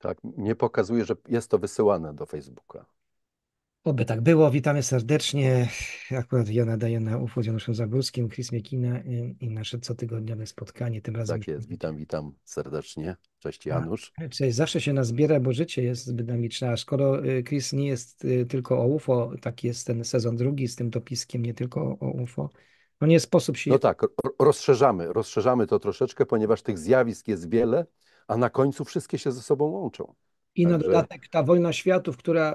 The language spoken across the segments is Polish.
Tak, nie pokazuje, że jest to wysyłane do Facebooka. Oby tak było. Witamy serdecznie. Akurat ja nadaję na UFO z Januszem Zaburskim, Chris Miekina i, i nasze cotygodniowe spotkanie. Tym razem. Tak jest. Witam, witam serdecznie. Cześć tak. Janusz. A, cześć. Zawsze się zbiera, bo życie jest zbyt dynamiczne. A skoro y, Chris nie jest y, tylko o UFO, tak jest ten sezon drugi z tym dopiskiem, nie tylko o UFO. No nie sposób się. No tak, rozszerzamy, rozszerzamy to troszeczkę, ponieważ tych zjawisk jest wiele a na końcu wszystkie się ze sobą łączą. I Także... na dodatek ta wojna światów, która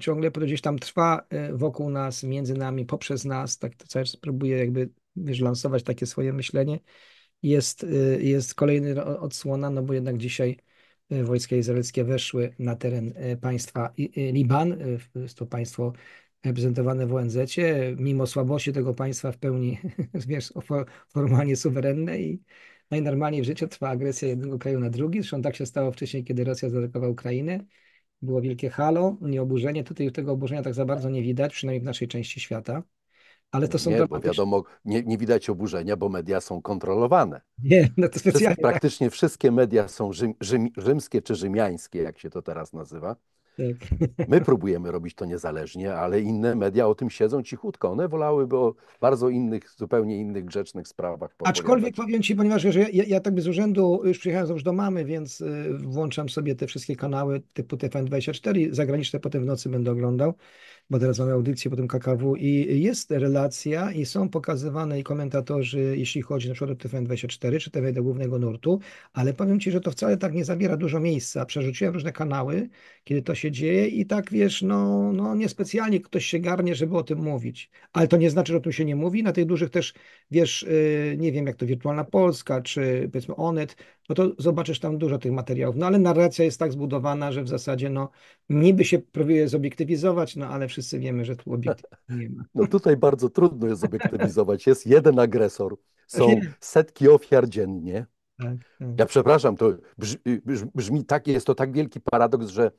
ciągle gdzieś tam trwa e, wokół nas, między nami, poprzez nas, tak to też spróbuję jakby wiesz, lansować takie swoje myślenie, jest, e, jest kolejny odsłona, no bo jednak dzisiaj e, wojska izraelskie weszły na teren państwa Liban, jest to państwo reprezentowane w ONZ, mimo słabości tego państwa w pełni wiesz, formalnie suwerenne i najnormalniej w życiu trwa agresja jednego kraju na drugi. Zresztą tak się stało wcześniej, kiedy Rosja zaatakowała Ukrainę. Było wielkie halo, nieoburzenie. Tutaj tego oburzenia tak za bardzo nie widać, przynajmniej w naszej części świata. Ale to są nie, dramatyczne... wiadomo, nie, nie, widać oburzenia, bo media są kontrolowane. Nie, no to specjalnie. Wszystkie, praktycznie wszystkie media są rzym, rzym, rzymskie czy rzymiańskie, jak się to teraz nazywa. Tak. My próbujemy robić to niezależnie, ale inne media o tym siedzą cichutko. One wolałyby o bardzo innych, zupełnie innych grzecznych sprawach. Aczkolwiek powiem Ci, ponieważ ja, ja, ja tak z urzędu już przyjechałem już do mamy, więc y, włączam sobie te wszystkie kanały typu TVN24, zagraniczne potem w nocy będę oglądał bo teraz mamy audycję potem KKW i jest relacja i są pokazywane i komentatorzy, jeśli chodzi na przykład o TVN24 czy TV do głównego nurtu, ale powiem Ci, że to wcale tak nie zabiera dużo miejsca. Przerzuciłem różne kanały, kiedy to się dzieje i tak wiesz, no, no niespecjalnie ktoś się garnie, żeby o tym mówić, ale to nie znaczy, że o tym się nie mówi. Na tych dużych też, wiesz, y, nie wiem jak to Wirtualna Polska czy powiedzmy Onet, no to zobaczysz tam dużo tych materiałów, no ale narracja jest tak zbudowana, że w zasadzie no niby się próbuje zobiektywizować, no ale wszyscy wiemy, że tu obiektywizmu nie ma. No tutaj bardzo trudno jest obiektywizować. Jest jeden agresor, są setki ofiar dziennie. Tak, tak. Ja przepraszam, to brzmi tak, jest to tak wielki paradoks, że,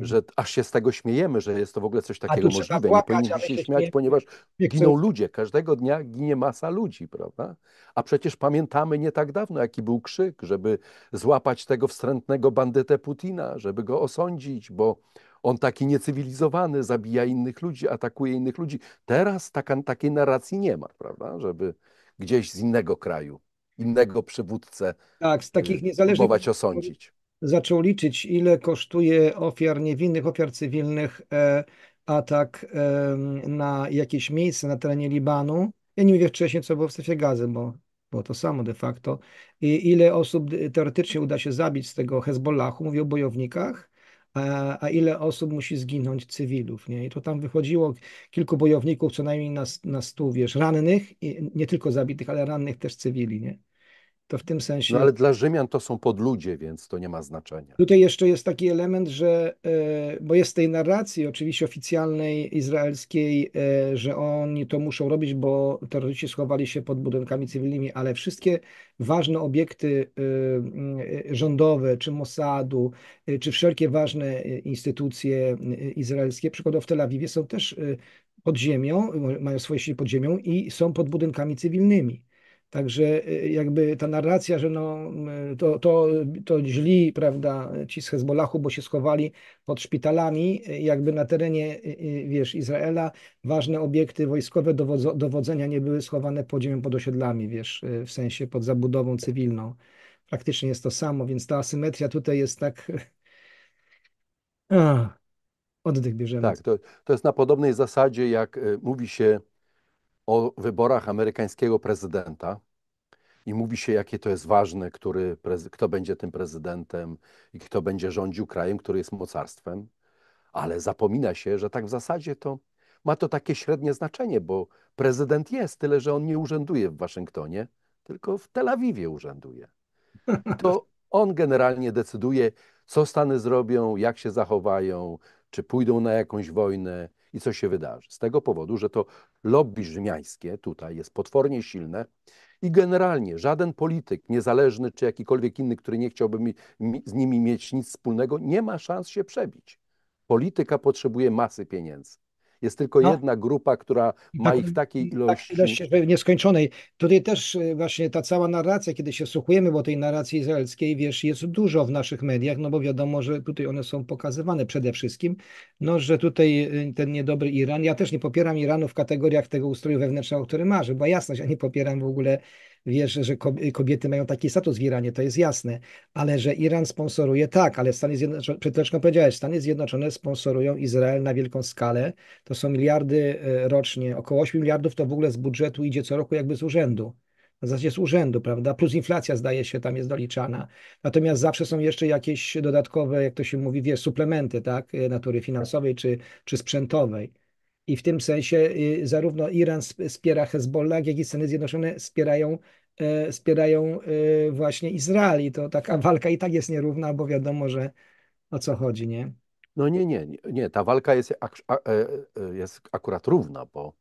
że aż się z tego śmiejemy, że jest to w ogóle coś takiego możliwe. Płakać, nie powinniśmy się śmiać, nie... ponieważ giną ludzie. Każdego dnia ginie masa ludzi, prawda? A przecież pamiętamy nie tak dawno, jaki był krzyk, żeby złapać tego wstrętnego bandytę Putina, żeby go osądzić, bo on taki niecywilizowany zabija innych ludzi, atakuje innych ludzi. Teraz taka, takiej narracji nie ma, prawda? Żeby gdzieś z innego kraju, innego przywódcę tak, z takich y, niezależnych próbować osądzić. Zaczął liczyć, ile kosztuje ofiar niewinnych, ofiar cywilnych e, atak na jakieś miejsce na terenie Libanu. Ja nie mówię wcześniej, co było w strefie gazy, bo było to samo de facto. I ile osób teoretycznie uda się zabić z tego Hezbollahu, mówię o bojownikach, a, ile osób musi zginąć cywilów, nie? I to tam wychodziło kilku bojowników, co najmniej na, na stu, wiesz, rannych, nie tylko zabitych, ale rannych też cywili, nie? To w tym sensie. No ale dla Rzymian to są podludzie, więc to nie ma znaczenia. Tutaj jeszcze jest taki element, że e, bo jest tej narracji oczywiście oficjalnej izraelskiej, e, że oni to muszą robić, bo terroryści schowali się pod budynkami cywilnymi, ale wszystkie ważne obiekty e, rządowe, czy Mossadu, czy wszelkie ważne instytucje izraelskie, przykładowo w Tel Awiwie, są też pod ziemią, mają swoje siły pod ziemią i są pod budynkami cywilnymi. Także y, jakby ta narracja, że no, y, to, to, to źli, prawda, ci z Hezbollahu, bo się schowali pod szpitalami, y, jakby na terenie, wiesz, Izraela ważne obiekty wojskowe dowodzo, dowodzenia nie były schowane podziemiem pod osiedlami, wiesz, w sensie pod zabudową cywilną. Praktycznie jest to samo, więc ta asymetria tutaj jest tak... Oddech bierzemy. Tak, to, to jest na podobnej zasadzie, jak mówi się o wyborach amerykańskiego prezydenta i mówi się, jakie to jest ważne, który, kto będzie tym prezydentem i kto będzie rządził krajem, który jest mocarstwem, ale zapomina się, że tak w zasadzie to ma to takie średnie znaczenie, bo prezydent jest, tyle że on nie urzęduje w Waszyngtonie, tylko w Tel Awiwie urzęduje. I to on generalnie decyduje, co Stany zrobią, jak się zachowają, czy pójdą na jakąś wojnę, i co się wydarzy. Z tego powodu, że to lobby rzymiańskie tutaj jest potwornie silne i generalnie żaden polityk, niezależny czy jakikolwiek inny, który nie chciałby mi, mi, z nimi mieć nic wspólnego, nie ma szans się przebić. Polityka potrzebuje masy pieniędzy. Jest tylko no. jedna grupa, która ma tak ich w takiej ilości. Tak, ilości nieskończonej. Tutaj też e, właśnie ta cała narracja, kiedy się słuchujemy, bo tej narracji izraelskiej, wiesz, jest dużo w naszych mediach, no bo wiadomo, że tutaj one są pokazywane przede wszystkim, no że tutaj e, ten niedobry Iran, ja też nie popieram Iranu w kategoriach tego ustroju wewnętrznego, który ma, żeby jasność, ja nie popieram w ogóle wierzę, że kobiety mają taki status w Iranie, to jest jasne, ale że Iran sponsoruje, tak, ale Stany Zjednoczone, przed chwileczką powiedziałeś, Stany Zjednoczone sponsorują Izrael na wielką skalę, to są miliardy e, rocznie, około 8 miliardów to w ogóle z budżetu idzie co roku jakby z urzędu w zasadzie z urzędu, prawda? Plus inflacja zdaje się tam jest doliczana. Natomiast zawsze są jeszcze jakieś dodatkowe, jak to się mówi, wiesz, suplementy, tak? E, natury finansowej czy, czy sprzętowej. I w tym sensie y, zarówno Iran wspiera Hezbollah, jak i Stany Zjednoczone wspierają, e, wspierają e, właśnie Izrael. I to taka walka i tak jest nierówna, bo wiadomo, że o co chodzi, nie? No nie, nie, nie. Ta walka jest, e, jest akurat równa, bo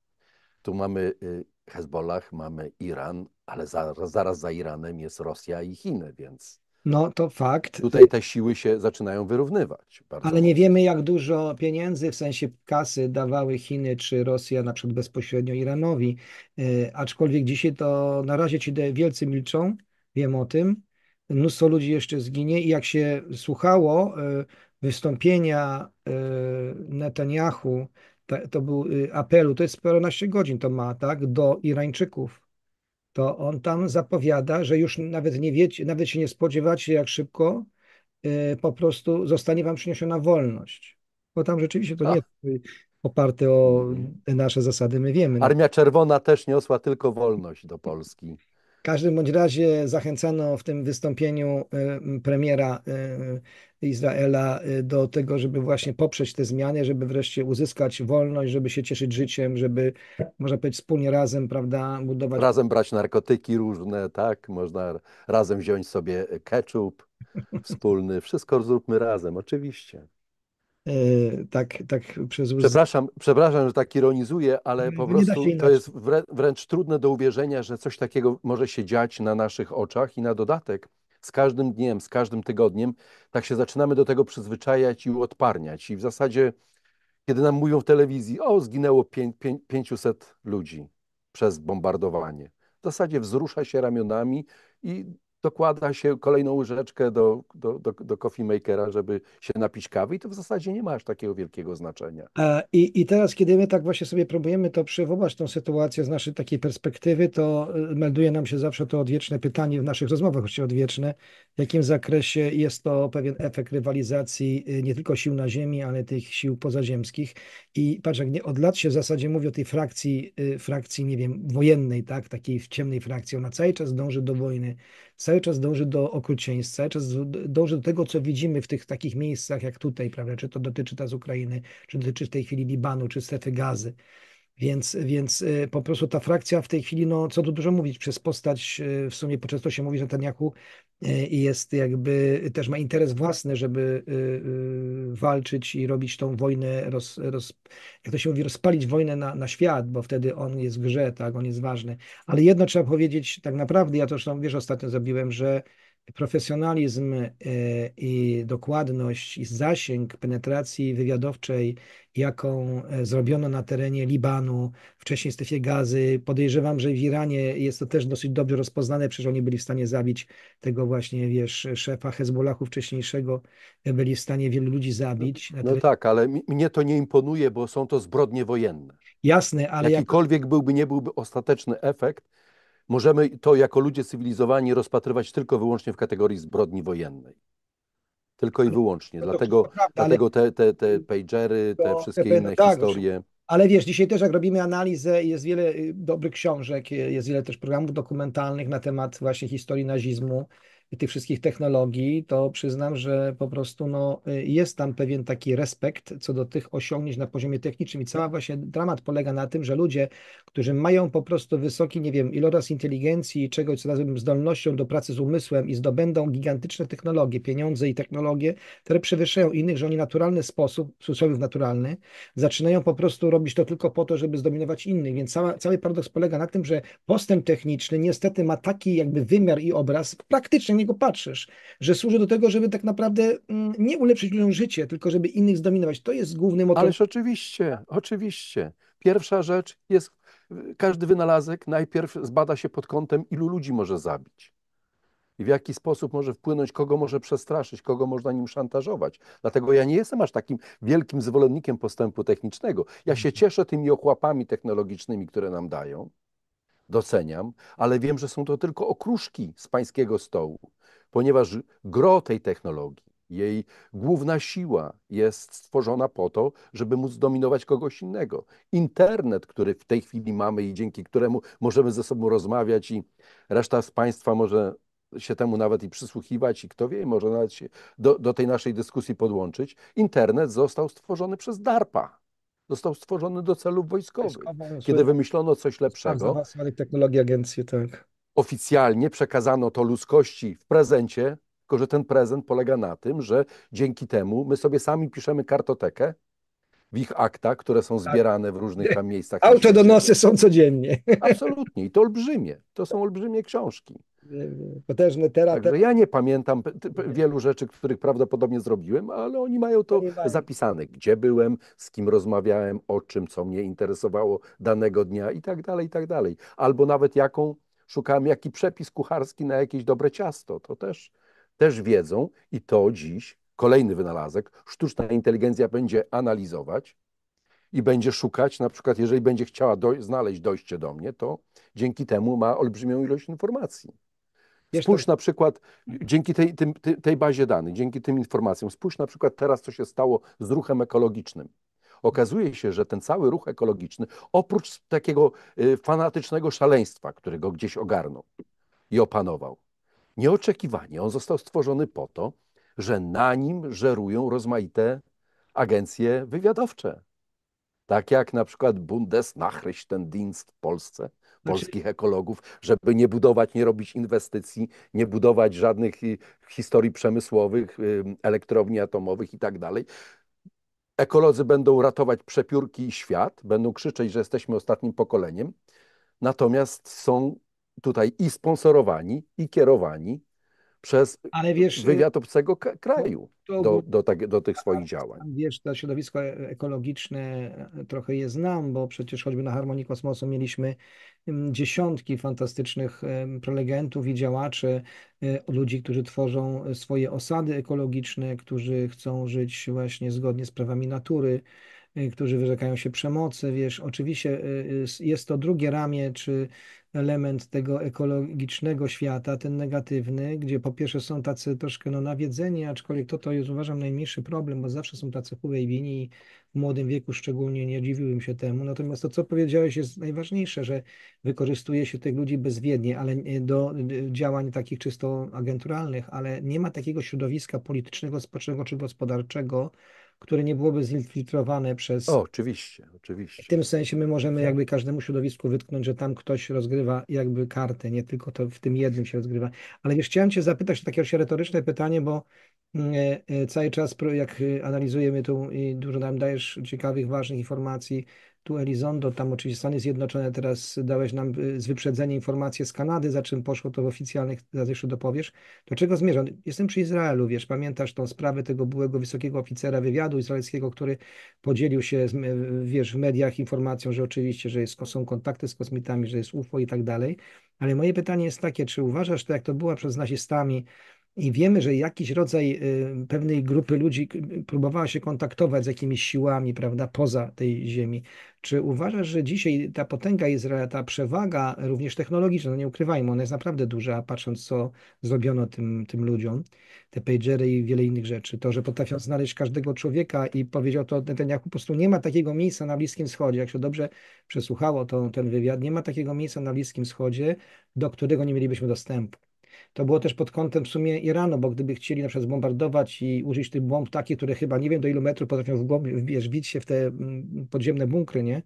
tu mamy y, Hezbollah, mamy Iran, ale zaraz, zaraz za Iranem jest Rosja i Chiny, więc no to fakt. Tutaj te siły się zaczynają wyrównywać. Ale nie wiemy, jak dużo pieniędzy w sensie kasy dawały Chiny czy Rosja na przykład bezpośrednio Iranowi. Y, aczkolwiek dzisiaj to na razie ci wielcy milczą, wiem o tym. Mnóstwo ludzi jeszcze zginie i jak się słuchało y, wystąpienia y, Netanyahu, to był apelu, to jest 14 godzin to ma, tak, do Irańczyków to on tam zapowiada, że już nawet nie wiecie, nawet się nie spodziewacie, jak szybko y, po prostu zostanie wam przyniesiona wolność. Bo tam rzeczywiście to A. nie tak. jest oparte o te nasze zasady, my wiemy. Armia Czerwona też niosła tylko wolność do Polski. W każdym bądź razie zachęcano w tym wystąpieniu y, premiera y, Izraela y, do tego, żeby właśnie poprzeć te zmiany, żeby wreszcie uzyskać wolność, żeby się cieszyć życiem, żeby, można powiedzieć, wspólnie razem, prawda, budować. Razem brać narkotyki różne, tak? Można razem wziąć sobie ketchup wspólny. Wszystko zróbmy razem, oczywiście. Yy, tak, tak przez Przepraszam, przepraszam, że tak ironizuję, ale no, po prostu to jest wręcz trudne do uwierzenia, że coś takiego może się dziać na naszych oczach i na dodatek z każdym dniem, z każdym tygodniem, tak się zaczynamy do tego przyzwyczajać i odparniać. I w zasadzie, kiedy nam mówią w telewizji, o, zginęło 500 ludzi przez bombardowanie, w zasadzie wzrusza się ramionami i dokłada się kolejną łyżeczkę do, do, do, do coffee makera, żeby się napić kawy i to w zasadzie nie ma aż takiego wielkiego znaczenia. E, I, I teraz, kiedy my tak właśnie sobie próbujemy to przywołać, tą sytuację z naszej takiej perspektywy, to e, melduje nam się zawsze to odwieczne pytanie w naszych rozmowach, oczywiście odwieczne, w jakim zakresie jest to pewien efekt rywalizacji e, nie tylko sił na ziemi, ale tych sił pozaziemskich i patrz, jak nie od lat się w zasadzie mówi o tej frakcji, frakcji, nie wiem, wojennej, tak, takiej ciemnej frakcji, ona cały czas dąży do wojny, cały czas dąży do okrucieństwa cały czas dąży do tego, co widzimy w tych takich miejscach jak tutaj, prawda? Czy to dotyczy teraz Ukrainy, czy dotyczy w tej chwili Libanu, czy strefy gazy. Więc, więc y, po prostu ta frakcja w tej chwili, no co tu dużo mówić, przez postać, y, w sumie po często się mówi, że Netanyahu E, i jest jakby, też ma interes własny, żeby y, y, walczyć i robić tą wojnę, roz, roz, jak to się mówi, rozpalić wojnę na, na świat, bo wtedy on jest w grze, tak, on jest ważny. Ale jedno trzeba powiedzieć, tak naprawdę, ja to zresztą, wiesz, ostatnio zrobiłem, że profesjonalizm e, i dokładność i zasięg penetracji wywiadowczej, jaką e, zrobiono na terenie Libanu, wcześniej strefie gazy. Podejrzewam, że w Iranie jest to też dosyć dobrze rozpoznane, przecież oni byli w stanie zabić tego właśnie, wiesz, szefa Hezbollahu wcześniejszego, byli w stanie wielu ludzi zabić. No, no tak, ale mnie to nie imponuje, bo są to zbrodnie wojenne. Jasne, ale... Jakikolwiek jak... byłby, nie byłby ostateczny efekt, możemy to jako ludzie cywilizowani rozpatrywać tylko wyłącznie w kategorii zbrodni wojennej. Tylko i wyłącznie. No dlatego prawda, dlatego te, te, te pagery, te wszystkie tak, inne tak, historie. Ale wiesz, dzisiaj też jak robimy analizę, jest wiele y, dobrych książek, y, jest wiele też programów dokumentalnych na temat właśnie historii nazizmu tych wszystkich technologii, to przyznam, że po prostu no, y, jest tam pewien taki respekt co do tych osiągnięć na poziomie technicznym. I cała właśnie dramat polega na tym, że ludzie, którzy mają po prostu wysoki, nie wiem, iloraz inteligencji i czegoś, co nazywam zdolnością do pracy z umysłem i zdobędą gigantyczne technologie, pieniądze i technologie, które przewyższają innych, że oni w naturalny sposób, w cudzysłowie naturalny, zaczynają po prostu robić to tylko po to, żeby zdominować innych. Więc cała, cały paradoks polega na tym, że postęp techniczny niestety ma taki jakby wymiar i obraz praktyczny, niego patrzysz, że służy do tego, żeby tak naprawdę mm, nie ulepszyć ludziom życie, tylko żeby innych zdominować. To jest główny motyw. Ależ oczywiście, oczywiście. Pierwsza rzecz jest, każdy wynalazek najpierw zbada się pod kątem, ilu ludzi może zabić i w jaki sposób może wpłynąć, kogo może przestraszyć, kogo można nim szantażować. Dlatego ja nie jestem aż takim wielkim zwolennikiem postępu technicznego. Ja się cieszę tymi ochłapami technologicznymi, które nam dają, doceniam, ale wiem, że są to tylko okruszki z pańskiego stołu, ponieważ gro tej technologii, jej główna siła jest stworzona po to, żeby móc dominować kogoś innego. Internet, który w tej chwili mamy i dzięki któremu możemy ze sobą rozmawiać, i reszta z Państwa może się temu nawet i przysłuchiwać, i kto wie, może nawet się do, do tej naszej dyskusji podłączyć. Internet został stworzony przez DARPA został stworzony do celów wojskowych. Wojskowe, Kiedy wymyślono coś lepszego. agencji, tak. Oficjalnie przekazano to ludzkości w prezencie, tylko że ten prezent polega na tym, że dzięki temu my sobie sami piszemy kartotekę w ich aktach, które są tak. zbierane w różnych tam miejscach. Autodonosy są codziennie. Absolutnie i to olbrzymie. To są olbrzymie książki. Potężne terapeut. Także ja nie pamiętam wielu rzeczy, których prawdopodobnie zrobiłem, ale oni mają to zapisane, gdzie byłem, z kim rozmawiałem, o czym, co mnie interesowało danego dnia i tak dalej, i tak dalej. Albo nawet jaką szukałem, jaki przepis kucharski na jakieś dobre ciasto. To też, też wiedzą i to dziś kolejny wynalazek, sztuczna inteligencja będzie analizować i będzie szukać, na przykład jeżeli będzie chciała znaleźć dojście do mnie, to dzięki temu ma olbrzymią ilość informacji. Spójrz na przykład, dzięki tej, tej tej bazie danych, dzięki tym informacjom, spójrz na przykład teraz, co się stało z ruchem ekologicznym. Okazuje się, że ten cały ruch ekologiczny, oprócz takiego y, fanatycznego szaleństwa, którego gdzieś ogarnął i opanował, nieoczekiwanie on został stworzony po to, że na nim żerują rozmaite agencje wywiadowcze. Tak jak na przykład Bundesnachrichtendienst w Polsce, znaczy- polskich ekologów, żeby nie budować, nie robić inwestycji, nie budować żadnych y, historii przemysłowych, y, elektrowni atomowych i tak dalej. Ekolodzy będą ratować przepiórki i świat, będą krzyczeć, że jesteśmy ostatnim pokoleniem, natomiast są tutaj i sponsorowani, i kierowani przez Ale wiesz, y, wywiad obcego kraju to, do, do, tak, do, tych swoich działań. Wiesz, to środowisko e, ekologiczne e, trochę je znam, bo przecież choćby na Harmonii Kosmosu mieliśmy mm, dziesiątki fantastycznych prelegentów i działaczy, e, ludzi, którzy tworzą swoje osady ekologiczne, którzy chcą żyć właśnie zgodnie z prawami natury którzy wyrzekają się przemocy, wiesz, oczywiście jest to drugie ramię, czy element tego ekologicznego świata, ten negatywny, gdzie po pierwsze są tacy troszkę no, nawiedzeni, aczkolwiek to to jest uważam najmniejszy problem, bo zawsze są tacy chuwej wini i w młodym wieku szczególnie nie dziwiłem się temu. Natomiast to, co powiedziałeś, jest najważniejsze, że wykorzystuje się tych ludzi bezwiednie, ale do działań takich czysto agenturalnych, ale nie ma takiego środowiska politycznego, społecznego czy gospodarczego, które nie byłoby zinfiltrowane przez. O, oczywiście, oczywiście. W tym sensie my możemy tak. jakby każdemu środowisku wytknąć, że tam ktoś rozgrywa jakby kartę, nie tylko to w tym jednym się rozgrywa. Ale wiesz, chciałem Cię zapytać takie już retoryczne pytanie, bo mm, e, e, cały czas jak e, analizujemy tu i dużo nam dajesz ciekawych, ważnych informacji tu Elizondo, tam oczywiście Stany Zjednoczone, teraz dałeś nam y, z wyprzedzenia informacje z Kanady, za czym poszło to w oficjalnych, zaraz jeszcze dopowiesz. Do czego zmierzam? Jestem przy Izraelu, wiesz, pamiętasz tą sprawę tego byłego wysokiego oficera wywiadu izraelskiego, który podzielił się, wiesz, w mediach informacją, że oczywiście, że jest, są kontakty z kosmitami, że jest UFO i tak dalej. Ale moje pytanie jest takie, czy uważasz, że tak jak to było przed nazistami, i wiemy, że jakiś rodzaj y, pewnej grupy ludzi próbowała się kontaktować z jakimiś siłami, prawda, poza tej ziemi. Czy uważasz, że dzisiaj ta potęga Izraela, ta przewaga również technologiczna, no nie ukrywajmy, ona jest naprawdę duża, patrząc co zrobiono tym, tym ludziom, te pagery i wiele innych rzeczy, to, że potrafią znaleźć każdego człowieka i powiedział to Netanyahu, po prostu nie ma takiego miejsca na Bliskim Wschodzie, jak się dobrze przesłuchało to, ten wywiad, nie ma takiego miejsca na Bliskim Wschodzie, do którego nie mielibyśmy dostępu. To było też pod kątem w sumie Iranu, bo gdyby chcieli na przykład zbombardować i użyć tych bomb takich, które chyba nie wiem do ilu metrów potrafią wbić, wbić się w te mm, podziemne bunkry, nie?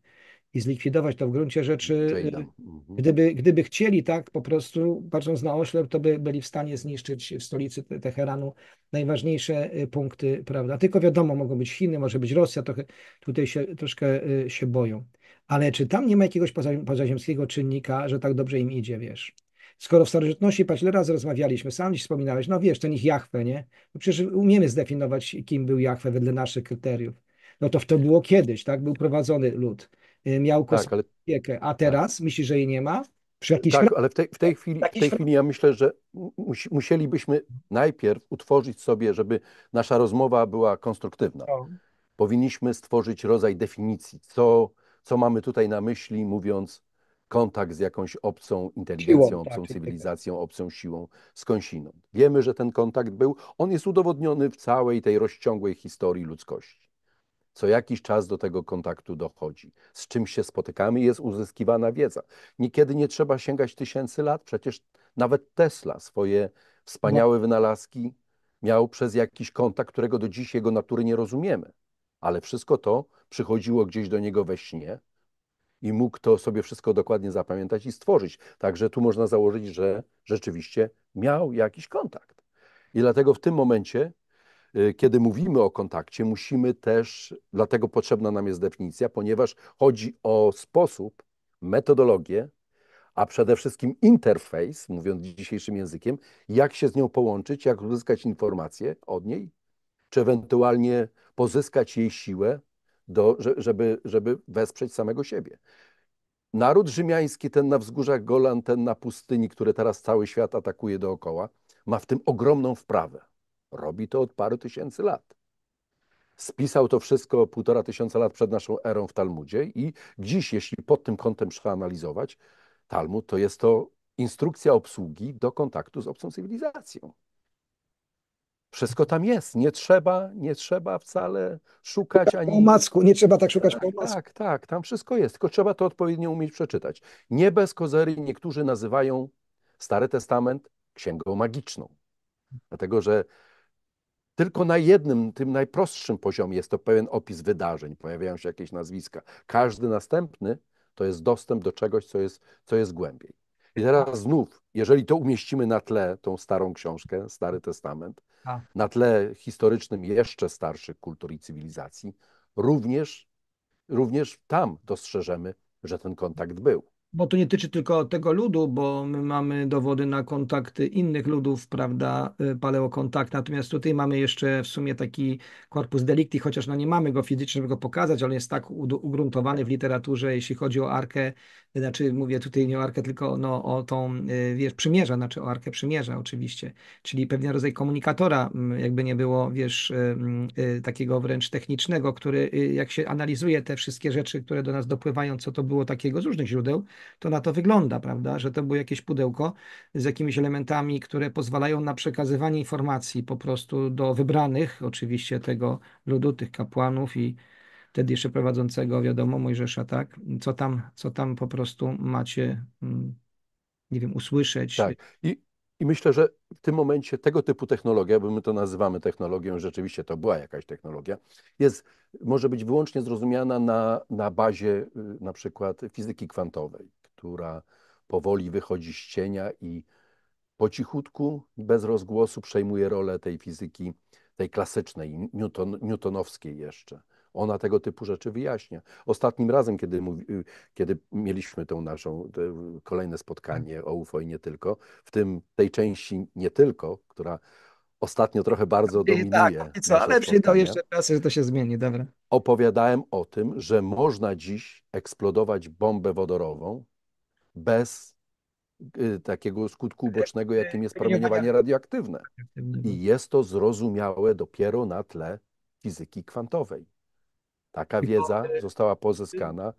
I zlikwidować to w gruncie rzeczy. Y, mhm. Gdyby, gdyby chcieli tak po prostu, patrząc na oślep, to by byli w stanie zniszczyć w stolicy Teheranu najważniejsze y, punkty, prawda? Tylko wiadomo, mogą być Chiny, może być Rosja, trochę, tutaj się, troszkę y, się boją. Ale czy tam nie ma jakiegoś pozaziemskiego czynnika, że tak dobrze im idzie, wiesz? Skoro w starożytności paźle raz rozmawialiśmy, sam dziś wspominałeś, no wiesz, ten ich Jachwę, nie? No przecież umiemy zdefiniować, kim był Jachwę wedle naszych kryteriów. No to w to było kiedyś, tak? Był prowadzony lud, y, miał kosmikę, tak, a tak. teraz tak. myśli, że jej nie ma? Przy jakiejś tak, ale w tej, w tej, chwili, w tej chwili ja myślę, że musielibyśmy najpierw utworzyć sobie, żeby nasza rozmowa była konstruktywna. No. Powinniśmy stworzyć rodzaj definicji, co, co mamy tutaj na myśli, mówiąc kontakt z jakąś obcą inteligencją, siłą, obcą tak, cywilizacją, tak. obcą siłą, skądinąd. Wiemy, że ten kontakt był, on jest udowodniony w całej tej rozciągłej historii ludzkości. Co jakiś czas do tego kontaktu dochodzi. Z czym się spotykamy, jest uzyskiwana wiedza. Niekiedy nie trzeba sięgać tysięcy lat, przecież nawet Tesla swoje wspaniałe no. wynalazki miał przez jakiś kontakt, którego do dziś jego natury nie rozumiemy. Ale wszystko to przychodziło gdzieś do niego we śnie, i mógł to sobie wszystko dokładnie zapamiętać i stworzyć. Także tu można założyć, że rzeczywiście miał jakiś kontakt. I dlatego w tym momencie, y, kiedy mówimy o kontakcie, musimy też, dlatego potrzebna nam jest definicja, ponieważ chodzi o sposób, metodologię, a przede wszystkim interfejs, mówiąc dzisiejszym językiem, jak się z nią połączyć, jak uzyskać informacje od niej, czy ewentualnie pozyskać jej siłę, do, żeby, żeby wesprzeć samego siebie. Naród rzymiański, ten na wzgórzach Golan, ten na pustyni, który teraz cały świat atakuje dookoła, ma w tym ogromną wprawę. Robi to od paru tysięcy lat. Spisał to wszystko półtora tysiąca lat przed naszą erą w Talmudzie i dziś, jeśli pod tym kątem przeanalizować Talmud, to jest to instrukcja obsługi do kontaktu z obcą cywilizacją. Wszystko tam jest. Nie trzeba, nie trzeba wcale szukać ani. Po macku, nie trzeba tak szukać po tak, macku. Tak, tak, tam wszystko jest, tylko trzeba to odpowiednio umieć przeczytać. Nie bez kozery niektórzy nazywają Stary Testament księgą magiczną. Dlatego, że tylko na jednym, tym najprostszym poziomie jest to pewien opis wydarzeń, pojawiają się jakieś nazwiska. Każdy następny to jest dostęp do czegoś, co jest, co jest głębiej. I teraz znów, jeżeli to umieścimy na tle tą starą książkę, Stary Testament, na tle historycznym jeszcze starszych kultur i cywilizacji, również, również tam dostrzeżemy, że ten kontakt był bo to nie tyczy tylko tego ludu, bo my mamy dowody na kontakty innych ludów, prawda, y, paleokontakt. Natomiast tutaj mamy jeszcze w sumie taki korpus delicti, chociaż no nie mamy go fizycznie, żeby go pokazać, ale jest tak ugruntowany w literaturze, jeśli chodzi o Arkę, y, znaczy mówię tutaj nie o Arkę, tylko no, o tą, y, wiesz, przymierza, znaczy o Arkę przymierza oczywiście, czyli pewien rodzaj komunikatora, mm, jakby nie było, wiesz, takiego wręcz technicznego, który jak się analizuje te wszystkie rzeczy, które do nas dopływają, co to było takiego z różnych źródeł, to na to wygląda, prawda? Że to było jakieś pudełko z jakimiś elementami, które pozwalają na przekazywanie informacji po prostu do wybranych, oczywiście tego ludu, tych kapłanów i wtedy jeszcze prowadzącego, wiadomo, Mojżesza, tak? Co tam, co tam po prostu macie, mm, nie wiem, usłyszeć. Tak. I i myślę, że w tym momencie tego typu technologia, bo my to nazywamy technologią, rzeczywiście to była jakaś technologia, jest, może być wyłącznie zrozumiana na, na bazie y, na przykład fizyki kwantowej, która powoli wychodzi z cienia i po cichutku, bez rozgłosu przejmuje rolę tej fizyki, tej klasycznej, newton, newtonowskiej jeszcze. Ona tego typu rzeczy wyjaśnia. Ostatnim razem, kiedy, mówi, y, kiedy mieliśmy tą naszą te, kolejne spotkanie o UFO i nie tylko, w tym tej części nie tylko, która ostatnio trochę bardzo tak, dominuje. Tak, co, ale przyjdą jeszcze czasy, że to się zmieni, dobra. Opowiadałem o tym, że można dziś eksplodować bombę wodorową bez y, takiego skutku ubocznego, jakim jest promieniowanie radioaktywne. I jest to zrozumiałe dopiero na tle fizyki kwantowej. Taka wiedza została pozyskana.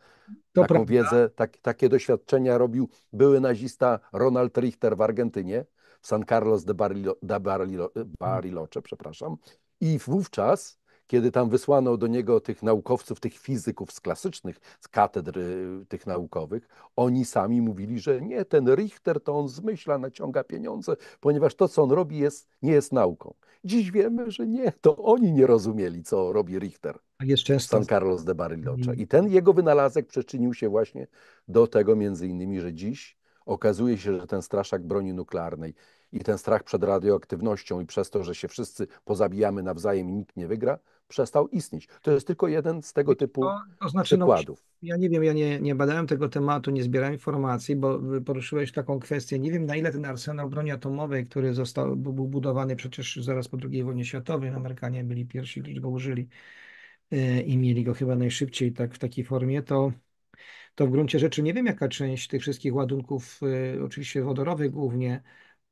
To Taką prawda. wiedzę, tak, takie doświadczenia robił były nazista Ronald Richter w Argentynie, w San Carlos de, Barilo, de Barilo, e, Bariloche, przepraszam. I wówczas kiedy tam wysłano do niego tych naukowców, tych fizyków z klasycznych, z katedr y, tych naukowych, oni sami mówili, że nie, ten Richter to on zmyśla, naciąga pieniądze, ponieważ to, co on robi, jest, nie jest nauką. Dziś wiemy, że nie, to oni nie rozumieli, co robi Richter. Jest często... San Carlos de Bariloche. Mhm. I ten jego wynalazek przyczynił się właśnie do tego między innymi, że dziś okazuje się, że ten straszak broni nuklearnej i ten strach przed radioaktywnością i przez to, że się wszyscy pozabijamy nawzajem i nikt nie wygra, przestał istnieć. To jest tylko jeden z tego typu to, to znaczy, no, przykładów. No, ja nie wiem, ja nie, nie badałem tego tematu, nie zbierałem informacji, bo poruszyłeś taką kwestię. Nie wiem, na ile ten arsenał broni atomowej, który został, był budowany przecież zaraz po II wojnie światowej, Amerykanie byli pierwsi, którzy go użyli y, i mieli go chyba najszybciej tak w takiej formie, to to w gruncie rzeczy nie wiem, jaka część tych wszystkich ładunków, y, oczywiście wodorowych głównie,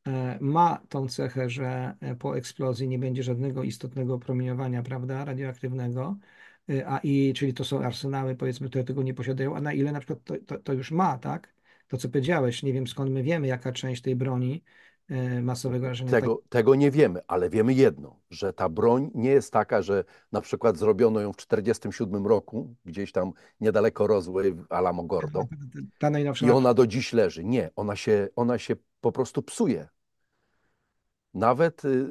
E, ma tą cechę, że e, po eksplozji nie będzie żadnego istotnego promieniowania, prawda, radioaktywnego, e, a i, czyli to są arsenały, powiedzmy, które tego nie posiadają, a na ile na przykład to, to, to już ma, tak? To, co powiedziałeś, nie wiem skąd my wiemy, jaka część tej broni E, masowego rażenia. Tego, tak... tego nie wiemy, ale wiemy jedno, że ta broń nie jest taka, że na przykład zrobiono ją w 1947 roku, gdzieś tam niedaleko rozły w Alamogordo tak, tak, tak, ta i ona do dziś leży. Nie, ona się, ona się po prostu psuje. Nawet y, y,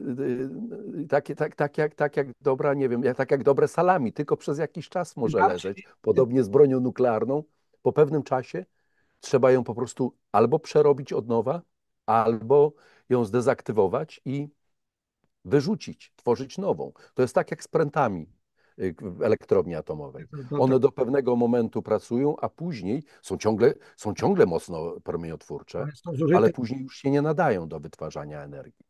y, takie, tak, tak, jak, tak jak dobra, nie wiem, tak jak dobre salami, tylko przez jakiś czas może leżeć. Podobnie z bronią nuklearną. Po pewnym czasie trzeba ją po prostu albo przerobić od nowa, albo ją zdezaktywować i wyrzucić, tworzyć nową. To jest tak jak z prętami y, w elektrowni atomowej. One do pewnego momentu pracują, a później są ciągle, są ciągle mocno promieniotwórcze, ale później już się nie nadają do wytwarzania energii.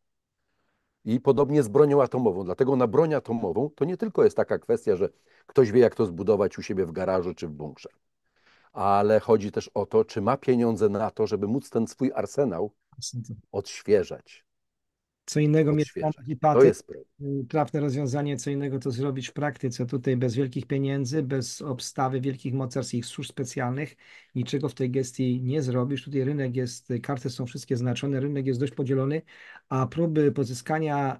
I podobnie z bronią atomową. Dlatego na broń atomową to nie tylko jest taka kwestia, że ktoś wie, jak to zbudować u siebie w garażu czy w bunkrze, ale chodzi też o to, czy ma pieniądze na to, żeby móc ten swój arsenał odświeżać. Co innego mieć hipaty, to jest y, rozwiązanie, co innego to zrobić w praktyce. Tutaj bez wielkich pieniędzy, bez obstawy wielkich i służb specjalnych, niczego w tej gestii nie zrobisz. Tutaj rynek jest, karty są wszystkie znaczone, rynek jest dość podzielony, a próby pozyskania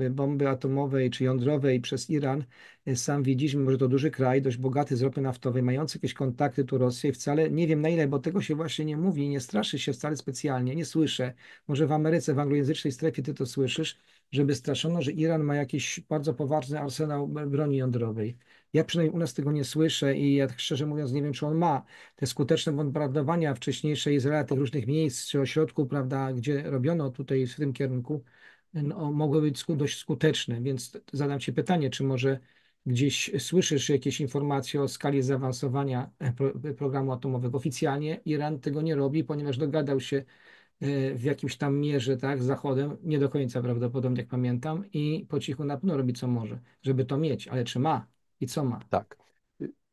e, bomby atomowej czy jądrowej przez Iran, e, sam widzieliśmy, może to duży kraj, dość bogaty z ropy naftowej, mający jakieś kontakty tu Rosję, wcale nie wiem na ile, bo tego się właśnie nie mówi, nie straszy się wcale specjalnie, nie słyszę. Może w Ameryce, w anglojęzycznej strefie ty to słyszysz, żeby straszono, że Iran ma jakiś bardzo poważny arsenał broni jądrowej. Ja przynajmniej u nas tego nie słyszę i ja tak szczerze mówiąc nie wiem, czy on ma te skuteczne bombardowania wcześniejsze Izraela, tych różnych miejsc czy ośrodków, prawda, gdzie robiono tutaj w tym kierunku, no, mogły być dość skuteczne, więc zadam Ci pytanie, czy może gdzieś słyszysz jakieś informacje o skali zaawansowania e, programu atomowego. Oficjalnie Iran tego nie robi, ponieważ dogadał się e, w jakimś tam mierze tak, z Zachodem, nie do końca prawdopodobnie, jak pamiętam, i po cichu na pewno robi co może, żeby to mieć, ale czy ma, i co ma. Tak.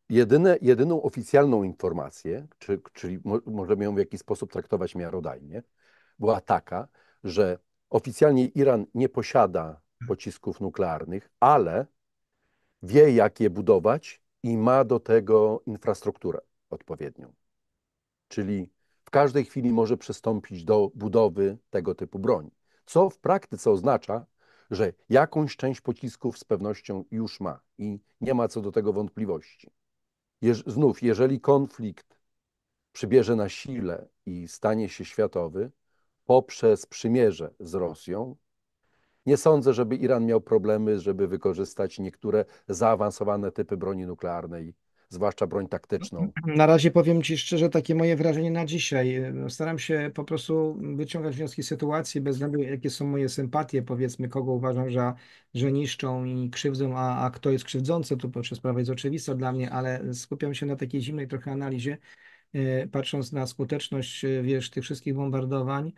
Jedyne, jedyną oficjalną informację, czy, czyli mo, możemy ją w jakiś sposób traktować miarodajnie, była taka, że oficjalnie Iran nie posiada pocisków nuklearnych, ale wie, jak je budować i ma do tego infrastrukturę odpowiednią. Czyli w każdej chwili może przystąpić do budowy tego typu broni, co w praktyce oznacza, że jakąś część pocisków z pewnością już ma i nie ma co do tego wątpliwości. Jeż, znów, jeżeli konflikt przybierze na sile i stanie się światowy poprzez przymierze z Rosją, nie sądzę, żeby Iran miał problemy, żeby wykorzystać niektóre zaawansowane typy broni nuklearnej zwłaszcza broń taktyczną. Na razie powiem Ci szczerze, takie moje wrażenie na dzisiaj. Staram się po prostu wyciągać wnioski z sytuacji, bez względu jakie są moje sympatie, powiedzmy, kogo uważam, że, że niszczą i krzywdzą, a, a kto jest krzywdzący, to proszę, sprawa jest oczywista dla mnie, ale skupiam się na takiej zimnej trochę analizie, e, patrząc na skuteczność, e, wiesz, tych wszystkich bombardowań,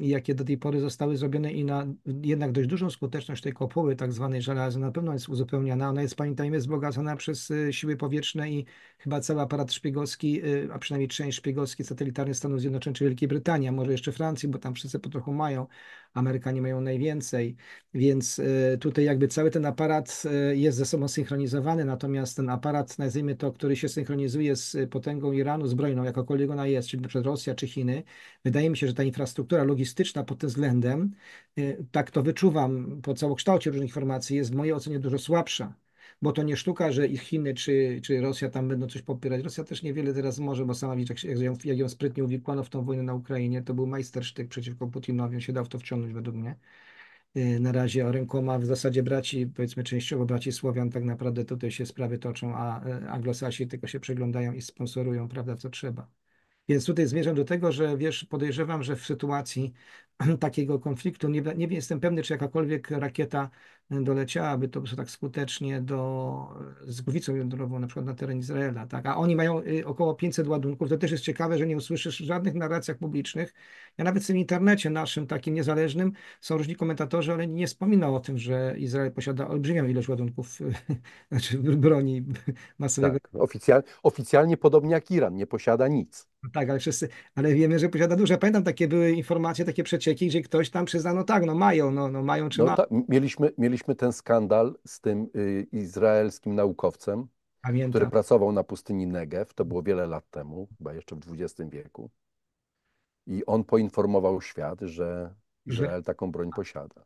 jakie do tej pory zostały zrobione i na jednak dość dużą skuteczność tej kopuły tak zwanej żelaza na pewno jest uzupełniana. Ona jest, pamiętajmy, wzbogacona przez y, siły powietrzne i chyba cały aparat szpiegowski, y, a przynajmniej część szpiegowski satelitarny Stanów Zjednoczonych czy Wielkiej Brytanii, a może jeszcze Francji, bo tam wszyscy po trochu mają Amerykanie mają najwięcej, więc y, tutaj jakby cały ten aparat y, jest ze sobą synchronizowany, natomiast ten aparat, nazwijmy to, który się synchronizuje z potęgą Iranu zbrojną, jakakolwiek ona jest, czy np. Rosja czy Chiny, wydaje mi się, że ta infrastruktura logistyczna pod tym względem, y, tak to wyczuwam po całokształcie różnych informacji, jest w mojej ocenie dużo słabsza bo to nie sztuka, że i Chiny czy, czy Rosja tam będą coś popierać. Rosja też niewiele teraz może, bo sama widzisz jak, ją, jak ją sprytnie uwikłano w tą wojnę na Ukrainie, to był majstersztyk przeciwko Putinowi, on się dał w to wciągnąć według mnie y, na razie rękoma w zasadzie braci, powiedzmy częściowo braci Słowian, tak naprawdę tutaj się sprawy toczą, a y, Anglosasi tylko się przeglądają i sponsorują, prawda, co trzeba. Więc tutaj zmierzam do tego, że wiesz, podejrzewam, że w sytuacji takiego konfliktu nie, nie jestem pewny, czy jakakolwiek rakieta e, doleciałaby to tak skutecznie do, e, z głowicą jądrową, na przykład na teren Izraela. Tak? A oni mają y, około 500 ładunków. To też jest ciekawe, że nie usłyszysz w żadnych narracjach publicznych. Ja nawet w tym internecie naszym, takim niezależnym, są różni komentatorzy, ale nie wspominał o tym, że Izrael posiada olbrzymią ilość ładunków, znaczy broni masowego. Tak, oficjal, oficjalnie podobnie jak Iran, nie posiada nic. No tak, ale wszyscy, ale wiemy, że posiada duże. Pamiętam, takie były informacje, takie przecieki, gdzie ktoś tam przyznał, no tak, no mają, no, no mają czy no ma. ta, mieliśmy, mieliśmy ten skandal z tym y, izraelskim naukowcem, Pamiętam. który pracował na pustyni Negev, to było wiele lat temu, chyba jeszcze w XX wieku. I on poinformował świat, że Izrael taką broń posiada.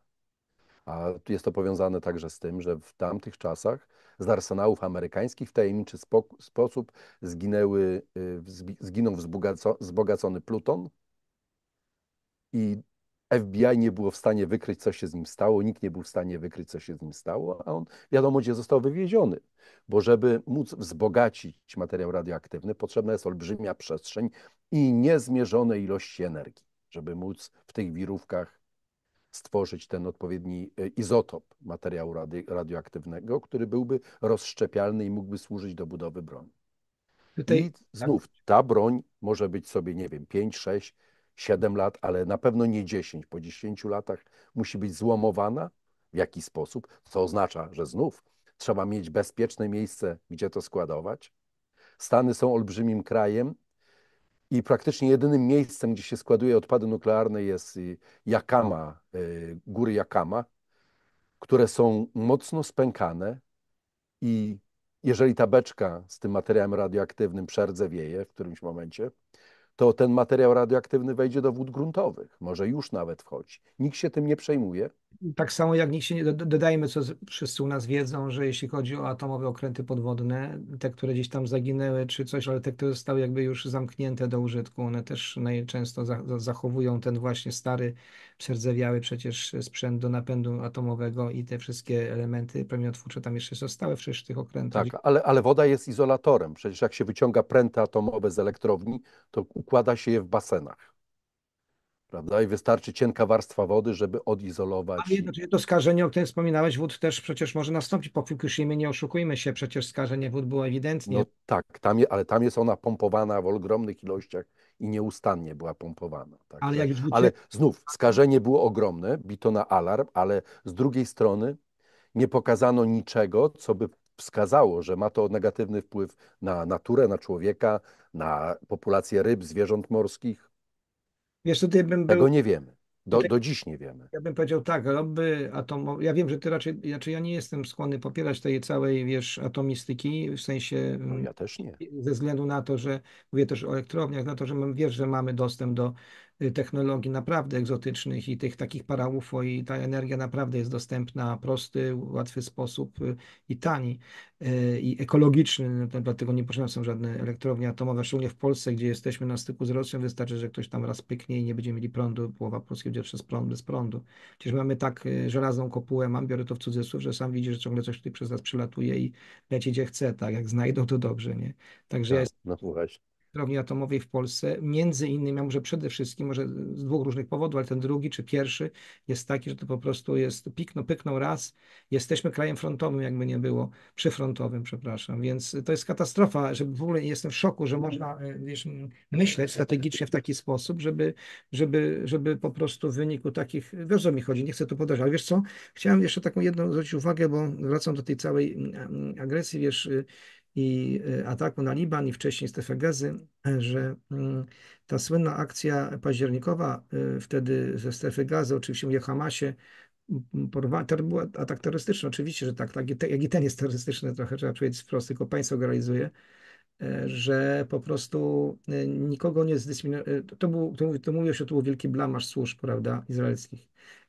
A jest to powiązane także z tym, że w tamtych czasach z arsenałów amerykańskich w tajemniczy sposób zginęły, y, zginął wzbogacony pluton i FBI nie było w stanie wykryć, co się z nim stało, nikt nie był w stanie wykryć, co się z nim stało, a on wiadomo, gdzie został wywieziony. Bo żeby móc wzbogacić materiał radioaktywny, potrzebna jest olbrzymia przestrzeń i niezmierzone ilości energii, żeby móc w tych wirówkach stworzyć ten odpowiedni e, izotop materiału radio, radioaktywnego, który byłby rozszczepialny i mógłby służyć do budowy broni. Tutaj, I znów ta broń może być sobie, nie wiem, 5, 6, 7 lat, ale na pewno nie 10. Po 10 latach musi być złomowana w jakiś sposób, co oznacza, że znów trzeba mieć bezpieczne miejsce, gdzie to składować. Stany są olbrzymim krajem, i praktycznie jedynym miejscem, gdzie się składuje odpady nuklearne jest Jakama, y, y, góry Jakama, które są mocno spękane i jeżeli ta beczka z tym materiałem radioaktywnym przerdzewieje w którymś momencie, to ten materiał radioaktywny wejdzie do wód gruntowych, może już nawet wchodzi. Nikt się tym nie przejmuje, tak samo jak nikt się nie, dodajmy, co wszyscy u nas wiedzą, że jeśli chodzi o atomowe okręty podwodne, te, które gdzieś tam zaginęły czy coś, ale te, które zostały jakby już zamknięte do użytku, one też najczęsto zachowują ten właśnie stary, przerzewiały przecież sprzęt do napędu atomowego i te wszystkie elementy promieniotwórcze tam jeszcze zostały w tych okrętach. Tak, ale, ale woda jest izolatorem. Przecież jak się wyciąga pręty atomowe z elektrowni, to układa się je w basenach prawda? I wystarczy cienka warstwa wody, żeby odizolować. Ale to skażenie, o którym wspominałeś, wód też przecież może nastąpić po Fukushimie, nie oszukujmy się, przecież skażenie wód było ewidentnie. No tak, tam je, ale tam jest ona pompowana w ogromnych ilościach i nieustannie była pompowana. Tak? Ale, jak wódcie... ale znów, skażenie było ogromne, bito na alarm, ale z drugiej strony nie pokazano niczego, co by wskazało, że ma to negatywny wpływ na naturę, na człowieka, na populację ryb, zwierząt morskich Wiesz, tutaj bym był... Tego nie wiemy. Do, do dziś nie wiemy. Ja bym powiedział tak, lobby atomowe. Ja wiem, że ty raczej, znaczy ja nie jestem skłonny popierać tej całej, wiesz, atomistyki, w sensie. No mm, ja też nie. Ze względu na to, że mówię też o elektrowniach, na to, że wiesz, że mamy dostęp do Y, technologii naprawdę egzotycznych i tych takich paraufo i ta energia naprawdę jest dostępna w prosty, łatwy sposób y, i tani y, i ekologiczny, no, dlatego nie potrzebne są żadne elektrownie atomowe, szczególnie w Polsce, gdzie jesteśmy na styku z Rosją, wystarczy, że ktoś tam raz pyknie i nie będziemy mieli prądu, połowa Polski będzie przez prąd, bez prądu. Przecież mamy tak żelazną kopułę, mam, biorę to w cudzysłów, że sam widzi, że ciągle coś tutaj przez nas przylatuje i leci gdzie chce, tak, jak znajdą to dobrze, nie? Także tak, jest... no, elektrowni atomowej w Polsce, między innymi, a może przede wszystkim, może z dwóch różnych powodów, ale ten drugi czy pierwszy jest taki, że to po prostu jest, pikno, pyknął raz, jesteśmy krajem frontowym, jakby nie było, przyfrontowym, przepraszam, więc to jest katastrofa, że w ogóle jestem w szoku, że można e, wiesz, myśleć strategicznie w taki sposób, żeby, żeby, żeby po prostu w wyniku takich, wiesz o mi chodzi, nie chcę tu podać, ale wiesz co, chciałem jeszcze taką jedną zwrócić uwagę, bo wracam do tej całej mm, agresji, wiesz, i e, ataku na Liban i wcześniej strefegezy, e, że mm, ta słynna akcja październikowa e, wtedy ze strefy gazy, oczywiście mówię Hamasie, porwa... to był atak terrorystyczny, oczywiście, że tak, tak jak i ten jest terrorystyczny, trochę trzeba powiedzieć wprost, tylko państwo go realizuje, że po prostu nikogo nie zdyscyplinuje, To, był, to, to mówiło się, to był wielki blamasz służb, prawda, izraelskich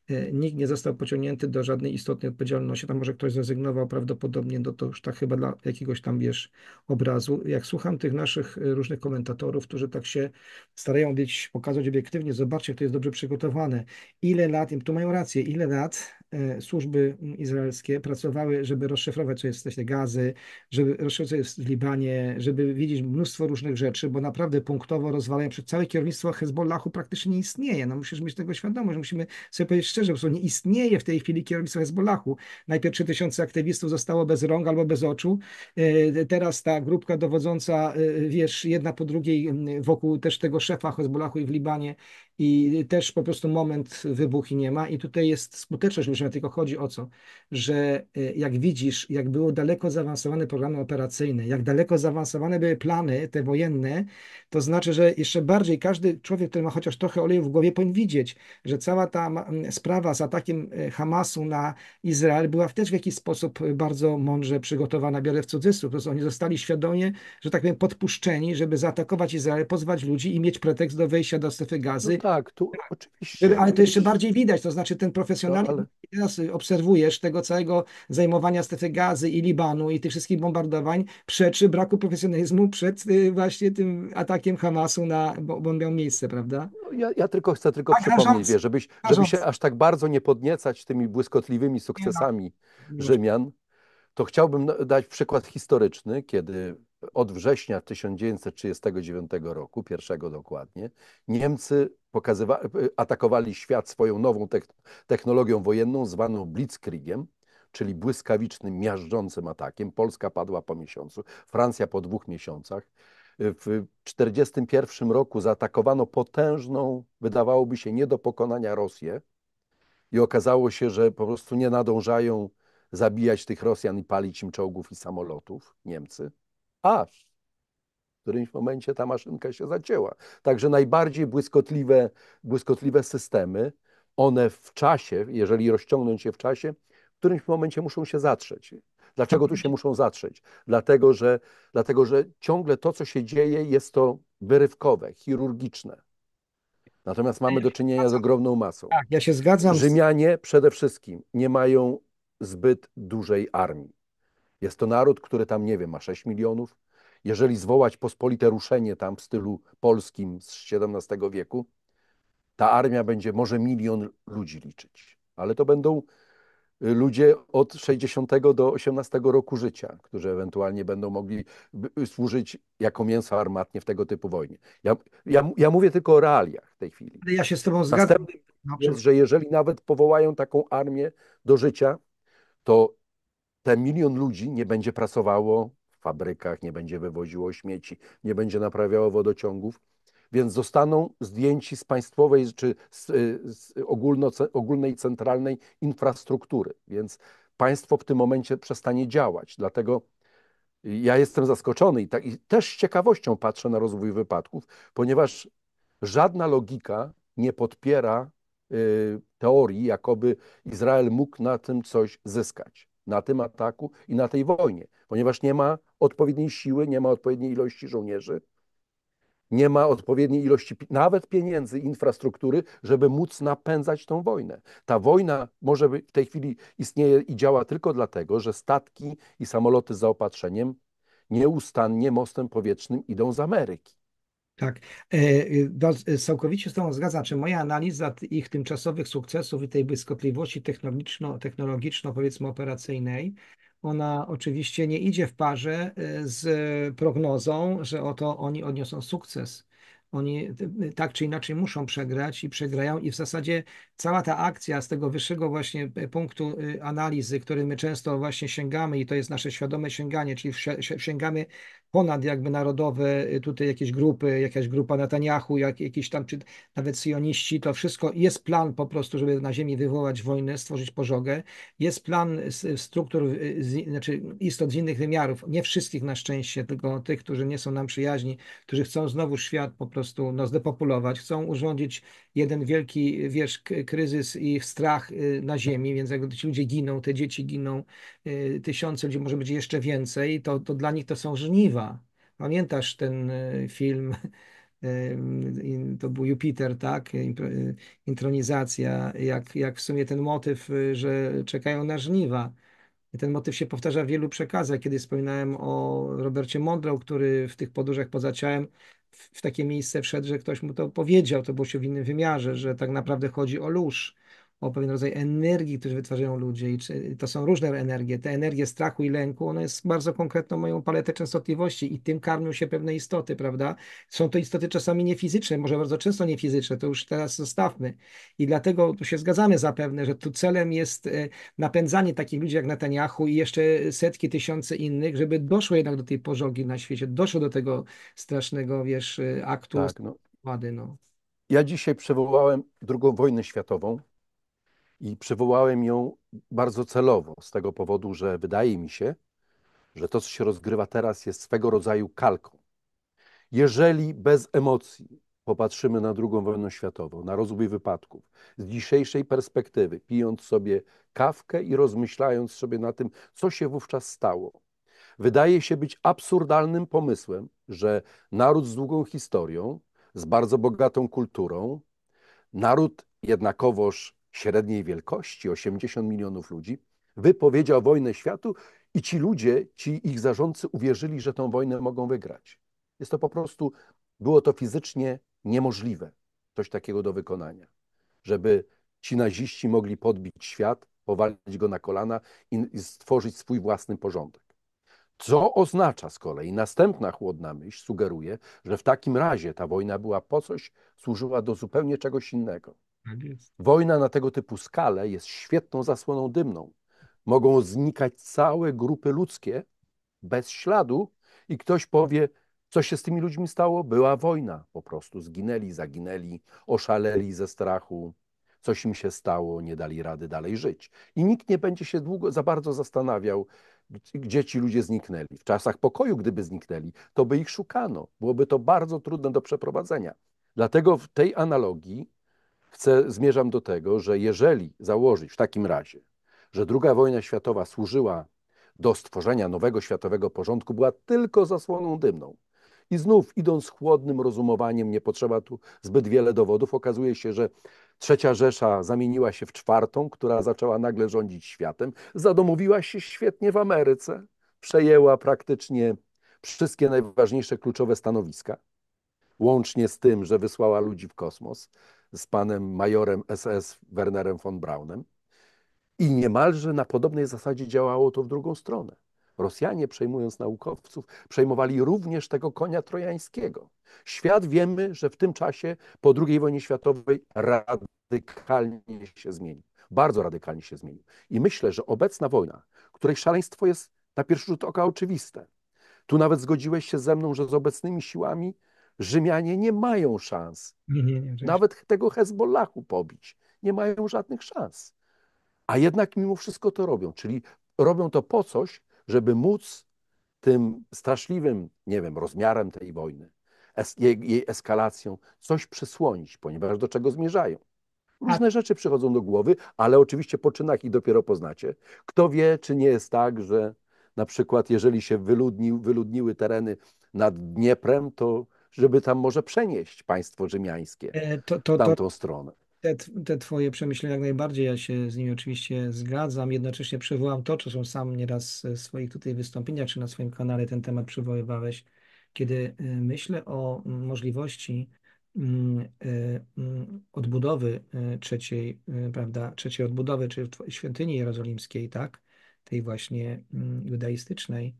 E, nikt nie został pociągnięty do żadnej istotnej odpowiedzialności. Tam może ktoś zrezygnował prawdopodobnie, no to już tak chyba dla jakiegoś tam wiesz obrazu. Jak słucham tych naszych e, różnych komentatorów, którzy tak się starają być, pokazać obiektywnie, zobaczcie, to jest dobrze przygotowane. Ile lat, tu mają rację, ile lat e, służby mm, izraelskie pracowały, żeby rozszyfrować, co jest w gazy, żeby rozszyfrować, co jest w Libanie, żeby widzieć mnóstwo różnych rzeczy, bo naprawdę punktowo rozwalają przez całe kierownictwo Hezbollahu praktycznie nie istnieje. No musisz mieć tego świadomość, że musimy sobie powiedzieć Syrze, po nie istnieje w tej chwili kierownictwo Hezbollahu. Najpierw 3000 aktywistów zostało bez rąk albo bez oczu. E, teraz ta grupka dowodząca, e, wiesz, jedna po drugiej wokół też tego szefa Hezbollahu i w Libanie i też po prostu moment wybuchu nie ma. I tutaj jest skuteczność że tylko chodzi o co? Że y, jak widzisz, jak było daleko zaawansowane programy operacyjne, jak daleko zaawansowane były plany te wojenne, to znaczy, że jeszcze bardziej każdy człowiek, który ma chociaż trochę oleju w głowie, powinien widzieć, że cała ta sprawa z atakiem y, Hamasu na Izrael była też w jakiś sposób y, bardzo mądrze przygotowana, biorę w cudzysłów. To oni zostali świadomie, że tak powiem, podpuszczeni, żeby zaatakować Izrael, pozwać ludzi i mieć pretekst do wejścia do strefy gazy. No tak tak, tu tak. oczywiście. Ale to jeszcze bardziej widać, to znaczy ten profesjonalizm, no, ale... teraz obserwujesz tego całego zajmowania strefy gazy i Libanu i tych wszystkich bombardowań, przeczy braku profesjonalizmu przed y, właśnie tym atakiem Hamasu, na, bo, bo on miał miejsce, prawda? No, ja, ja, tylko chcę tylko przypomnieć, wie, żebyś, żeby się aż tak bardzo nie podniecać tymi błyskotliwymi sukcesami Rzymian, to chciałbym no, dać przykład historyczny, kiedy od września 1939 roku, pierwszego dokładnie, Niemcy atakowali świat swoją nową technologią wojenną zwaną Blitzkriegiem, czyli błyskawicznym, miażdżącym atakiem. Polska padła po miesiącu, Francja po dwóch miesiącach. W 1941 roku zaatakowano potężną, wydawałoby się nie do pokonania Rosję i okazało się, że po prostu nie nadążają zabijać tych Rosjan i palić im czołgów i samolotów Niemcy aż w którymś momencie ta maszynka się zacięła. Także najbardziej błyskotliwe, błyskotliwe systemy, one w czasie, jeżeli rozciągnąć je w czasie, w którymś momencie muszą się zatrzeć. Dlaczego tu się muszą zatrzeć? Dlatego że, dlatego, że ciągle to, co się dzieje, jest to wyrywkowe, chirurgiczne. Natomiast mamy do czynienia z ogromną masą. Tak, ja się zgadzam. Rzymianie przede wszystkim nie mają zbyt dużej armii. Jest to naród, który tam, nie wiem, ma 6 milionów. Jeżeli zwołać pospolite ruszenie tam w stylu polskim z XVII wieku, ta armia będzie może milion ludzi liczyć. Ale to będą y, ludzie od 60 do 18 roku życia, którzy ewentualnie będą mogli służyć jako mięso armatnie w tego typu wojnie. Ja, ja, ja mówię tylko o realiach w tej chwili. Ja się z Tobą zgadzam. jest, że jeżeli nawet powołają taką armię do życia, to te milion ludzi nie będzie pracowało w fabrykach, nie będzie wywoziło śmieci, nie będzie naprawiało wodociągów, więc zostaną zdjęci z państwowej czy z, y, z ogólno, ogólnej centralnej infrastruktury. Więc państwo w tym momencie przestanie działać. Dlatego ja jestem zaskoczony i, tak, i też z ciekawością patrzę na rozwój wypadków, ponieważ żadna logika nie podpiera y, teorii, jakoby Izrael mógł na tym coś zyskać na tym ataku i na tej wojnie, ponieważ nie ma odpowiedniej siły, nie ma odpowiedniej ilości żołnierzy, nie ma odpowiedniej ilości nawet pieniędzy, infrastruktury, żeby móc napędzać tą wojnę. Ta wojna może być, w tej chwili istnieje i działa tylko dlatego, że statki i samoloty z zaopatrzeniem nieustannie mostem powietrznym idą z Ameryki. Tak, e, e, e, całkowicie z tą zgadzam. Czy moja analiza ich tymczasowych sukcesów i tej błyskotliwości technologiczno, powiedzmy operacyjnej, ona oczywiście nie idzie w parze z prognozą, że oto oni odniosą sukces. Oni tak czy inaczej muszą przegrać i przegrają, i w zasadzie cała ta akcja z tego wyższego właśnie punktu analizy, który my często właśnie sięgamy, i to jest nasze świadome sięganie, czyli sięgamy ponad jakby narodowe y, tutaj jakieś grupy, jakaś grupa Netanyahu, jak, jakiś tam, czy nawet syjoniści, to wszystko jest plan po prostu, żeby na ziemi wywołać wojnę, stworzyć pożogę. Jest plan struktur, y, z, znaczy istot z innych wymiarów, nie wszystkich na szczęście, tylko tych, którzy nie są nam przyjaźni, którzy chcą znowu świat po prostu no, zdepopulować, chcą urządzić jeden wielki, wiesz, kryzys i strach y, na ziemi, więc jak ci ludzie giną, te dzieci giną, y, tysiące ludzi, może być jeszcze więcej, to, to dla nich to są żniwa. Pamiętasz ten y, film, to był Jupiter, tak, intronizacja, jak, jak w sumie ten motyw, że czekają na żniwa. Ten motyw się powtarza w wielu przekazach. Kiedy wspominałem o Robercie Monroe, który w tych podróżach poza ciałem w takie miejsce wszedł, że ktoś mu to powiedział, to było się w innym wymiarze, że tak naprawdę chodzi o lóż o pewien rodzaj energii, który wytwarzają ludzie i czy, to są różne energie. Te energie strachu i lęku, one jest bardzo konkretną moją paletę częstotliwości i tym karmią się pewne istoty, prawda? Są to istoty czasami niefizyczne, może bardzo często niefizyczne, to już teraz zostawmy. I dlatego tu się zgadzamy zapewne, że tu celem jest e, napędzanie takich ludzi jak Netanyahu i jeszcze setki tysięcy innych, żeby doszło jednak do tej pożogi na świecie, doszło do tego strasznego, wiesz, e, aktu tak, no. Wady, no. Ja dzisiaj przywołałem drugą wojnę światową, i przywołałem ją bardzo celowo, z tego powodu, że wydaje mi się, że to, co się rozgrywa teraz, jest swego rodzaju kalką. Jeżeli bez emocji popatrzymy na II wojnę światową, na rozwój wypadków, z dzisiejszej perspektywy, pijąc sobie kawkę i rozmyślając sobie na tym, co się wówczas stało, wydaje się być absurdalnym pomysłem, że naród z długą historią, z bardzo bogatą kulturą, naród jednakowoż średniej wielkości, 80 milionów ludzi, wypowiedział wojnę światu i ci ludzie, ci ich zarządcy uwierzyli, że tę wojnę mogą wygrać. Jest to po prostu, było to fizycznie niemożliwe, coś takiego do wykonania, żeby ci naziści mogli podbić świat, powalić go na kolana i stworzyć swój własny porządek. Co oznacza z kolei następna chłodna myśl sugeruje, że w takim razie ta wojna była po coś, służyła do zupełnie czegoś innego. Tak jest. Wojna na tego typu skalę jest świetną zasłoną dymną. Mogą znikać całe grupy ludzkie bez śladu i ktoś powie, co się z tymi ludźmi stało? Była wojna. Po prostu zginęli, zaginęli, oszaleli ze strachu. Coś im się stało, nie dali rady dalej żyć. I nikt nie będzie się długo za bardzo zastanawiał, gdzie ci ludzie zniknęli. W czasach pokoju, gdyby zniknęli, to by ich szukano. Byłoby to bardzo trudne do przeprowadzenia. Dlatego w tej analogii Chcę, zmierzam do tego, że jeżeli założyć w takim razie, że II wojna światowa służyła do stworzenia nowego światowego porządku, była tylko zasłoną dymną. I znów, idąc chłodnym rozumowaniem, nie potrzeba tu zbyt wiele dowodów, okazuje się, że Trzecia Rzesza zamieniła się w czwartą, która zaczęła nagle rządzić światem, zadomowiła się świetnie w Ameryce, przejęła praktycznie wszystkie najważniejsze kluczowe stanowiska, łącznie z tym, że wysłała ludzi w kosmos z panem majorem SS Wernerem von Braunem. I niemalże na podobnej zasadzie działało to w drugą stronę. Rosjanie, przejmując naukowców, przejmowali również tego konia trojańskiego. Świat wiemy, że w tym czasie po II wojnie światowej radykalnie się zmienił. Bardzo radykalnie się zmienił. I myślę, że obecna wojna, której szaleństwo jest na pierwszy rzut oka oczywiste. Tu nawet zgodziłeś się ze mną, że z obecnymi siłami Rzymianie nie mają szans. Nie, nie, nie, Nawet tego Hezbollahu pobić. Nie mają żadnych szans. A jednak mimo wszystko to robią. Czyli robią to po coś, żeby móc tym straszliwym, nie wiem, rozmiarem tej wojny, es jej, jej, eskalacją, coś przysłonić, ponieważ do czego zmierzają. Różne A... rzeczy przychodzą do głowy, ale oczywiście po czynach ich dopiero poznacie. Kto wie, czy nie jest tak, że na przykład jeżeli się wyludnił, wyludniły tereny nad Dnieprem, to żeby tam może przenieść państwo rzymiańskie e, to, to, w tamtą stronę. Te, te twoje przemyślenia jak najbardziej, ja się z nimi oczywiście zgadzam. Jednocześnie przywołam to, co sam nieraz w swoich tutaj wystąpieniach czy na swoim kanale ten temat przywoływałeś, kiedy e, myślę o możliwości mm, e, mm, odbudowy trzeciej, prawda, trzeciej odbudowy, czy świątyni jerozolimskiej, tak, tej właśnie mm, judaistycznej,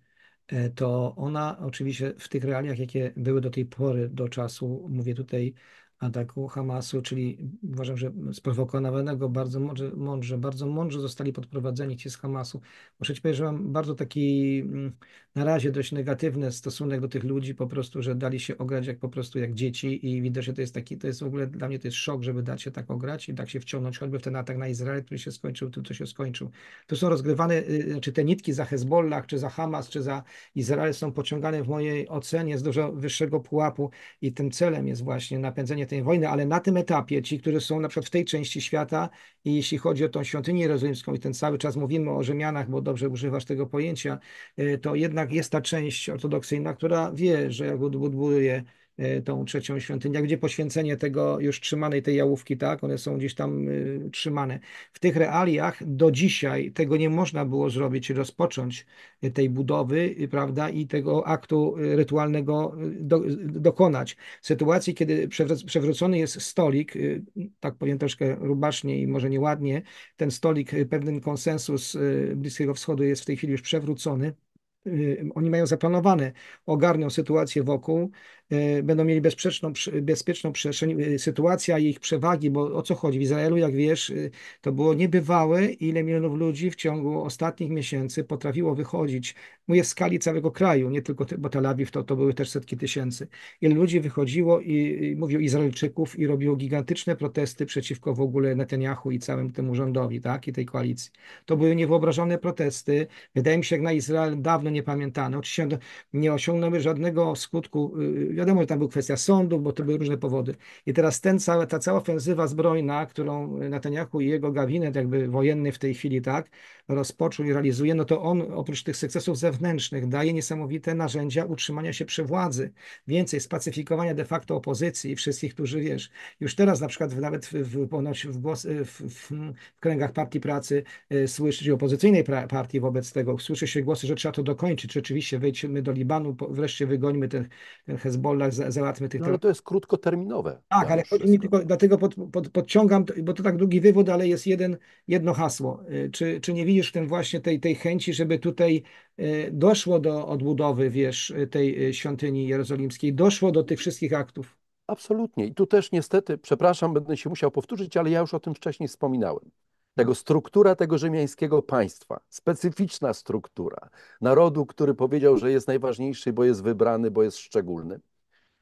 E, to ona oczywiście w tych realiach, jakie były do tej pory, do czasu, mówię tutaj ataku Hamasu, czyli uważam, że sprowokowanego bardzo mądrze, mądrze, bardzo mądrze zostali podprowadzeni ci z Hamasu. Muszę ci powiedzieć, że mam bardzo taki mm, na razie dość negatywny stosunek do tych ludzi, po prostu, że dali się ograć jak po prostu jak dzieci i że to jest taki, to jest w ogóle dla mnie to jest szok, żeby dać się tak ograć i tak się wciągnąć, choćby w ten atak na Izrael, który się skończył, tym, co się skończył. Tu są rozgrywane, y, y, czy znaczy te nitki za Hezbollah, czy za Hamas, czy za Izrael są pociągane w mojej ocenie z dużo wyższego pułapu i tym celem jest właśnie napędzenie tej wojny, ale na tym etapie, ci, którzy są na przykład w tej części świata i jeśli chodzi o tą świątynię jerozolimską i ten cały czas mówimy o Rzymianach, bo dobrze używasz tego pojęcia, y, to jednak jest ta część ortodoksyjna, która wie, że jak buduje E, tą trzecią świątynię, gdzie poświęcenie tego już trzymanej tej jałówki, tak, one są gdzieś tam y, trzymane. W tych realiach do dzisiaj tego nie można było zrobić, rozpocząć y, tej budowy, y, prawda, i tego aktu rytualnego do, dokonać. W sytuacji, kiedy przewrócony jest stolik, tak powiem troszkę rubasznie i może nieładnie, ten stolik, pewien konsensus Bliskiego Wschodu jest w tej chwili już przewrócony, oni mają zaplanowane, ogarnią sytuację wokół, E, będą mieli bezpieczną, bezpieczną przestrzeń, e, sytuacja ich przewagi, bo o co chodzi? W Izraelu, jak wiesz, e, to było niebywałe, ile milionów ludzi w ciągu ostatnich miesięcy potrafiło wychodzić. Mówię no w skali całego kraju, nie tylko, bo Tel Awiw to, to były też setki tysięcy. Ile ludzi wychodziło i, i mówił Izraelczyków i robiło gigantyczne protesty przeciwko w ogóle Netanyahu i całym temu rządowi, tak, i tej koalicji. To były niewyobrażone protesty. Wydaje mi się, jak na Izrael dawno nie pamiętano. Oczywiście nie osiągnęły żadnego skutku y, wiadomo, że tam była kwestia sądów, bo to były różne powody. I teraz ten, cały ta cała ofensywa zbrojna, którą Netanyahu i jego gabinet jakby wojenny w tej chwili tak rozpoczął i realizuje, no to on oprócz tych sukcesów zewnętrznych daje niesamowite narzędzia utrzymania się przy władzy. Więcej spacyfikowania de facto opozycji i wszystkich, którzy wiesz, już teraz na przykład nawet w, ponoć w, głos, w, w, w kręgach partii pracy y, słyszy, się opozycyjnej pra, partii wobec tego, słyszy się głosy, że trzeba to dokończyć, rzeczywiście wejdźmy do Libanu, po, wreszcie wygońmy ten, ten Hezbollah, załatwmy tych... No, ale to jest krótkoterminowe. Tak, ale chodzi mi tylko, dlatego pod, pod, podciągam, bo to tak długi wywód, ale jest jeden, jedno hasło. Y, czy, czy nie widzisz w tym właśnie tej, tej chęci, żeby tutaj y, doszło do odbudowy, wiesz, y, tej świątyni jerozolimskiej, doszło do tych wszystkich aktów? Absolutnie. I tu też niestety, przepraszam, będę się musiał powtórzyć, ale ja już o tym wcześniej wspominałem tego struktura tego rzymiańskiego państwa, specyficzna struktura narodu, który powiedział, że jest najważniejszy, bo jest wybrany, bo jest szczególny,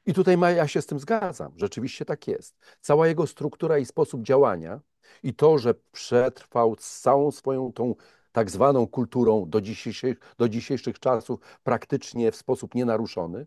i tutaj ja się z tym zgadzam, rzeczywiście tak jest. Cała jego struktura i sposób działania i to, że przetrwał z całą swoją tą tak zwaną kulturą do dzisiejszych, do dzisiejszych czasów praktycznie w sposób nienaruszony,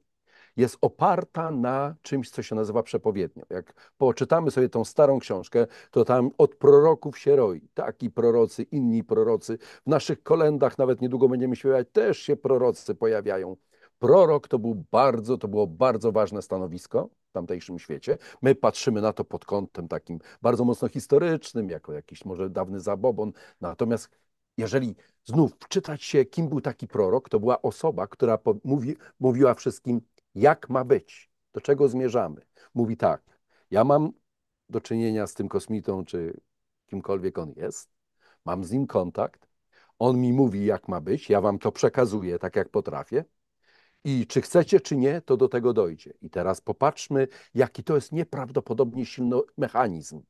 jest oparta na czymś, co się nazywa przepowiednią. Jak poczytamy sobie tą starą książkę, to tam od proroków się roi. Taki prorocy, inni prorocy. W naszych kolendach nawet niedługo będziemy śpiewać, też się prorocy pojawiają prorok to był bardzo, to było bardzo ważne stanowisko w tamtejszym świecie. My patrzymy na to pod kątem takim bardzo mocno historycznym, jako jakiś może dawny zabobon. Natomiast jeżeli znów czytać się, kim był taki prorok, to była osoba, która mówi, mówiła wszystkim, jak ma być, do czego zmierzamy. Mówi tak, ja mam do czynienia z tym kosmitą, czy kimkolwiek on jest, mam z nim kontakt, on mi mówi, jak ma być, ja wam to przekazuję tak, jak potrafię, i czy chcecie, czy nie, to do tego dojdzie. I teraz popatrzmy, jaki to jest nieprawdopodobnie silny mechanizm,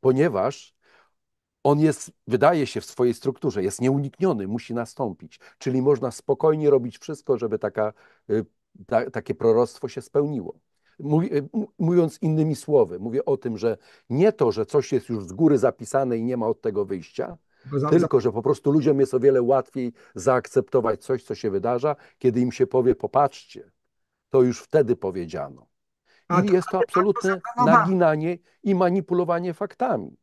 ponieważ on jest, wydaje się w swojej strukturze, jest nieunikniony, musi nastąpić. Czyli można spokojnie robić wszystko, żeby taka, y, ta, takie proroctwo się spełniło. Y, mówiąc innymi słowy, mówię o tym, że nie to, że coś jest już z góry zapisane i nie ma od tego wyjścia, tylko, że po prostu ludziom jest o wiele łatwiej zaakceptować coś, co się wydarza, kiedy im się powie, popatrzcie, to już wtedy powiedziano. I jest to absolutne naginanie i manipulowanie faktami.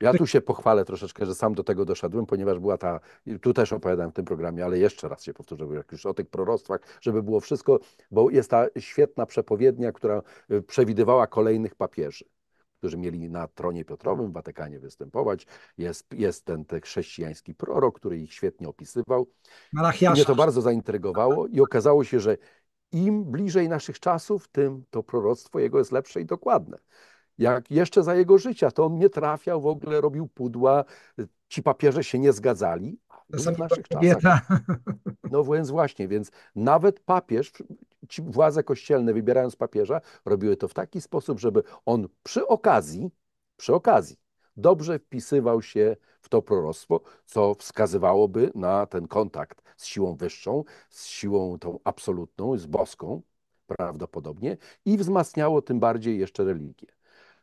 Ja tu się pochwalę troszeczkę, że sam do tego doszedłem, ponieważ była ta, tu też opowiadałem w tym programie, ale jeszcze raz się powtórzę, jak już o tych proroctwach, żeby było wszystko, bo jest ta świetna przepowiednia, która y, przewidywała kolejnych papieży którzy mieli na tronie Piotrowym w Watykanie występować. Jest, jest ten, ten chrześcijański prorok, który ich świetnie opisywał. Mnie to bardzo zaintrygowało i okazało się, że im bliżej naszych czasów, tym to proroctwo jego jest lepsze i dokładne. Jak jeszcze za jego życia, to on nie trafiał, w ogóle robił pudła, ci papieże się nie zgadzali. W naszych czasach. No więc właśnie, więc nawet papież ci władze kościelne, wybierając papieża, robiły to w taki sposób, żeby on przy okazji, przy okazji, dobrze wpisywał się w to proroctwo, co wskazywałoby na ten kontakt z siłą wyższą, z siłą tą absolutną, z boską prawdopodobnie i wzmacniało tym bardziej jeszcze religię.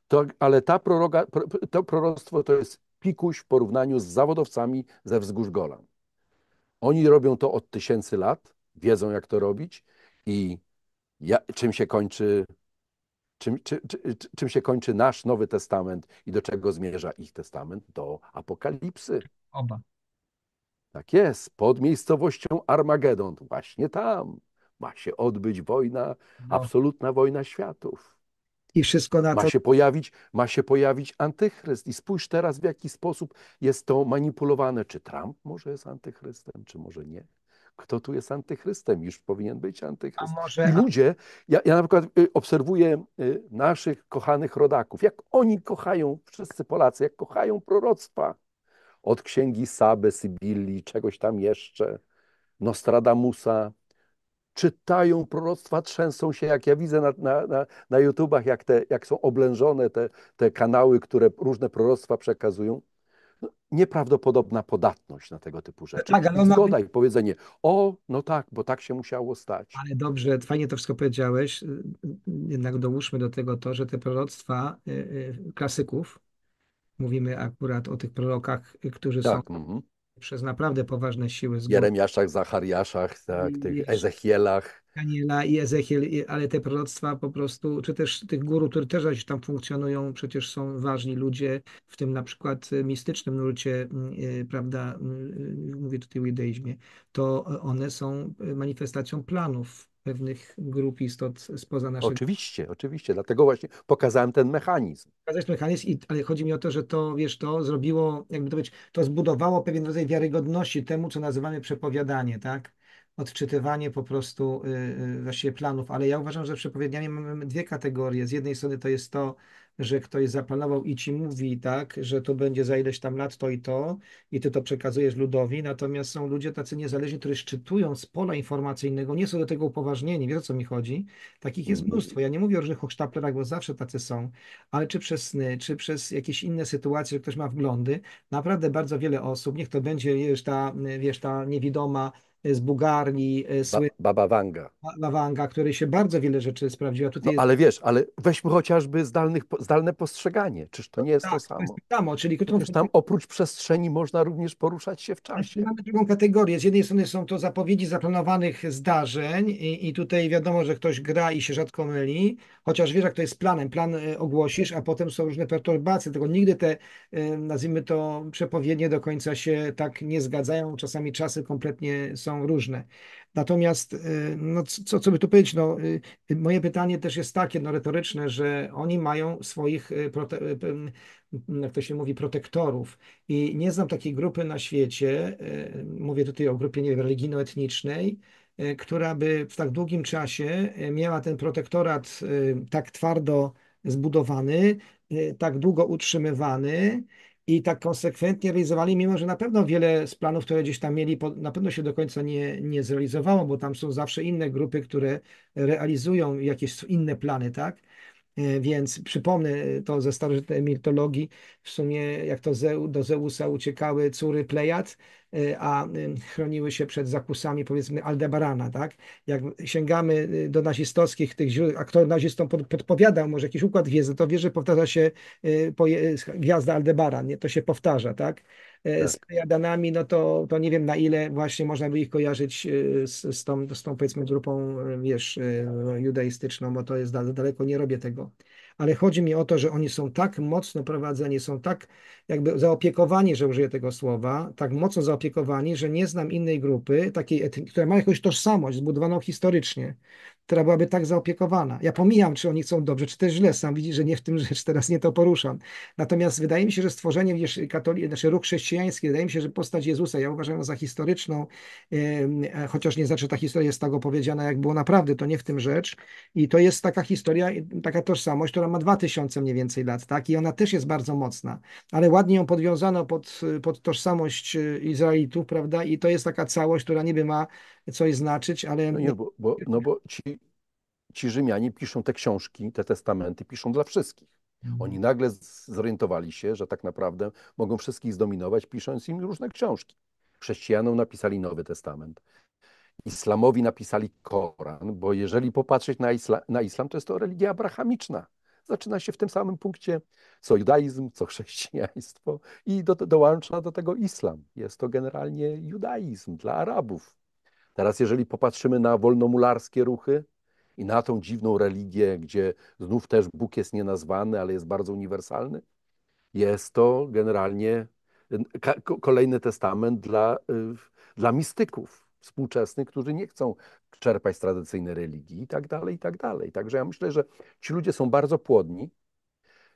To, ale ta proroga, to proroctwo to jest pikuś w porównaniu z zawodowcami ze wzgórz Golan. Oni robią to od tysięcy lat, wiedzą jak to robić i ja, czym się kończy czym, czy, czy, czym się kończy nasz Nowy Testament i do czego zmierza ich testament? Do apokalipsy. Oba. Tak jest, pod miejscowością Armagedon, właśnie tam ma się odbyć wojna, no. absolutna wojna światów. I wszystko na to... Ma się pojawić, ma się pojawić antychryst. I spójrz teraz, w jaki sposób jest to manipulowane. Czy Trump może jest antychrystem, czy może nie? kto tu jest antychrystem, już powinien być antychrystem. Może... I ludzie, ja, ja na przykład y, obserwuję y, naszych kochanych rodaków, jak oni kochają, wszyscy Polacy, jak kochają proroctwa. Od księgi Saby, Sybilli, czegoś tam jeszcze, Nostradamusa. Czytają proroctwa, trzęsą się, jak ja widzę na, na, na, na YouTubach, jak, te, jak są oblężone te, te kanały, które różne proroctwa przekazują nieprawdopodobna podatność na tego typu rzeczy. Tak, ale ona... Zgoda i powiedzenie, o, no tak, bo tak się musiało stać. Ale dobrze, fajnie to wszystko powiedziałeś, jednak dołóżmy do tego to, że te proroctwa y, y, klasyków, mówimy akurat o tych prorokach, y, którzy tak, są mhm przez naprawdę poważne siły. Z Jeremiaszach, Zachariaszach, tak, tych Ezechielach. Daniela i Ezechiel, ale te proroctwa po prostu, czy też tych guru, które też tam funkcjonują, przecież są ważni ludzie, w tym na przykład y, mistycznym nurcie, y, y, prawda, mówię tutaj o judaizmie, to one są manifestacją planów pewnych grup istot spoza naszego... Oczywiście, oczywiście, dlatego właśnie pokazałem ten mechanizm. Pokazałeś mechanizm, i, ale chodzi mi o to, że to, wiesz, to zrobiło, jakby to być, to zbudowało pewien rodzaj wiarygodności temu, co nazywamy przepowiadanie, tak? Odczytywanie po prostu yy, właściwie planów, ale ja uważam, że przepowiedniami mamy dwie kategorie. Z jednej strony to jest to, że ktoś zaplanował i ci mówi, tak, że to będzie za ileś tam lat to i to, i ty to przekazujesz ludowi, natomiast są ludzie tacy niezależni, którzy szczytują z pola informacyjnego, nie są do tego upoważnieni, wiesz o co mi chodzi? Takich jest mhm. mnóstwo. Ja nie mówię o różnych hochsztaplerach, bo zawsze tacy są, ale czy przez sny, czy przez jakieś inne sytuacje, że ktoś ma wglądy, naprawdę bardzo wiele osób, niech to będzie, wiesz, ta, wiesz, ta niewidoma z Bugarni, Z... E, ba, Baba Wanga. Baba Wanga, który się bardzo wiele rzeczy sprawdziła. Tutaj no, jest... Ale wiesz, ale weźmy chociażby zdalnych, zdalne postrzeganie. Czyż to no nie jest tak, to samo? To jest samo, czyli którą... tam oprócz przestrzeni można również poruszać się w czasie. Mamy drugą kategorię. Z jednej strony są to zapowiedzi zaplanowanych zdarzeń i, i tutaj wiadomo, że ktoś gra i się rzadko myli, chociaż wiesz, jak to jest planem. Plan e, ogłosisz, a potem są różne perturbacje, tylko nigdy te, e, nazwijmy to, przepowiednie do końca się tak nie zgadzają. Czasami czasy kompletnie są są różne. Natomiast, y, no, co, co by tu powiedzieć, no, y, moje pytanie też jest takie, no, retoryczne, że oni mają swoich, y, prote, jak to się mówi, protektorów i nie znam takiej grupy na świecie, mówię tutaj o grupie, nie wiem, religijno-etnicznej, która by w tak długim czasie miała ten protektorat tak twardo zbudowany, tak długo utrzymywany i tak konsekwentnie realizowali, mimo że na pewno wiele z planów, które gdzieś tam mieli, na pewno się do końca nie, nie zrealizowało, bo tam są zawsze inne grupy, które realizują jakieś inne plany, tak? E, więc przypomnę e, to ze starożytnej mitologii, w sumie jak to do Zeusa uciekały córy Plejad, e, a chroniły się przed zakusami powiedzmy Aldebarana, tak? Jak sięgamy do nazistowskich tych źródeł, a kto nazistom podpowiadał może jakiś układ gwiazdy, to wie, że powtarza się gwiazda Aldebaran, nie? to się powtarza, tak? E, z tak. Plejadanami, no to, to nie wiem na ile właśnie można by ich kojarzyć e, z, z, tą, z tą powiedzmy grupą, e, wiesz, no, judaistyczną, bo to jest daleko, nie robię tego. Ale chodzi mi o to, że oni są tak mocno prowadzeni, są tak jakby zaopiekowani, że użyję tego słowa, tak mocno zaopiekowani, że nie znam innej grupy, takiej, która ma jakąś tożsamość zbudowaną historycznie która byłaby tak zaopiekowana. Ja pomijam, czy oni chcą dobrze, czy też źle. Sam widzi, że nie w tym rzecz, teraz nie to poruszam. Natomiast wydaje mi się, że stworzenie wiesz, katoli, znaczy ruch chrześcijański, wydaje mi się, że postać Jezusa, ja uważam ją za historyczną, yy, chociaż nie znaczy, ta historia jest tak opowiedziana, jak było naprawdę, to nie w tym rzecz. I to jest taka historia, taka tożsamość, która ma dwa tysiące mniej więcej lat, tak? I ona też jest bardzo mocna, ale ładnie ją podwiązano pod, pod tożsamość e, Izraelitów, prawda? I to jest taka całość, która niby ma coś znaczyć, ale... No, nie, bo, bo, no bo ci, ci Rzymianie piszą te książki, te testamenty, piszą dla wszystkich. Mhm. Oni nagle zorientowali się, że tak naprawdę mogą wszystkich zdominować, pisząc im różne książki. Chrześcijanom napisali Nowy Testament. Islamowi napisali Koran, bo jeżeli popatrzeć na, isla, na islam, to jest to religia abrahamiczna. Zaczyna się w tym samym punkcie co judaizm, co chrześcijaństwo i do, dołącza do tego islam. Jest to generalnie judaizm dla Arabów. Teraz, jeżeli popatrzymy na wolnomularskie ruchy i na tą dziwną religię, gdzie znów też Bóg jest nienazwany, ale jest bardzo uniwersalny, jest to generalnie kolejny testament dla, y, dla mistyków współczesnych, którzy nie chcą czerpać z tradycyjnej religii i tak dalej, i tak dalej. Także ja myślę, że ci ludzie są bardzo płodni.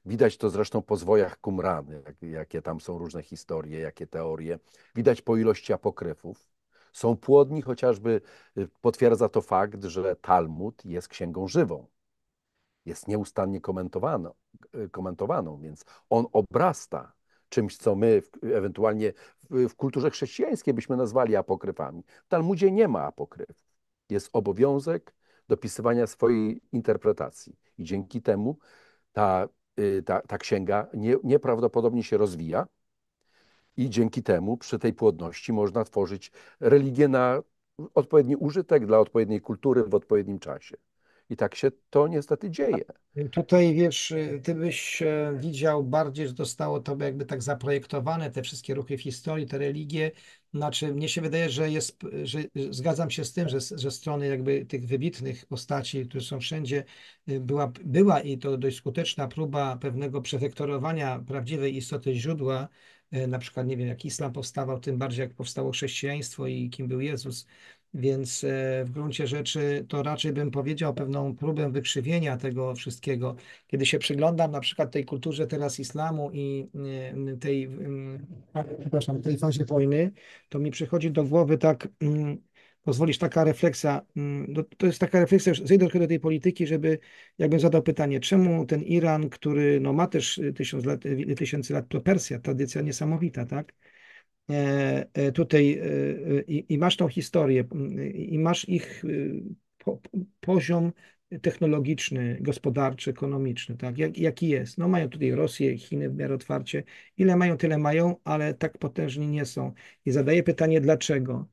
Widać to zresztą po zwojach Kumrany, jakie tam są różne historie, jakie teorie. Widać po ilości apokryfów są płodni, chociażby y, potwierdza to fakt, że Talmud jest księgą żywą. Jest nieustannie komentowano, y, komentowaną, więc on obrasta czymś, co my ewentualnie w, kulturze chrześcijańskiej byśmy nazwali apokryfami. W Talmudzie nie ma apokryf, Jest obowiązek dopisywania swojej interpretacji. I dzięki temu ta, y, ta, ta księga nie, nieprawdopodobnie się rozwija i dzięki temu przy tej płodności można tworzyć religię na odpowiedni użytek dla odpowiedniej kultury w odpowiednim czasie. I tak się to niestety dzieje. Tutaj wiesz, ty byś e, widział bardziej, że zostało to jakby tak zaprojektowane, te wszystkie ruchy w historii, te religie. Znaczy, mnie się wydaje, że jest, że zgadzam się z tym, że, że strony jakby tych wybitnych postaci, które są wszędzie, e, była, była i to dość skuteczna próba pewnego przefektorowania prawdziwej istoty źródła E, na przykład, nie wiem, jak islam powstawał, tym bardziej jak powstało chrześcijaństwo i kim był Jezus. Więc e, w gruncie rzeczy to raczej bym powiedział pewną próbę wykrzywienia tego wszystkiego. Kiedy się przyglądam na przykład tej kulturze teraz islamu i mm, tej, mm, przepraszam, tej fazie wojny, to mi przychodzi do głowy tak mm, pozwolisz, taka refleksja, mm, to jest taka refleksja, już zejdę trochę do tej polityki, żeby jakbym zadał pytanie, czemu ten Iran, który no, ma też y, tysiąc lat, y, tysięcy lat, to Persja, tradycja niesamowita, tak? E, e tutaj e, e, i, i, masz tą historię, mm, i masz ich y, po, poziom technologiczny, gospodarczy, ekonomiczny, tak? Jak, jaki jest? No mają tutaj Rosję, Chiny w miarę otwarcie. Ile mają, tyle mają, ale tak potężni nie są. I zadaję pytanie, dlaczego?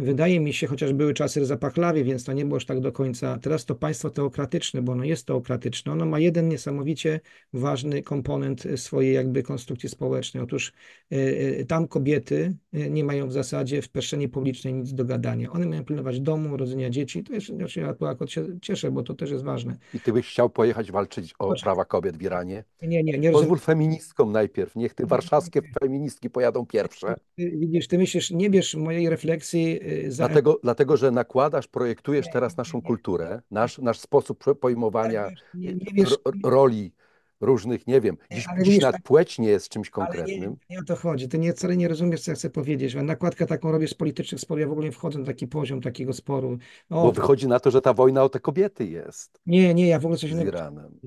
Wydaje mi się, chociaż były czasy zapachlawie, więc to nie było już tak do końca. Teraz to państwo teokratyczne, bo ono jest teokratyczne, ono ma jeden niesamowicie ważny komponent e, swojej jakby konstrukcji społecznej. Otóż e, e, tam kobiety nie mają w zasadzie w przestrzeni publicznej nic do gadania. One mają pilnować domu, rodzenia dzieci. To jest, znaczy ja akurat się cieszę, bo to też jest ważne. I ty byś chciał pojechać walczyć o prawa kobiet w Iranie? Nie, nie, nie. Pozwól feministkom najpierw, niech te warszawskie feministki pojadą pierwsze. Widzisz, ty myślisz, nie bierz mojej refleksji Y, za... Dlatego, dlatego, że nakładasz, projektujesz teraz naszą kulturę, nasz, nasz sposób pojmowania nie, nie y, wiesz, roli różnych, nie wiem, dziś, ale dziś wiesz, nadpłeć tak- nie jest czymś konkretnym. Nie, nie, o to chodzi, ty nie, wcale nie rozumiesz, co ja chcę powiedzieć. Nakładkę taką robisz z politycznych sporów, ja w ogóle nie wchodzę na taki poziom takiego sporu. No, Bo wychodzi na to, że ta wojna o te kobiety jest. Nie, nie, ja w ogóle coś innego.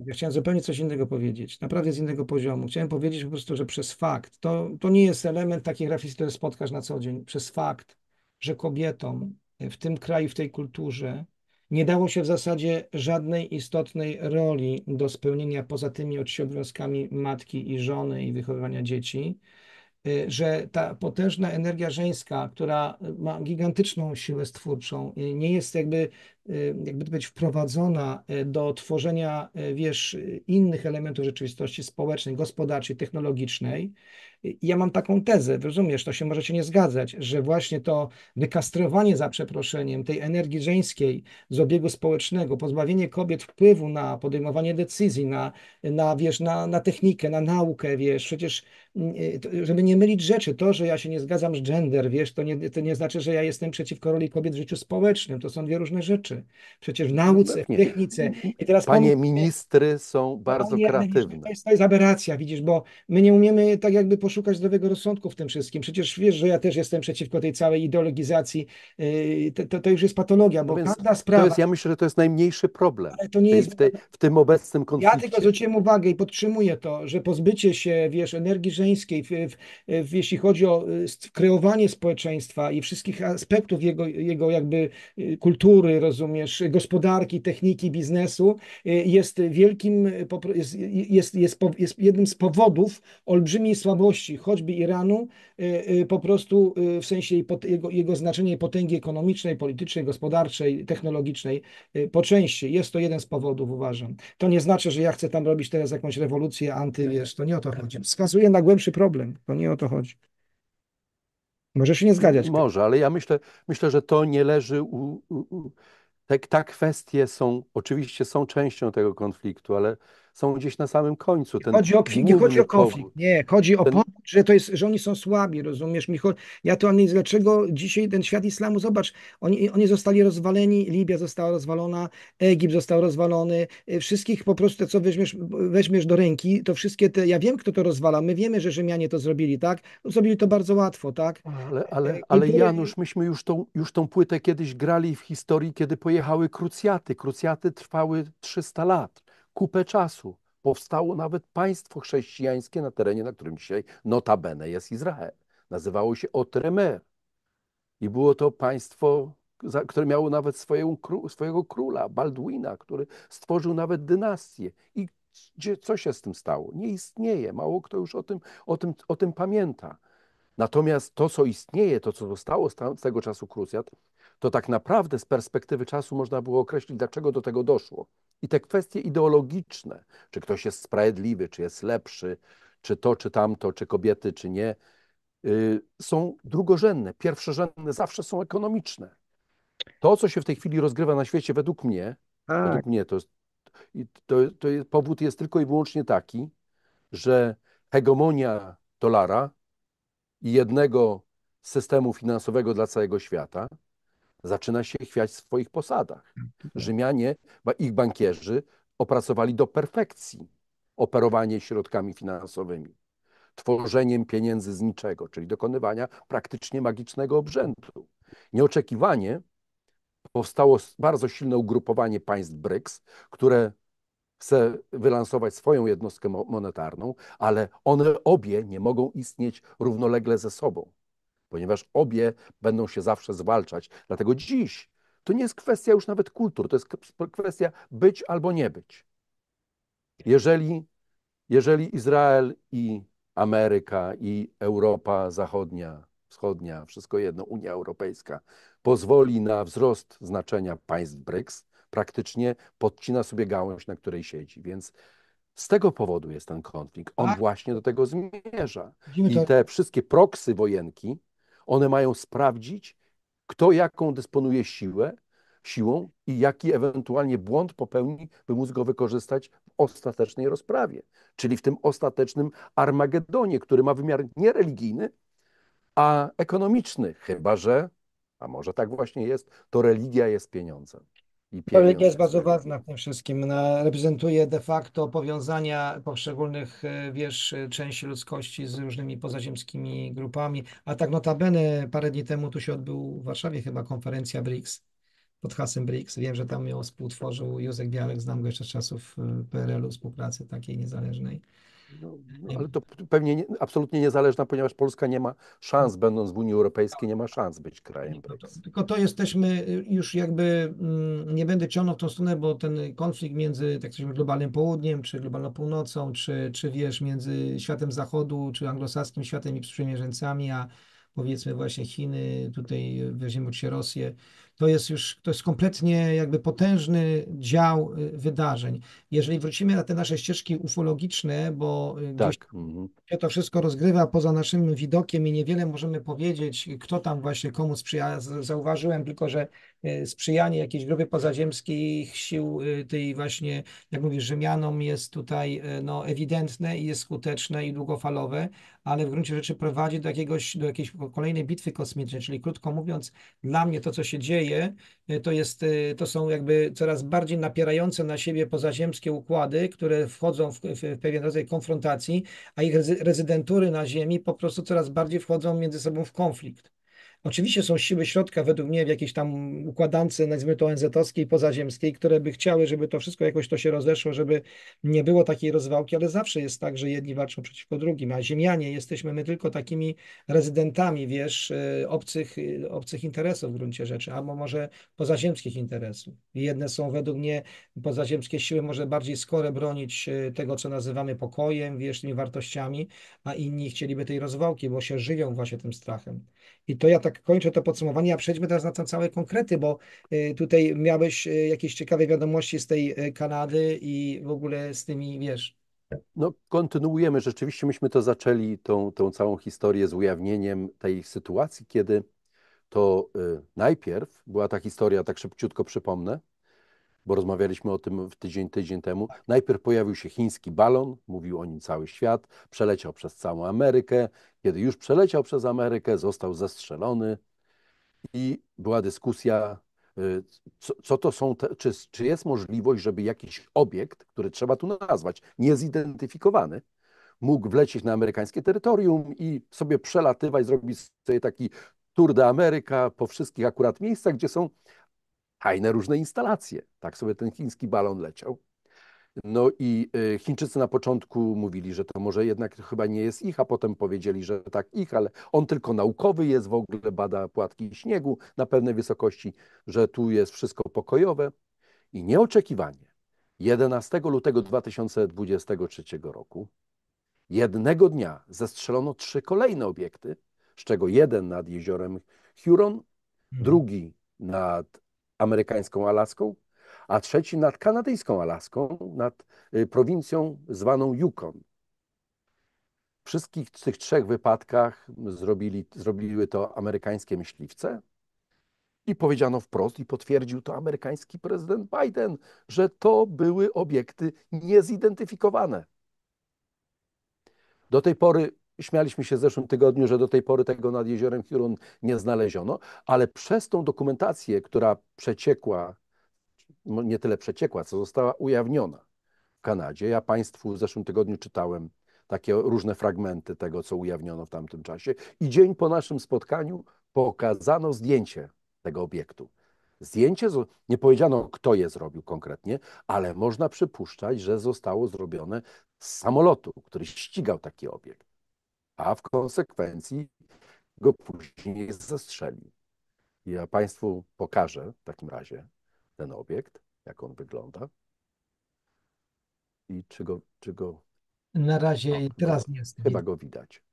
Ja chciałem zupełnie coś innego powiedzieć, naprawdę z innego poziomu. Chciałem powiedzieć po prostu, że przez fakt, to, to nie jest element takich refleksji, które spotkasz na co dzień, przez fakt że kobietom w tym kraju, w tej kulturze nie dało się w zasadzie żadnej istotnej roli do spełnienia poza tymi obowiązkami matki i żony i wychowywania dzieci, y, że ta potężna energia żeńska, która ma gigantyczną siłę stwórczą, y, nie jest jakby, y, jakby być wprowadzona do tworzenia, wiesz, innych elementów rzeczywistości społecznej, gospodarczej, technologicznej, ja mam taką tezę, rozumiesz, to się możecie nie zgadzać, że właśnie to wykastrowanie za przeproszeniem tej energii żeńskiej z obiegu społecznego, pozbawienie kobiet wpływu na podejmowanie decyzji, na, na wiesz, na, na technikę, na naukę, wiesz, przecież Y, żeby nie mylić rzeczy, to, że ja się nie zgadzam z gender, wiesz, to nie, to nie znaczy, że ja jestem przeciwko roli kobiet w życiu społecznym. To są dwie różne rzeczy. Przecież w nauce, w technice. Mm, mm. I teraz Panie ministry są bardzo Panie, kreatywne. To jest, to jest aberracja, widzisz, bo my nie umiemy tak jakby poszukać zdrowego rozsądku w tym wszystkim. Przecież wiesz, że ja też jestem przeciwko tej całej ideologizacji. Y, to, to, to już jest patologia, bo no każda sprawa... To jest, ja myślę, że to jest najmniejszy problem Ale to nie jest... w, tej, w tym obecnym konflikcie. Ja tylko zwróciłem uwagę i podtrzymuję to, że pozbycie się, wiesz, energii w, w, jeśli chodzi o y, kreowanie społeczeństwa i wszystkich aspektów jego, jego jakby y, kultury, rozumiesz, gospodarki, techniki, biznesu, y, jest wielkim, jest, jest, jest, jest jednym z powodów olbrzymiej słabości choćby Iranu, po prostu w sensie jego, jego znaczenia i potęgi ekonomicznej, politycznej, gospodarczej, technologicznej po części. Jest to jeden z powodów, uważam. To nie znaczy, że ja chcę tam robić teraz jakąś rewolucję anty, tak. wiesz, to nie o to tak. chodzi. Wskazuję na głębsze głębszy problem. To no nie o to chodzi. Może się nie zgadzać. Może, ale ja myślę, myślę że to nie leży u. u, u te, kwestie są, oczywiście są częścią tego konfliktu, ale są gdzieś na samym końcu. Ten chodzi o, nie chodzi o konflikt, powód. nie, chodzi o ten... powód, że, to jest, że oni są słabi, rozumiesz? Michał? Ja to analizuję, dlaczego dzisiaj ten świat islamu, zobacz, oni, oni zostali rozwaleni, Libia została rozwalona, Egipt został rozwalony, y, wszystkich po prostu, co weźmiesz, weźmiesz do ręki, to wszystkie te, ja wiem, kto to rozwala, my wiemy, że Rzymianie to zrobili, tak? No, zrobili to bardzo łatwo, tak? Ale, e, ale, e, ale I... Janusz, myśmy już tą, już tą płytę kiedyś grali w historii, kiedy pojechały krucjaty. Krucjaty trwały 300 lat kupę czasu. Powstało nawet państwo chrześcijańskie na terenie, na którym dzisiaj notabene jest Izrael. Nazywało się Otremer. I było to państwo, które miało nawet swojego króla, Baldwina, który stworzył nawet dynastię. I gdzie, co się z tym stało? Nie istnieje. Mało kto już o tym, o tym, o tym pamięta. Natomiast to, co istnieje, to, co zostało z tego czasu krucjat, to tak naprawdę z perspektywy czasu można było określić, dlaczego do tego doszło. I te kwestie ideologiczne, czy ktoś jest sprawiedliwy, czy jest lepszy, czy to, czy tamto, czy kobiety, czy nie, yy, są drugorzędne. Pierwszorzędne zawsze są ekonomiczne. To, co się w tej chwili rozgrywa na świecie, według mnie, tak. według mnie to, to, to jest, powód jest tylko i wyłącznie taki, że hegemonia dolara i jednego systemu finansowego dla całego świata, zaczyna się chwiać w swoich posadach. Tak, Rzymianie, ich bankierzy opracowali do perfekcji operowanie środkami finansowymi, tworzeniem pieniędzy z niczego, czyli dokonywania praktycznie magicznego obrzędu. Nieoczekiwanie powstało bardzo silne ugrupowanie państw BRICS, które chce wylansować swoją jednostkę monetarną, ale one obie nie mogą istnieć równolegle ze sobą ponieważ obie będą się zawsze zwalczać. Dlatego dziś to nie jest kwestia już nawet kultur, to jest kwestia być albo nie być. Jeżeli, jeżeli Izrael i Ameryka i Europa Zachodnia, Wschodnia, wszystko jedno, Unia Europejska, pozwoli na wzrost znaczenia państw BRICS, praktycznie podcina sobie gałąź, na której siedzi. Więc z tego powodu jest ten konflikt. On tak. właśnie do tego zmierza. I te wszystkie proksy wojenki, one mają sprawdzić, kto jaką dysponuje siłę, siłą i jaki ewentualnie błąd popełni, by móc go wykorzystać w ostatecznej rozprawie, czyli w tym ostatecznym Armagedonie, który ma wymiar nie religijny, a ekonomiczny, chyba że, a może tak właśnie jest, to religia jest pieniądzem i Polityka jest bardzo ważna w tym wszystkim. reprezentuje de facto powiązania poszczególnych, e, wiesz, e, części ludzkości z różnymi pozaziemskimi grupami. A tak notabene parę dni temu tu się odbył w Warszawie chyba konferencja BRICS pod hasem BRICS. Wiem, że tam ją współtworzył Józef Białek, znam go jeszcze z czasów e, PRL-u, współpracy takiej niezależnej. No, no, ale to pewnie nie, absolutnie niezależna, ponieważ Polska nie ma szans, będąc w Unii Europejskiej, nie ma szans być krajem Brexit. Tylko to jesteśmy y, już jakby, mm, nie będę ciągnął w tą stronę, bo ten konflikt między tak coś globalnym południem, czy globalną północą, czy, czy wiesz, między światem zachodu, czy anglosaskim światem i sprzymierzeńcami, a powiedzmy właśnie Chiny, tutaj y, weźmiemy się Rosję, to jest już to jest kompletnie jakby potężny dział y, wydarzeń. Jeżeli wrócimy na te nasze ścieżki ufologiczne, bo y, tak. Mhm. się to wszystko rozgrywa poza naszym widokiem i niewiele możemy powiedzieć, kto tam właśnie komu sprzyja. Zauważyłem tylko, że E, sprzyjanie jakiejś grupy pozaziemskich sił, e, tej właśnie, jak mówisz, Rzymianom jest tutaj e, no, ewidentne i jest skuteczne i długofalowe, ale w gruncie rzeczy prowadzi do, jakiegoś, do jakiejś kolejnej bitwy kosmicznej, czyli krótko mówiąc, dla mnie to, co się dzieje, to, jest, to są jakby coraz bardziej napierające na siebie pozaziemskie układy, które wchodzą w, w pewien rodzaj konfrontacji, a ich rezydentury na Ziemi po prostu coraz bardziej wchodzą między sobą w konflikt. Oczywiście są siły środka, według mnie, w jakiejś tam układance, nazwijmy to ONZ-owskiej, pozaziemskiej, które by chciały, żeby to wszystko jakoś to się rozeszło, żeby nie było takiej rozwałki, ale zawsze jest tak, że jedni walczą przeciwko drugim, a ziemianie jesteśmy my tylko takimi rezydentami, wiesz, e, obcych, e, obcych interesów w gruncie rzeczy, albo może pozaziemskich interesów. Jedne są według mnie pozaziemskie siły może bardziej skore bronić e, tego, co nazywamy pokojem, wiesz, tymi wartościami, a inni chcieliby tej rozwałki, bo się żywią właśnie tym strachem. I to ja tak tak kończę to podsumowanie, a przejdźmy teraz na te całe konkrety, bo y, tutaj miałeś y, jakieś ciekawe wiadomości z tej y, Kanady i w ogóle z tymi, wiesz... No, kontynuujemy. Rzeczywiście myśmy to zaczęli, tą, tą całą historię z ujawnieniem tej sytuacji, kiedy to najpierw była ta historia, tak szybciutko przypomnę, bo rozmawialiśmy o tym w tydzień, tydzień temu. Tak. Najpierw pojawił się chiński balon, mówił o nim cały świat, przeleciał przez całą Amerykę. Kiedy już przeleciał przez Amerykę, został zestrzelony i była dyskusja, y, co, co to są, te, czy, czy jest możliwość, żeby jakiś obiekt, który trzeba tu nazwać, niezidentyfikowany, mógł wlecieć na amerykańskie terytorium i sobie przelatywać, zrobić sobie taki Tour de Ameryka po wszystkich akurat miejscach, gdzie są hajne różne instalacje. Tak sobie ten chiński balon leciał. No i y, Chińczycy na początku mówili, że to może jednak chyba nie jest ich, a potem powiedzieli, że tak ich, ale on tylko naukowy jest, w ogóle bada płatki śniegu na pewnej wysokości, że tu jest wszystko pokojowe. I nieoczekiwanie 11 lutego 2023 roku jednego dnia zestrzelono trzy kolejne obiekty, z czego jeden nad jeziorem Huron, mhm. drugi nad amerykańską Alaską, a trzeci nad kanadyjską Alaską, nad y, prowincją zwaną Yukon. W Wszystkich tych trzech wypadkach zrobili, zrobiły to amerykańskie myśliwce i powiedziano wprost i potwierdził to amerykański prezydent Biden, że to były obiekty niezidentyfikowane. Do tej pory Śmialiśmy się w zeszłym tygodniu, że do tej pory tego nad jeziorem Hirun nie znaleziono, ale przez tą dokumentację, która przeciekła, no, nie tyle przeciekła, co została ujawniona w Kanadzie, ja Państwu w zeszłym tygodniu czytałem takie różne fragmenty tego, co ujawniono w tamtym czasie, i dzień po naszym spotkaniu pokazano zdjęcie tego obiektu. Zdjęcie, nie powiedziano kto je zrobił konkretnie, ale można przypuszczać, że zostało zrobione z samolotu, który ścigał taki obiekt a w konsekwencji go później zastrzeli. Ja Państwu pokażę w takim razie ten obiekt, jak on wygląda i czy go. Czy go... Na razie teraz nie jest. Chyba go widać.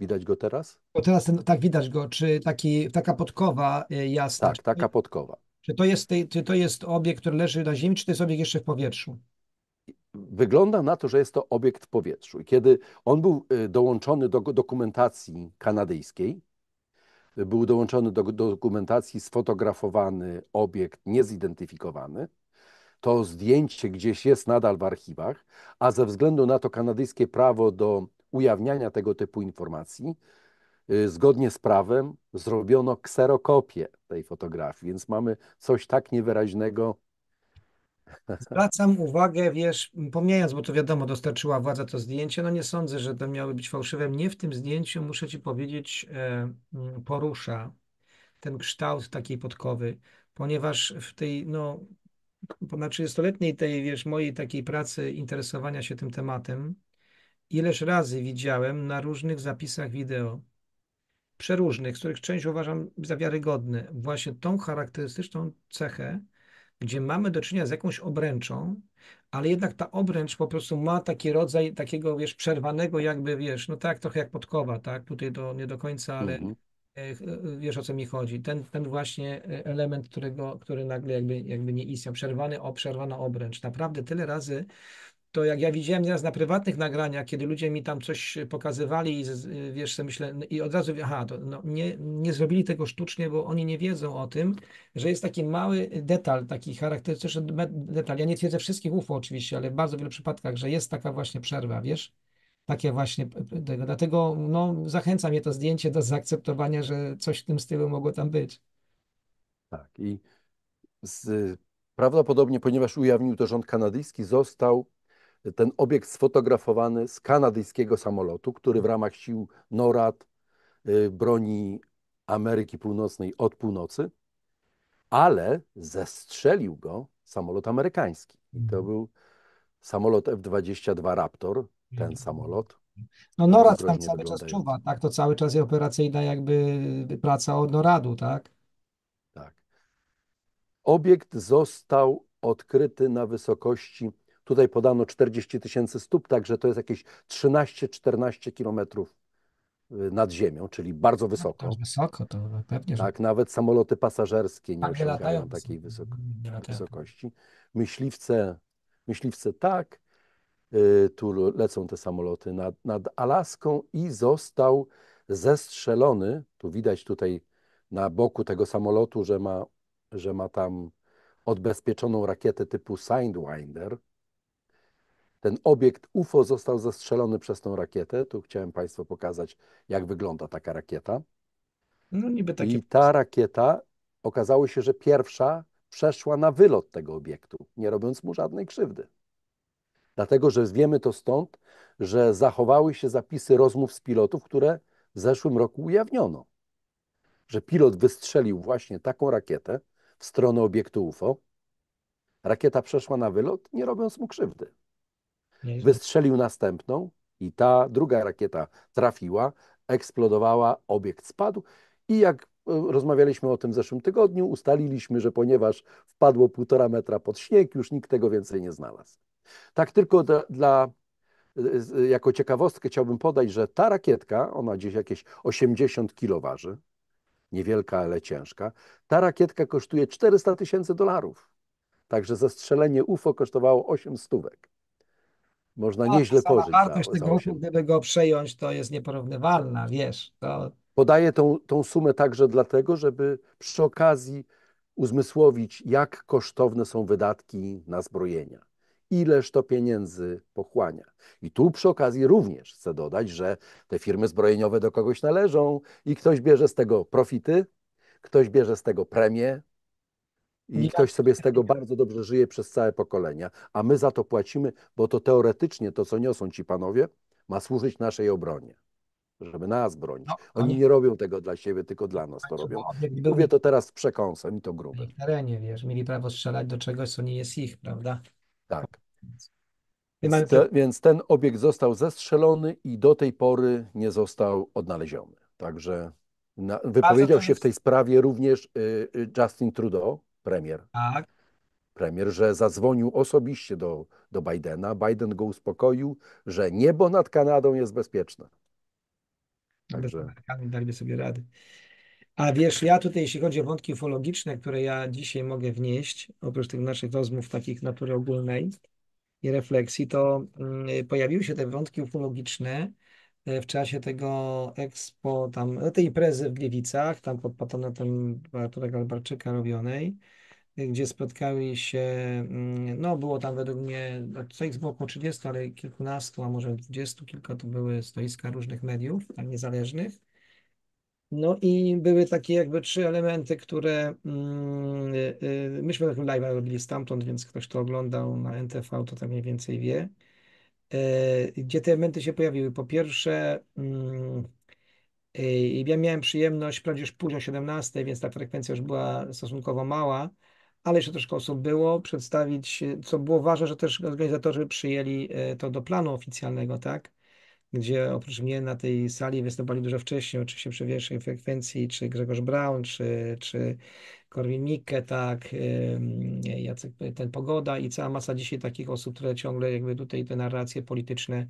Widać go teraz? Bo teraz ten, no tak widać go. Czy taki, taka podkowa e, jasna? Tak, taka podkowa. Czy to, jest, czy to jest obiekt, który leży na ziemi, czy to jest obiekt jeszcze w powietrzu? wygląda na to, że jest to obiekt w powietrzu. I kiedy on był y, dołączony do dokumentacji kanadyjskiej, y, był dołączony do dokumentacji sfotografowany obiekt niezidentyfikowany, to zdjęcie gdzieś jest nadal w archiwach, a ze względu na to kanadyjskie prawo do ujawniania tego typu informacji, y, zgodnie z prawem zrobiono kserokopię tej fotografii, więc mamy coś tak niewyraźnego Zwracam uwagę, wiesz, pomijając, bo to wiadomo, dostarczyła władza to zdjęcie, no nie sądzę, że to miały być fałszywe. Mnie w tym zdjęciu, muszę ci powiedzieć, e, mm, porusza ten kształt takiej podkowy, ponieważ w tej, no, ponad 30-letniej tej, wiesz, mojej takiej pracy interesowania się tym tematem, ileż razy widziałem na różnych zapisach wideo, przeróżnych, z których część uważam za wiarygodne, właśnie tą charakterystyczną cechę, gdzie mamy do czynienia z jakąś obręczą, ale jednak ta obręcz po prostu ma taki rodzaj takiego, wiesz, przerwanego jakby, wiesz, no tak trochę jak podkowa, tak, tutaj do, nie do końca, ale mhm. E, e, wiesz o co mi chodzi. Ten, ten właśnie e, element, którego, który nagle jakby, jakby nie istniał, przerwany, o, przerwana obręcz. Naprawdę tyle razy to jak ja widziałem nieraz na prywatnych nagraniach, kiedy ludzie mi tam coś pokazywali i wiesz, sobie myślę, no i od razu, aha, to, no, nie, nie zrobili tego sztucznie, bo oni nie wiedzą o tym, że jest taki mały detal, taki charakterystyczny detal. Ja nie twierdzę wszystkich UFO oczywiście, ale w bardzo wielu przypadkach, że jest taka właśnie przerwa, wiesz? Takie właśnie, tego. dlatego no, zachęca mnie to zdjęcie do zaakceptowania, że coś w tym stylu mogło tam być. Tak i z, prawdopodobnie, ponieważ ujawnił to rząd kanadyjski, został ten obiekt sfotografowany z kanadyjskiego samolotu, który w mhm. ramach sił NORAD y, broni Ameryki Północnej od północy, ale zestrzelił go samolot amerykański. I to mhm. był samolot F-22 Raptor, ten mhm. samolot. No NORAD tam cały czas czuwa, tak? To cały czas jest operacyjna jakby praca od NORADu, tak? Tak. Obiekt został odkryty na wysokości Tutaj podano 40 tysięcy stóp, także to jest jakieś 13-14 kilometrów y, nad ziemią, czyli bardzo no, wysoko. wysoko, to pewnie. Że... Tak, nawet samoloty pasażerskie nie tak, osiągają latają, takiej tak. wysokości. Myśliwce, myśliwce tak, y, tu lecą te samoloty nad, nad Alaską i został zestrzelony, tu widać tutaj na boku tego samolotu, że ma, że ma tam odbezpieczoną rakietę typu Sidewinder, ten obiekt UFO został zastrzelony przez tą rakietę. Tu chciałem Państwu pokazać, jak wygląda taka rakieta. No, niby takie... I ta rakieta okazało się, że pierwsza przeszła na wylot tego obiektu, nie robiąc mu żadnej krzywdy. Dlatego, że wiemy to stąd, że zachowały się zapisy rozmów z pilotów, które w zeszłym roku ujawniono. Że pilot wystrzelił właśnie taką rakietę w stronę obiektu UFO. Rakieta przeszła na wylot, nie robiąc mu krzywdy. Wystrzelił następną i ta druga rakieta trafiła, eksplodowała, obiekt spadł i jak e, rozmawialiśmy o tym w zeszłym tygodniu, ustaliliśmy, że ponieważ wpadło półtora metra pod śnieg, już nikt tego więcej nie znalazł. Tak tylko dla, dla e, jako ciekawostkę chciałbym podać, że ta rakietka, ona gdzieś jakieś 80 kilo waży, niewielka, ale ciężka, ta rakietka kosztuje 400 tysięcy dolarów. Także zestrzelenie UFO kosztowało 8 stówek można nieźle pożyć. wartość tego gdyby go przejąć, to jest nieporównywalna, wiesz. To... Podaję tą, tą sumę także dlatego, żeby przy okazji uzmysłowić, jak kosztowne są wydatki na zbrojenia. Ileż to pieniędzy pochłania. I tu przy okazji również chcę dodać, że te firmy zbrojeniowe do kogoś należą i ktoś bierze z tego profity, ktoś bierze z tego premie, i ktoś sobie z tego bardzo dobrze żyje przez całe pokolenia, a my za to płacimy, bo to teoretycznie to, co niosą ci panowie, ma służyć naszej obronie, żeby nas bronić. No, oni, oni nie robią tego dla siebie, tylko dla nas to znaczy, robią. I mówię to teraz z przekąsem i to grubym. W terenie, wiesz, mieli prawo strzelać do czegoś, co nie jest ich, prawda? Tak. Te, więc ten obiekt został zestrzelony i do tej pory nie został odnaleziony. Także na, wypowiedział się w tej sprawie również y, y, Justin Trudeau, premier. Tak. Premier, że zadzwonił osobiście do, do Bidena. Biden go uspokoił, że niebo nad Kanadą jest bezpieczne. Także... Dajmy sobie rady. A wiesz, ja tutaj, jeśli chodzi o wątki ufologiczne, które ja dzisiaj mogę wnieść, oprócz tych naszych rozmów takich natury ogólnej i refleksji, to mm, pojawiły się te wątki ufologiczne E, w czasie tego Expo, tam, e, tej imprezy w Gliwicach, tam pod patronatem Artura Galbarczyka robionej, e, gdzie spotkali się, mm, no było tam według mnie, co no, ich było po 30, ale kilkunastu, a może dwudziestu kilka to były stoiska różnych mediów, tam niezależnych. No i były takie jakby trzy elementy, które mm, myśmy takim live robili stamtąd, więc ktoś to oglądał na NTV, to tam mniej więcej wie. E, gdzie te elementy się pojawiły. Po pierwsze, mm, e, ja miałem przyjemność, wprawdzie już późno 17, więc ta frekwencja już była stosunkowo mała, ale jeszcze troszkę osób było, przedstawić, co było ważne, że też organizatorzy przyjęli e, to do planu oficjalnego, tak? gdzie oprócz mnie na tej sali występowali dużo wcześniej, oczywiście przy większej frekwencji, czy Grzegorz Braun, czy, czy Korwin-Mikke, tak, Jacek, ten Pogoda i cała masa dzisiaj takich osób, które ciągle jakby tutaj te narracje polityczne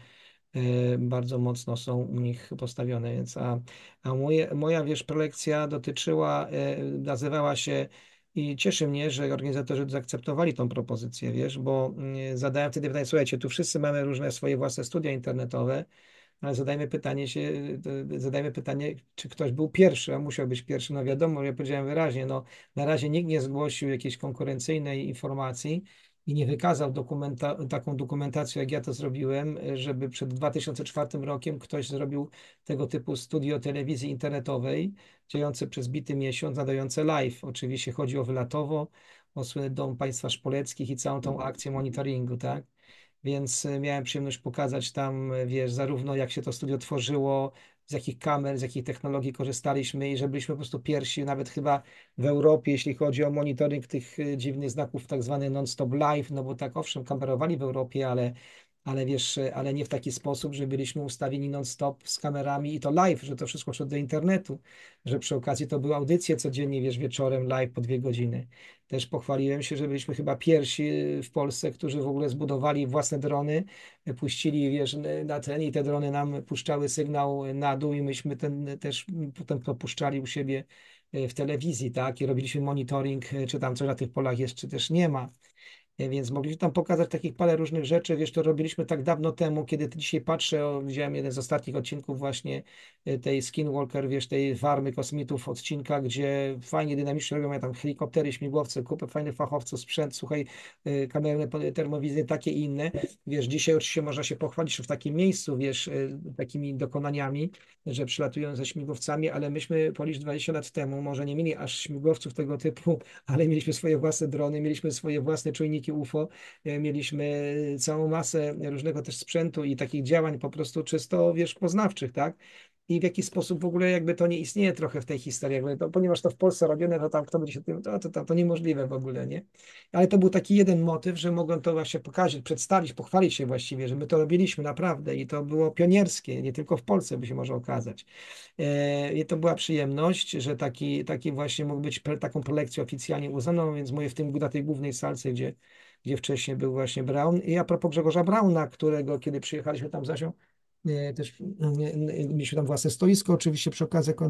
y, bardzo mocno są u nich postawione, więc a, a moje, moja, wiesz, prelekcja dotyczyła, y, nazywała się i cieszy mnie, że organizatorzy zaakceptowali tą propozycję, wiesz, bo mm, zadałem wtedy pytanie, słuchajcie, tu wszyscy mamy różne swoje własne studia internetowe, ale zadajmy pytanie, się, zadajmy pytanie, czy ktoś był pierwszy, a musiał być pierwszy. No wiadomo, ja powiedziałem wyraźnie, no na razie nikt nie zgłosił jakiejś konkurencyjnej informacji, i nie wykazał dokumenta taką dokumentacją, jak ja to zrobiłem, żeby przed 2004 rokiem ktoś zrobił tego typu studio telewizji internetowej, dziejące przez bity miesiąc, nadające live. Oczywiście chodzi o Wylatowo, o słynny Dom Państwa Szpoleckich i całą tą akcję monitoringu, tak? Więc miałem przyjemność pokazać tam, wiesz, zarówno jak się to studio tworzyło, z jakich kamer, z jakich technologii korzystaliśmy i że byliśmy po prostu pierwsi, nawet chyba w Europie, jeśli chodzi o monitoring tych e, dziwnych znaków, tak zwany non-stop live, no bo tak owszem, kamerowali w Europie, ale ale wiesz, e, ale nie w taki sposób, że byliśmy ustawieni non-stop z kamerami i to live, że to wszystko szło do internetu, że przy okazji to były audycje codziennie, wiesz, wieczorem live po dwie godziny. Też pochwaliłem się, że byliśmy chyba pierwsi e, w Polsce, którzy w ogóle zbudowali własne drony, e, puścili, wiesz, na ten i te drony nam puszczały sygnał na dół i myśmy ten też potem popuszczali u siebie w telewizji, tak, i robiliśmy monitoring, czy tam coś na tych polach jest, czy też nie ma. E, więc mogliśmy tam pokazać takich parę różnych rzeczy, wiesz, to robiliśmy tak dawno temu, kiedy dzisiaj patrzę, o, widziałem jeden z ostatnich odcinków właśnie e, tej Skinwalker, wiesz, tej farmy kosmitów odcinka, gdzie fajnie dynamicznie robią, tam helikoptery, śmigłowce, kupę fajnych fachowców, sprzęt, słuchaj, e, kamery termowizyjne, takie i inne, wiesz, dzisiaj oczywiście można się pochwalić że w takim miejscu, wiesz, takimi dokonaniami, że przylatują ze śmigłowcami, ale myśmy policz 20 lat temu może nie mieli aż śmigłowców tego typu, ale mieliśmy swoje własne drony, mieliśmy swoje własne czujniki wielkie UFO. E, mieliśmy całą masę różnego też sprzętu i takich działań po prostu czysto, wiesz, poznawczych, tak? i w jaki sposób w ogóle jakby to nie istnieje trochę w tej historii, jakby to, ponieważ to w Polsce robione, to tam kto będzie się tym, to, to, to, to niemożliwe w ogóle, nie? Ale to był taki jeden motyw, że mogłem to właśnie pokazać, przedstawić, pochwalić się właściwie, że my to robiliśmy naprawdę i to było pionierskie, nie tylko w Polsce by się może okazać. E, I to była przyjemność, że taki, taki właśnie mógł być pre, taką prelekcję oficjalnie uznaną, więc moje w tym, na tej głównej salce, gdzie gdzie wcześniej był właśnie Brown. I a propos Grzegorza Brauna, którego kiedy przyjechaliśmy tam z Asią, też mieliśmy tam własne stoisko, oczywiście przy okazji jako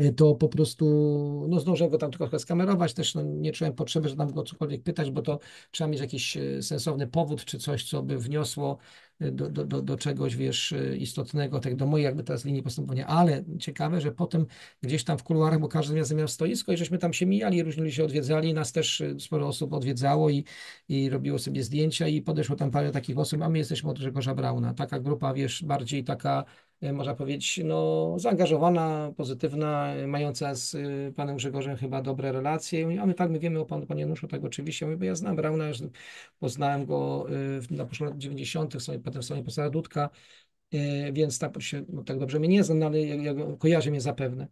Y, to po prostu no zdążyłem go tam trochę skamerować, też no, nie czułem potrzeby, że tam go cokolwiek pytać, bo to trzeba mieć jakiś y, sensowny powód czy coś, co by wniosło y, do, do, do, do czegoś, wiesz, istotnego, tak do mojej jakby teraz linii postępowania, ale ciekawe, że potem gdzieś tam w kuluarach, bo każdy miał stoisko i żeśmy tam się mijali, różnili się odwiedzali, nas też sporo osób odwiedzało i, i robiło sobie zdjęcia i podeszło tam parę takich osób, a my jesteśmy od Grzegorza Brauna, taka grupa, wiesz, bardziej taka E, można powiedzieć, no, zaangażowana, pozytywna, e, mająca z e, panem Grzegorzem chyba dobre relacje. A my tak, my wiemy o panu, panie Januszu, tak oczywiście, bo ja znam Brauna, już poznałem go na początku lat 90., potem w stronie postała Dudka, więc tak, się, no, tak dobrze mnie nie znam, no, ale ja, ja kojarzy mnie zapewne.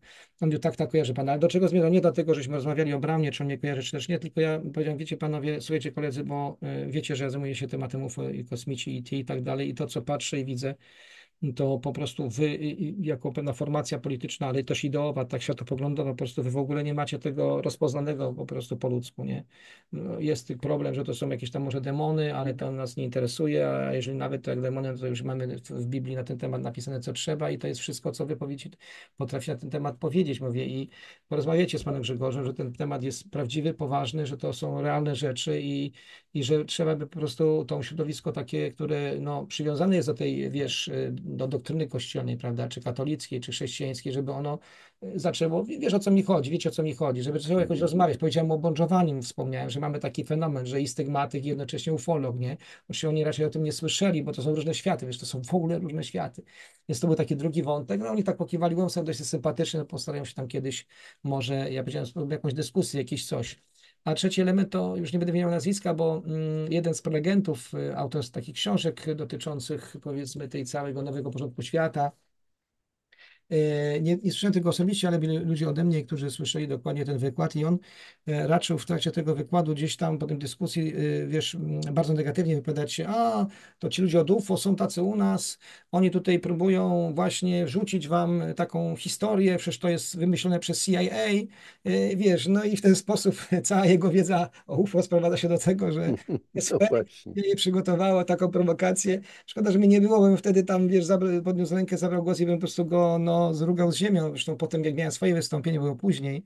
On mówił, tak, tak, kojarzy pana, ale do czego zmierza? Nie dlatego, żeśmy rozmawiali o Braunie, czy on mnie kojarzy, czy też nie, tylko ja powiedziałem, wiecie panowie, słuchajcie koledzy, bo wiecie, że ja zajmuję się tematem UFO i kosmici, IT i tak dalej i to, co patrzę i widzę, to po prostu wy, jako pewna formacja polityczna, ale też ideowa, tak światopoglądowa, po prostu wy w ogóle nie macie tego rozpoznanego po prostu po ludzku, nie? No, jest problem, że to są jakieś tam może demony, ale to nas nie interesuje, a jeżeli nawet to jak demony, to już mamy w Biblii na ten temat napisane, co trzeba i to jest wszystko, co wy potrafi na ten temat powiedzieć, mówię, i porozmawiacie z panem Grzegorzem, że ten temat jest prawdziwy, poważny, że to są realne rzeczy i i że trzeba by po prostu to środowisko takie, które no, przywiązane jest do tej, wiesz, do doktryny kościelnej, prawda, czy katolickiej, czy chrześcijańskiej, żeby ono e, zaczęło, wiesz o co mi chodzi, wiecie o co mi chodzi, żeby zaczęło jakoś mhm. rozmawiać. Powiedziałem o bądżowaniu, wspomniałem, że mamy taki fenomen, że i stygmatyk, i jednocześnie ufolog, nie? Oczywiście oni raczej o tym nie słyszeli, bo to są różne światy, wiesz, to są w ogóle różne światy. Więc to był taki drugi wątek, no oni tak pokiwali głową, są dość sympatyczne, no, postarają się tam kiedyś, może, ja powiedziałem, jakąś dyskusję, jakieś coś. A trzeci element to, już nie będę wymieniał nazwiska, bo mm, jeden z prelegentów, y, autor takich książek dotyczących powiedzmy tej całego nowego porządku świata, E, nie, nie słyszałem tego osobiście, ale byli ludzie ode mnie, którzy słyszeli dokładnie ten wykład i on e, raczył w trakcie tego wykładu gdzieś tam tym dyskusji, e, wiesz, mm, bardzo negatywnie wypowiadać się, a to ci ludzie od UFO są tacy u nas, oni tutaj próbują właśnie wrzucić wam taką historię, przecież to jest wymyślone przez CIA, wiesz, no i w ten sposób cała jego wiedza o UFO sprowadza się do tego, że SPR no przygotowało taką prowokację. Szkoda, że mnie nie było, bym wtedy tam, wiesz, podniósł rękę, zabrał głos i bym po prostu go, no, zrugał z ziemią. Zresztą potem, jak miałem swoje wystąpienie, było później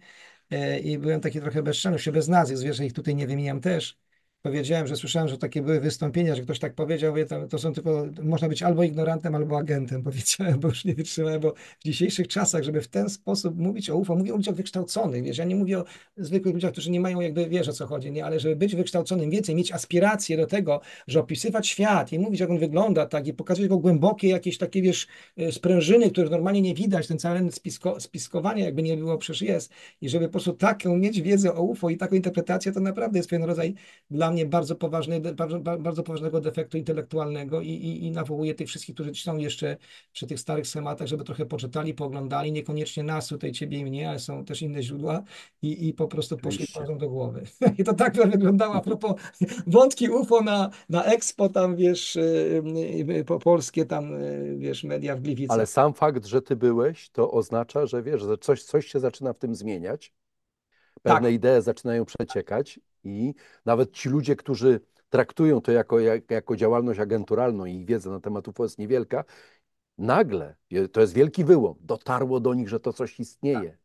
e, i byłem taki trochę bezczelny, się bez nazwy, zwierzę ich tutaj nie wymieniam też powiedziałem, że słyszałem, że takie były wystąpienia, że ktoś tak powiedział, mówię, to, to, są tylko, można być albo ignorantem, albo agentem, powiedziałem, bo już nie wytrzymałem, bo w dzisiejszych czasach, żeby w ten sposób mówić o UFO, mówię o ludziach wykształconych, wiesz, ja nie mówię o zwykłych ludziach, którzy nie mają jakby, wiesz o co chodzi, nie, ale żeby być wykształconym więcej, mieć aspiracje do tego, że opisywać świat i mówić, jak on wygląda, tak, i pokazać go głębokie jakieś takie, wiesz, e, sprężyny, których normalnie nie widać, ten cały spisko, spiskowanie jakby nie było, przecież jest, i żeby po prostu taką mieć wiedzę o UFO i taką interpretację, to naprawdę jest pewien rodzaj dla mnie posiadanie bardzo, poważnej, bardzo poważnego defektu intelektualnego i, i, i nawołuje tych wszystkich, którzy są jeszcze przy tych starych schematach, żeby trochę poczytali, pooglądali, niekoniecznie nas tutaj, ciebie i mnie, ale są też inne źródła i, i po prostu poszli twarzą do głowy. I to tak wyglądało a propos wątki UFO na, na Expo tam, wiesz, y, y, y, po polskie tam, wiesz, media w Gliwicach. Ale sam fakt, że ty byłeś, to oznacza, że wiesz, że coś, coś się zaczyna w tym zmieniać tak. pewne tak. idee zaczynają przeciekać i nawet ci ludzie, którzy traktują to jako, jak, jako działalność agenturalną i ich wiedza na temat UFO jest niewielka, nagle, to jest wielki wyłom, dotarło do nich, że to coś istnieje.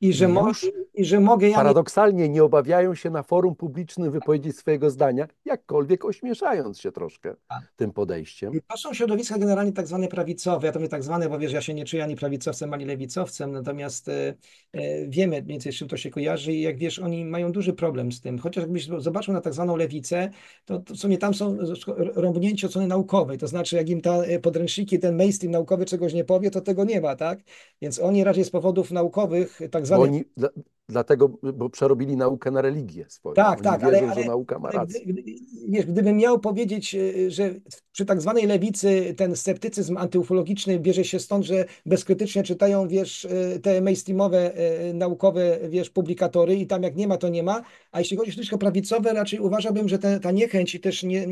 I że, no I że mogę. Ja Paradoksalnie nie obawiają się na forum publicznym wypowiedzieć swojego zdania, jakkolwiek ośmieszając się troszkę tym podejściem. To są środowiska generalnie tak zwane prawicowe. Ja to mówię tak zwane, bo wiesz, ja się nie czuję ani prawicowcem, ani lewicowcem, natomiast e, e, wiemy mniej więcej, z czym to się kojarzy i jak wiesz, oni mają duży problem z tym. Chociaż jakbyś zobaczył na tak zwaną lewicę, to, to w sumie tam są rąbnięcie od strony naukowej, to znaczy jak im ta e, podręczniki, ten mainstream naukowy czegoś nie powie, to tego nie ma, tak? Więc oni raczej z powodów naukowych tak tak Oni, dla, dlatego, bo przerobili naukę na religię swoją. Tak, Oni tak, wierzą, ale, ale, że nauka ma rację. Gdy, gdy, wiesz, gdybym miał powiedzieć, e, że przy tak zwanej lewicy ten sceptycyzm antyufologiczny bierze się stąd, że bezkrytycznie czytają, wiesz, e, te mainstreamowe e, naukowe, wiesz, publikatory i tam jak nie ma, to nie ma, a jeśli chodzi o prawicowe, raczej uważałbym, że te, ta niechęć i też nie,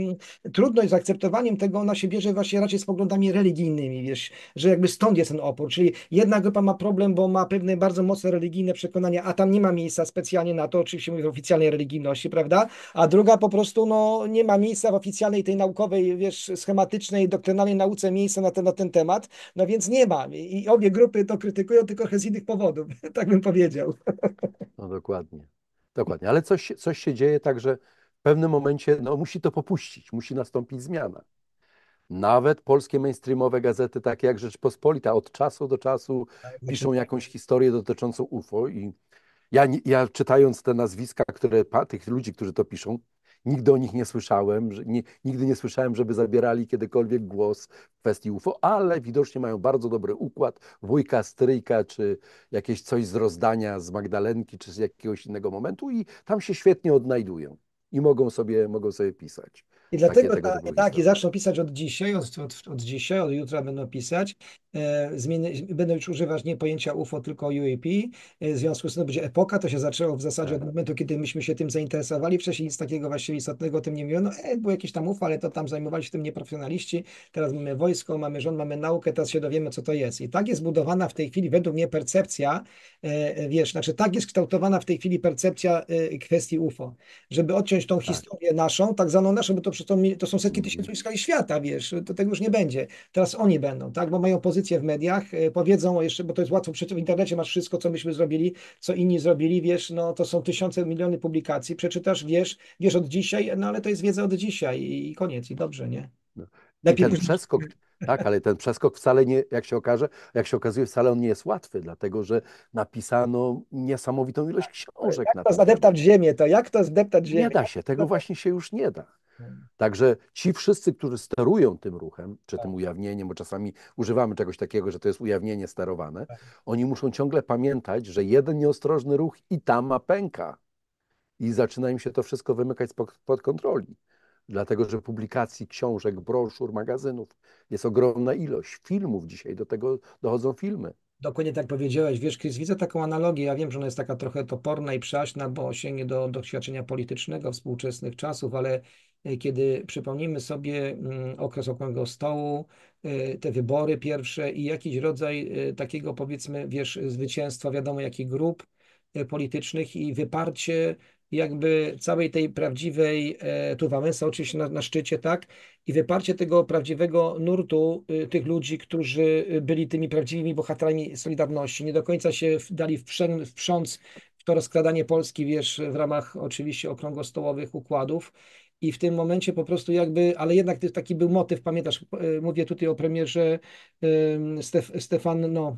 trudność z akceptowaniem tego, ona się bierze właśnie raczej z poglądami religijnymi, wiesz, że jakby stąd jest ten opór, czyli jedna grupa ma problem, bo ma pewne bardzo mocne religijne religijne przekonania, a tam nie ma miejsca specjalnie na to, oczywiście mówię o oficjalnej religijności, prawda? A druga po prostu no, nie ma miejsca w oficjalnej tej naukowej, wiesz, schematycznej, doktrynalnej nauce miejsca na ten, na ten temat, no więc nie ma. I obie grupy to krytykują tylko z innych powodów, tak bym powiedział. No dokładnie, dokładnie, ale coś, coś się dzieje tak, że w pewnym momencie no, musi to popuścić, musi nastąpić zmiana. Nawet polskie mainstreamowe gazety, takie jak Rzeczpospolita, od czasu do czasu piszą jakąś historię dotyczącą UFO. I ja, ja czytając te nazwiska, które, tych ludzi, którzy to piszą, nigdy o nich nie słyszałem, że, nie, nigdy nie słyszałem, żeby zabierali kiedykolwiek głos w kwestii UFO, ale widocznie mają bardzo dobry układ. Wujka, stryjka, czy jakieś coś z rozdania z Magdalenki, czy z jakiegoś innego momentu, i tam się świetnie odnajdują i mogą sobie, mogą sobie pisać. I dlatego ta, tak, i zaczną pisać od dzisiaj, od, od, od dzisiaj, od jutra będą pisać. E, zmieni, będą już używać nie pojęcia UFO, tylko UAP. E, w związku z tym będzie epoka, to się zaczęło w zasadzie tak. od momentu, kiedy myśmy się tym zainteresowali. Wcześniej nic takiego właściwie istotnego o tym nie mówiono. E, było jakieś tam UFO, ale to tam zajmowali się tym nieprofesjonaliści. Teraz mamy wojsko, mamy rząd, mamy naukę, teraz się dowiemy, co to jest. I tak jest budowana w tej chwili według mnie percepcja, e, e wiesz, znaczy tak jest kształtowana w tej chwili percepcja e, kwestii UFO. Żeby odciąć tą tak. historię naszą, tak zwaną naszą, bo to to, to są setki mhm. tysięcy w skali świata, wiesz, to tego już nie będzie. Teraz oni będą, tak, bo mają pozycję w mediach, e, powiedzą jeszcze, bo to jest łatwo, przecież w internecie masz wszystko, co myśmy zrobili, co inni zrobili, wiesz, no to są tysiące, miliony publikacji, przeczytasz, wiesz, wiesz od dzisiaj, no ale to jest wiedza od dzisiaj i, i koniec, i dobrze, nie? No. I ten przeskok, tak, ale ten przeskok wcale nie, jak się okaże, jak się okazuje, wcale on nie jest łatwy, dlatego że napisano niesamowitą ilość książek. Jak to zadeptać ziemię, to jak to zdeptać ziemię? Nie da się, tego właśnie się już nie da. Także ci wszyscy, którzy sterują tym ruchem, czy tak. tym ujawnieniem, bo czasami używamy czegoś takiego, że to jest ujawnienie sterowane, tak. oni muszą ciągle pamiętać, że jeden nieostrożny ruch i ma pęka. I zaczyna im się to wszystko wymykać spod, pod kontroli. Dlatego, że publikacji, książek, broszur, magazynów jest ogromna ilość. Filmów dzisiaj do tego dochodzą filmy. Dokładnie tak powiedziałeś. Wiesz, Chris, widzę taką analogię. Ja wiem, że ona jest taka trochę toporna i przaśna, bo sięgnie do doświadczenia politycznego współczesnych czasów, ale E, kiedy przypomnimy sobie mm, okres Okrągłego Stołu, e, te wybory pierwsze i jakiś rodzaj e, takiego powiedzmy, wiesz, zwycięstwa wiadomo jakich grup politycznych i wyparcie jakby całej tej prawdziwej, tu Wałęsa oczywiście na, na, szczycie, tak, i wyparcie tego prawdziwego nurtu tych ludzi, którzy byli tymi prawdziwymi bohaterami Solidarności, nie do końca się dali wprzę, wprząc w to rozkradanie Polski, wiesz, w ramach oczywiście okrągostołowych układów i w tym momencie po prostu jakby, ale jednak taki był motyw, pamiętasz, e, mówię tutaj o premierze Stef, Stefan, no,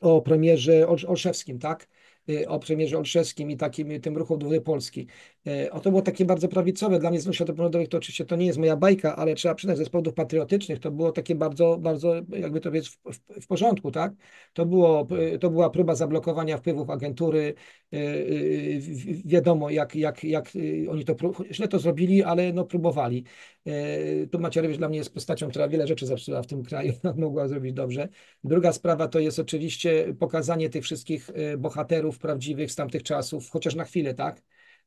o premierze Olszewskim, tak? Y, o premierze Olszewskim i takim tym ruchu odbudowy Polski. Y, o to było takie bardzo prawicowe. Dla mnie znów światło to oczywiście to nie jest moja bajka, ale trzeba przyznać, że powodów patriotycznych to było takie bardzo, bardzo jakby to powiedzieć, w, w, w, porządku, tak? To, było, to była próba zablokowania wpływów agentury. Y, wiadomo, jak, jak, jak oni to, źle to zrobili, ale no próbowali. E, tu Macierewicz dla mnie jest postacią, która wiele rzeczy zepsuła w tym kraju, mogła zrobić dobrze. Druga sprawa to jest oczywiście pokazanie tych wszystkich e, bohaterów prawdziwych z tamtych czasów, chociaż na chwilę, tak?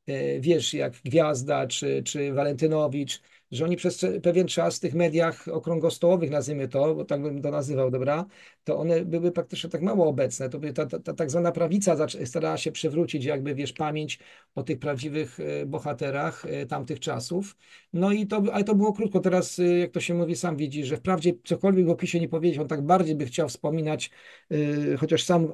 E, wiesz, jak Gwiazda czy, czy Walentynowicz, że oni przez pewien czas w tych mediach okrągostołowych, nazwijmy to, bo tak bym to nazywał, dobra, to one były praktycznie tak mało obecne. To by ta, ta, ta tak zwana prawica starała się przywrócić jakby, wiesz, pamięć o tych prawdziwych e, bohaterach e, tamtych czasów. No i to, ale to było krótko. Teraz, e, jak to się mówi, sam widzi, że wprawdzie cokolwiek w opisie nie powiedzieć, on tak bardziej by chciał wspominać, chociaż sam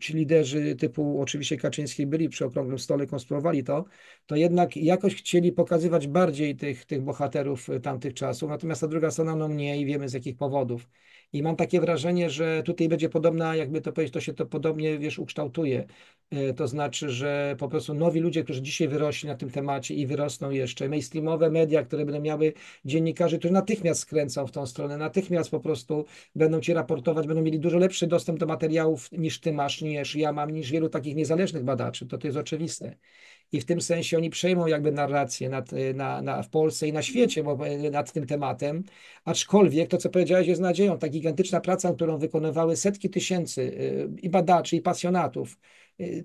ci liderzy typu oczywiście Kaczyński byli przy okrągłym stole, konstruowali to, to jednak jakoś chcieli pokazywać bardziej tych, tych bohaterów tamtych czasów. Natomiast ta druga strona, no mniej, wiemy z jakich powodów. I mam takie wrażenie, że tutaj będzie podobna, jakby to powiedzieć, to się to podobnie, wiesz, ukształtuje. E, to znaczy, że po prostu nowi ludzie, którzy dzisiaj wyrośli na tym temacie i wyrosną jeszcze, mainstreamowe media, które będą miały dziennikarzy, którzy natychmiast skręcą w tą stronę, natychmiast po prostu będą ci raportować, będą mieli dużo lepszy dostęp do materiałów niż ty masz, niż ja mam, niż wielu takich niezależnych badaczy. To, to jest oczywiste i w tym sensie oni przejmą jakby narrację nad, e, na, na, w Polsce i na świecie bo, e, nad tym tematem, aczkolwiek to, co powiedziałeś, jest nadzieją. Ta gigantyczna praca, którą wykonywały setki tysięcy e, i badaczy, i pasjonatów,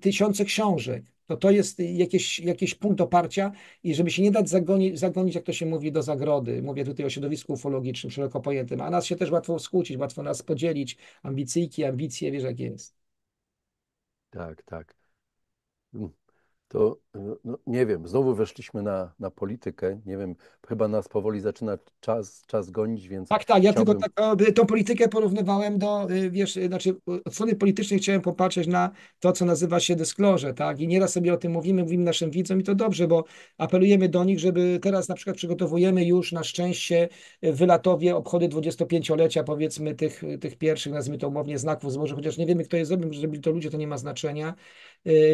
tysiące książek, to to jest jakiś, jakiś punkt oparcia i żeby się nie dać zagonić, zagonić, jak to się mówi, do zagrody. Mówię tutaj o środowisku ufologicznym, szeroko pojętym, a nas się też łatwo skłócić, łatwo nas podzielić, ambicyjki, ambicje, wiesz jak jest. Tak, tak to e, no, nie wiem, znowu weszliśmy na, na politykę, nie wiem, chyba nas powoli zaczyna czas, czas gonić, więc... Tak, tak, ja chciałbym... tylko tak, e, tą politykę porównywałem do, e, wiesz, znaczy od strony politycznej chciałem popatrzeć na to, co nazywa się dysklorze, tak, i nieraz sobie o tym mówimy, mówimy naszym widzom i to dobrze, bo apelujemy do nich, żeby teraz na przykład przygotowujemy już na szczęście wylatowie obchody 25-lecia, powiedzmy, tych, tych pierwszych, nazwijmy to umownie, znaków złoży, chociaż nie wiemy, kto je zrobił, żeby to ludzie, to nie ma znaczenia,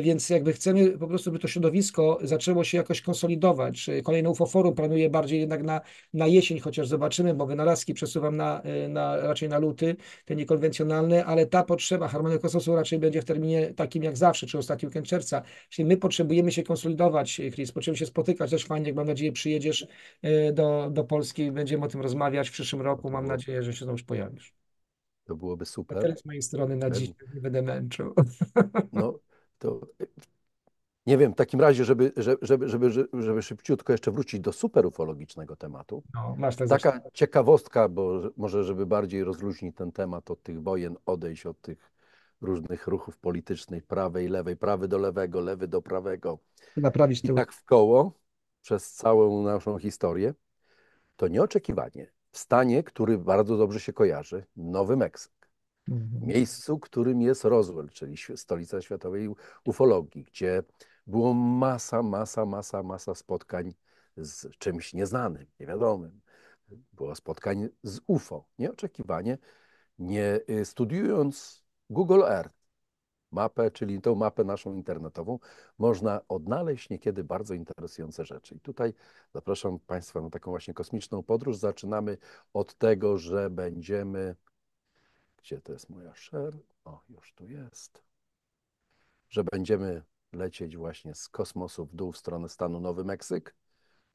więc jakby chcemy po prostu żeby to środowisko zaczęło się jakoś konsolidować. Kolejne UFO Forum planuję bardziej jednak na, na jesień, chociaż zobaczymy, bo wynalazki przesuwam na, na, raczej na luty, te niekonwencjonalne, ale ta potrzeba harmonii kosmosu raczej będzie w terminie takim jak zawsze, czy ostatni weekend czerwca. Czyli my potrzebujemy się konsolidować, Chris, potrzebujemy się spotykać, też fajnie, jak mam nadzieję przyjedziesz e, do, do Polski, będziemy o tym rozmawiać w przyszłym roku, mam nadzieję, że się tam już pojawisz. To byłoby super. A teraz z mojej strony na dziś będę męczył. No, to nie wiem, w takim razie, żeby, żeby, żeby, żeby szybciutko jeszcze wrócić do superufologicznego tematu. No, masz Taka zresztą. ciekawostka, bo może żeby bardziej rozluźnić ten temat od tych wojen, odejść od tych różnych ruchów politycznych, prawej, lewej, prawy do lewego, lewy do prawego. Naprawić I tak w koło przez całą naszą historię. To nieoczekiwanie w stanie, który bardzo dobrze się kojarzy, Nowy Meksyk. W mhm. Miejscu, którym jest Roswell, czyli stolica światowej ufologii, gdzie było masa, masa, masa, masa spotkań z czymś nieznanym, niewiadomym. Było spotkań z UFO, nieoczekiwanie, nie y, studiując Google Earth, mapę, czyli tą mapę naszą internetową, można odnaleźć niekiedy bardzo interesujące rzeczy. I tutaj zapraszam Państwa na taką właśnie kosmiczną podróż. Zaczynamy od tego, że będziemy. Gdzie to jest moja share? O, już tu jest. Że będziemy lecieć właśnie z kosmosu w dół w stronę stanu Nowy Meksyk.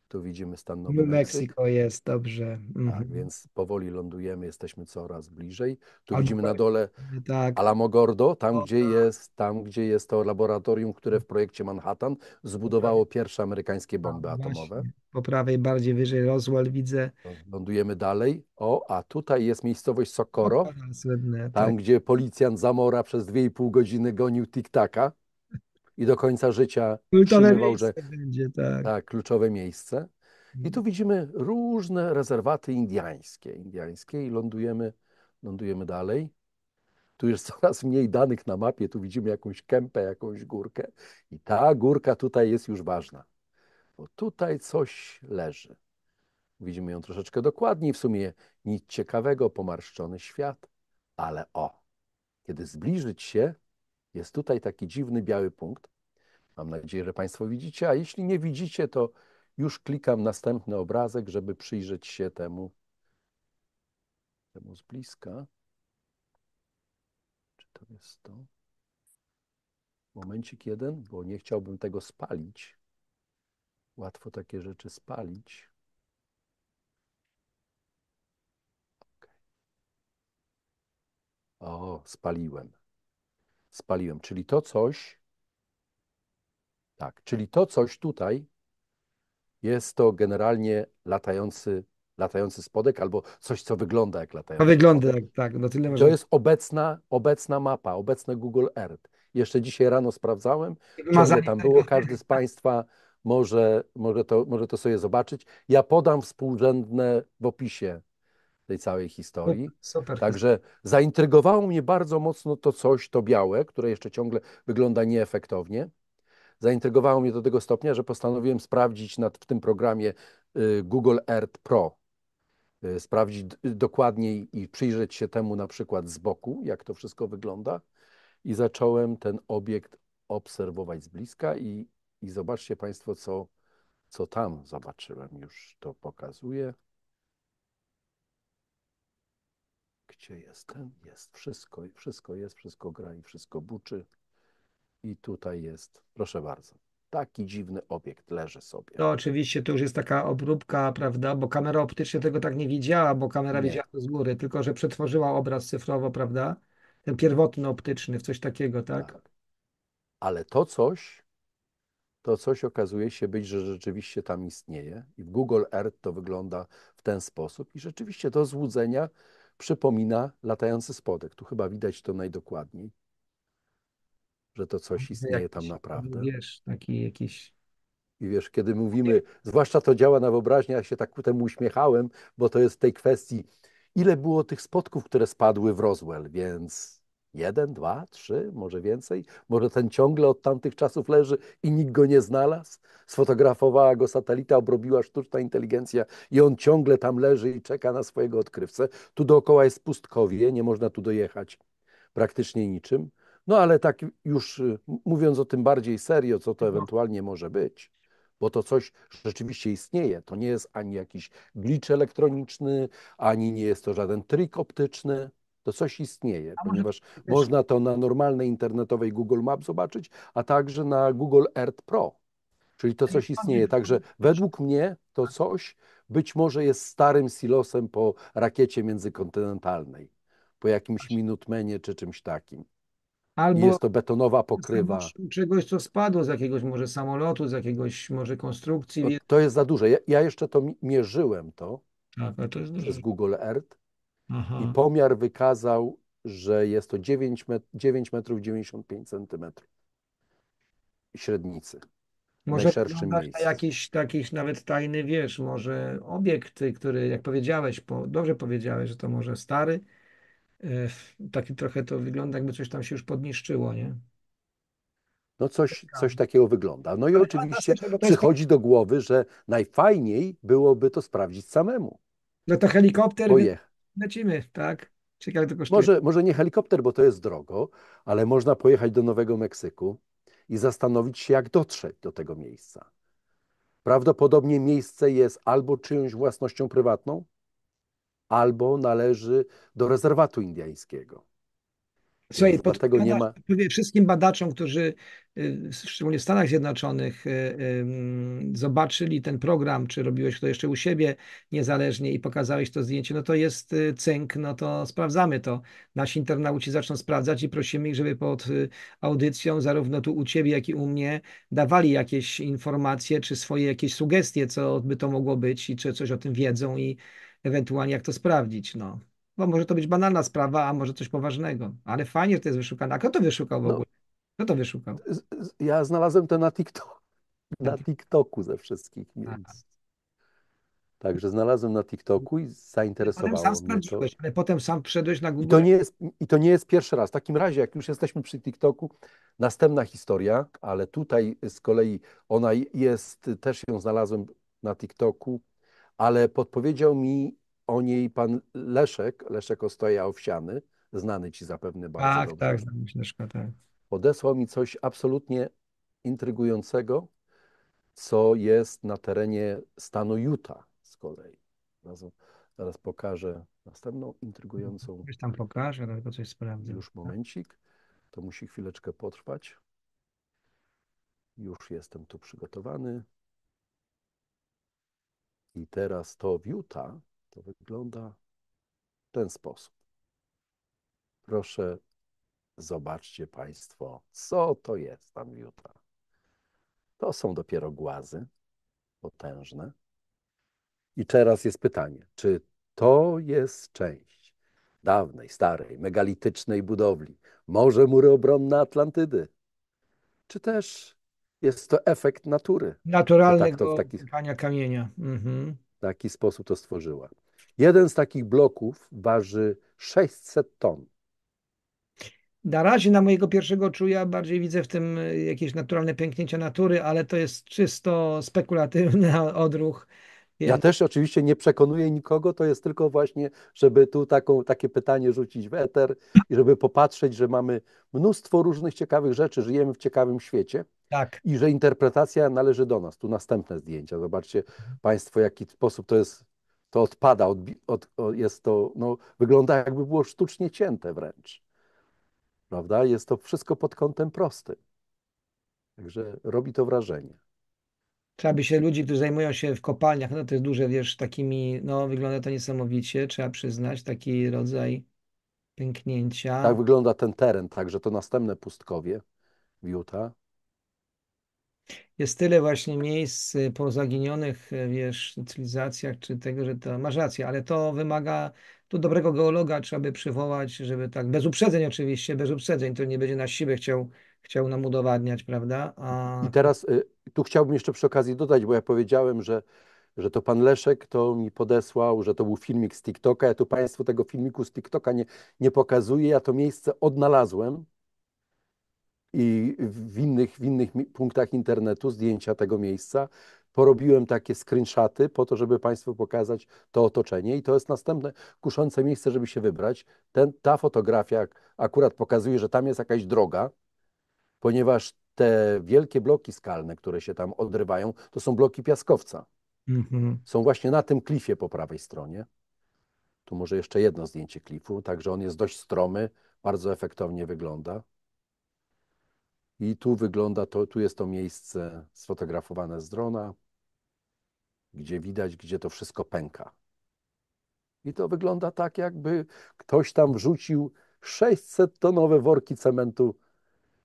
Tu widzimy stan Nowy Nowy Meksyk. Mexico jest, dobrze. Tak, mhm. Tak, więc powoli lądujemy, jesteśmy coraz bliżej. Tu widzimy na dole tak. Alamogordo, tam o, gdzie, tak. jest, tam gdzie jest to laboratorium, które w projekcie Manhattan zbudowało tak. pierwsze amerykańskie bomby a, atomowe. Właśnie. Po prawej, bardziej wyżej Roswell widzę. Lądujemy dalej. O, a tutaj jest miejscowość Socorro. Słynne, tam, tak. gdzie policjant Zamora przez 2,5 godziny gonił tiktaka i do końca życia kluczowe przyjmował, że będzie, tak. tak, kluczowe miejsce. I tu mhm. widzimy różne rezerwaty indiańskie, indiańskie i lądujemy, lądujemy dalej. Tu jest coraz mniej danych na mapie, tu widzimy jakąś kępę, jakąś górkę i ta górka tutaj jest już ważna, bo tutaj coś leży. Widzimy ją troszeczkę dokładniej, w sumie nic ciekawego, pomarszczony świat, ale o, kiedy zbliżyć się, jest tutaj taki dziwny biały punkt. Mam nadzieję, że Państwo widzicie, a jeśli nie widzicie, to już klikam następny obrazek, żeby przyjrzeć się temu, temu z bliska. Czy to jest to? Momencik jeden, bo nie chciałbym tego spalić. Łatwo takie rzeczy spalić. Okay. O, spaliłem spaliłem. Czyli to coś, tak, czyli to coś tutaj jest to generalnie latający, latający spodek albo coś, co wygląda jak latający. A wygląda tak, tak. No tyle to jest obecna, obecna mapa, obecne Google Earth. Jeszcze dzisiaj rano sprawdzałem, czy tam było. Każdy z Państwa może, może, to, może to sobie zobaczyć. Ja podam współrzędne w opisie tej całej historii. Super. Także zaintrygowało mnie bardzo mocno to coś, to białe, które jeszcze ciągle wygląda nieefektownie. Zaintrygowało mnie do tego stopnia, że postanowiłem sprawdzić nad, w tym programie y, Google Earth Pro, y, sprawdzić dokładniej i przyjrzeć się temu na przykład z boku, jak to wszystko wygląda. I zacząłem ten obiekt obserwować z bliska i, i zobaczcie Państwo, co, co tam zobaczyłem. Już to pokazuję. punkcie jest ten, jest wszystko, wszystko jest, wszystko gra i wszystko buczy. I tutaj jest, proszę bardzo, taki dziwny obiekt leży sobie. No oczywiście to już jest taka obróbka, prawda, bo kamera optycznie tego tak nie widziała, bo kamera nie. widziała to z góry, tylko że przetworzyła obraz cyfrowo, prawda, ten pierwotny optyczny w coś takiego, tak? tak. Ale to coś, to coś okazuje się być, że rzeczywiście tam istnieje i w Google Earth to wygląda w ten sposób i rzeczywiście do złudzenia przypomina latający spodek. Tu chyba widać to najdokładniej, że to coś istnieje jakiś, tam naprawdę. Wiesz, taki jakiś. I wiesz, kiedy mówimy, zwłaszcza to działa na wyobraźnię, ja się tak ku temu uśmiechałem, bo to jest w tej kwestii, ile było tych spotków, które spadły w Roswell, więc Jeden, dwa, trzy, może więcej? Może ten ciągle od tamtych czasów leży i nikt go nie znalazł? Sfotografowała go satelita, obrobiła sztuczna inteligencja i on ciągle tam leży i czeka na swojego odkrywcę. Tu dookoła jest pustkowie, nie można tu dojechać praktycznie niczym. No ale tak już y, mówiąc o tym bardziej serio, co to mhm. ewentualnie może być, bo to coś rzeczywiście istnieje. To nie jest ani jakiś glitch elektroniczny, ani nie jest to żaden trik optyczny to coś istnieje, ponieważ można to na normalnej internetowej Google Map zobaczyć, a także na Google Earth Pro. Czyli to coś istnieje. Także według mnie to coś być może jest starym silosem po rakiecie międzykontynentalnej, po jakimś minutmenie czy czymś takim. Albo I jest to betonowa pokrywa. Czegoś, co spadło z jakiegoś może samolotu, z jakiegoś może konstrukcji. To, to jest za duże. Ja, ja jeszcze to mierzyłem to tak, to przez Google Earth Aha. i pomiar wykazał, że jest to 9, met 9 metrów 95 centymetrów średnicy. Może jakiś, jakiś nawet tajny, wiesz, może obiekt, y, który, jak powiedziałeś, po, dobrze powiedziałeś, że to może stary, y, taki trochę to wygląda, jakby coś tam się już podniszczyło, nie? No coś, coś takiego wygląda. No i oczywiście przychodzi do głowy, że najfajniej byłoby to sprawdzić samemu. No to helikopter, Pojech. Lecimy, tak? Ciekawe, to kosztuje. Może, może nie helikopter, bo to jest drogo, ale można pojechać do Nowego Meksyku i zastanowić się, jak dotrzeć do tego miejsca. Prawdopodobnie miejsce jest albo czyjąś własnością prywatną, albo należy do rezerwatu indyjskiego. Słuchaj, pod, tego nie ma. Wszystkim badaczom, którzy y, szczególnie w Stanach Zjednoczonych y, zobaczyli ten program, czy robiłeś to jeszcze u siebie niezależnie i pokazałeś to zdjęcie, no to jest y, cynk, no to sprawdzamy to. Nasi internauci zaczną sprawdzać i prosimy ich, żeby pod audycją zarówno tu u ciebie, jak i u mnie dawali jakieś informacje, czy swoje jakieś sugestie, co by to mogło być i czy coś o tym wiedzą i ewentualnie jak to sprawdzić, no bo może to być banalna sprawa, a może coś poważnego. Ale fajnie, że to jest wyszukane. A kto to wyszukał w no. ogóle? No, kto to wyszukał? Ja znalazłem to na TikToku. Na tak. TikToku ze wszystkich miejsc. Tak. Także znalazłem na TikToku i zainteresowało potem sam mnie to. Ale potem sam wszedłeś na Google. I to, nie jest, I to nie jest pierwszy raz. W takim razie, jak już jesteśmy przy TikToku, następna historia, ale tutaj z kolei ona jest, też ją znalazłem na TikToku, ale podpowiedział mi o niej pan Leszek, Leszek Ostoja Owsiany, znany ci zapewne bardzo tak, dobrze. Tak, znam Leszka, tak. Podesłał mi coś absolutnie intrygującego, co jest na terenie stanu Utah z kolei. Zaraz, zaraz pokażę następną intrygującą. Mhm, coś tam pokażę, dlatego coś sprawdzę. Już tak. momencik, to musi chwileczkę potrwać. Już jestem tu przygotowany. I teraz to w Utah to wygląda w ten sposób. Proszę, zobaczcie Państwo, co to jest tam jutra. To są dopiero głazy potężne. I teraz jest pytanie, czy to jest część dawnej, starej, megalitycznej budowli, może mury obronne Atlantydy, czy też jest to efekt natury. Tak Naturalnego tak to w taki, kamienia. Mhm. W taki sposób to stworzyła. Jeden z takich bloków waży 600 ton. Na razie na mojego pierwszego czuja bardziej widzę w tym y, jakieś naturalne pęknięcia natury, ale to jest czysto spekulatywny odruch. Więc... Ja też oczywiście nie przekonuję nikogo, to jest tylko właśnie, żeby tu taką, takie pytanie rzucić w eter i żeby popatrzeć, że mamy mnóstwo różnych ciekawych rzeczy, żyjemy w ciekawym świecie tak. i że interpretacja należy do nas. Tu następne zdjęcia, zobaczcie Państwo, jaki sposób to jest to odpada, od, od, jest to, no, wygląda jakby było sztucznie cięte wręcz. Prawda? Jest to wszystko pod kątem prostym. Także robi to wrażenie. Trzeba by się ludzi, którzy zajmują się w kopalniach, no to jest duże, wiesz, takimi, no wygląda to niesamowicie, trzeba przyznać, taki rodzaj pęknięcia. Tak wygląda ten teren, także to następne pustkowie w Utah jest tyle właśnie miejsc y, po zaginionych, y, wiesz, cywilizacjach, czy tego, że to masz rację, ale to wymaga tu dobrego geologa trzeba by przywołać, żeby tak, bez uprzedzeń oczywiście, bez uprzedzeń, to nie będzie na siłę chciał, chciał nam udowadniać, prawda? A... I teraz y, tu chciałbym jeszcze przy okazji dodać, bo ja powiedziałem, że, że to pan Leszek to mi podesłał, że to był filmik z TikToka. Ja tu Państwu tego filmiku z TikToka nie, nie pokazuję, ja to miejsce odnalazłem i w innych, w innych punktach internetu zdjęcia tego miejsca. Porobiłem takie screenshoty po to, żeby Państwu pokazać to otoczenie i to jest następne kuszące miejsce, żeby się wybrać. Ten, ta fotografia akurat pokazuje, że tam jest jakaś droga, ponieważ te wielkie bloki skalne, które się tam odrywają, to są bloki piaskowca. Mhm. Są właśnie na tym klifie po prawej stronie. Tu może jeszcze jedno zdjęcie klifu, także on jest dość stromy, bardzo efektownie wygląda. I tu wygląda to, tu jest to miejsce sfotografowane z drona, gdzie widać, gdzie to wszystko pęka. I to wygląda tak, jakby ktoś tam wrzucił 600-tonowe worki cementu.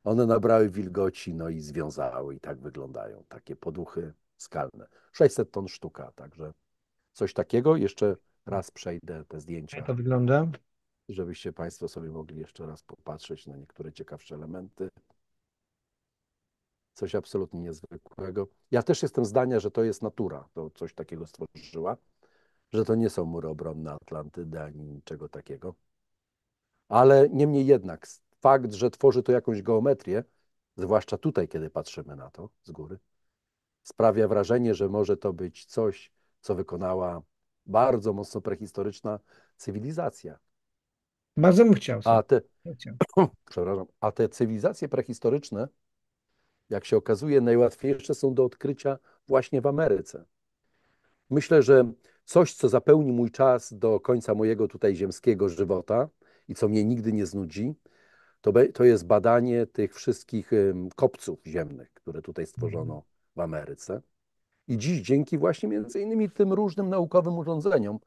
One nabrały wilgoci, no i związały, i tak wyglądają. Takie poduchy skalne. 600 ton sztuka, także coś takiego. Jeszcze raz przejdę te zdjęcia. Jak to wygląda? Żebyście Państwo sobie mogli jeszcze raz popatrzeć na niektóre ciekawsze elementy coś absolutnie niezwykłego. Ja też jestem zdania, że to jest natura, to coś takiego stworzyła, że to nie są mury obronne Atlantydy ani niczego takiego. Ale niemniej jednak fakt, że tworzy to jakąś geometrię, zwłaszcza tutaj, kiedy patrzymy na to z góry, sprawia wrażenie, że może to być coś, co wykonała bardzo mocno prehistoryczna cywilizacja. Bardzo bym chciał. A te, chciał. przepraszam, a te cywilizacje prehistoryczne jak się okazuje, najłatwiejsze są do odkrycia właśnie w Ameryce. Myślę, że coś, co zapełni mój czas do końca mojego tutaj ziemskiego żywota i co mnie nigdy nie znudzi, to, to jest badanie tych wszystkich kopców ziemnych, które tutaj stworzono mhm. w Ameryce. I dziś dzięki właśnie między innymi tym różnym naukowym urządzeniom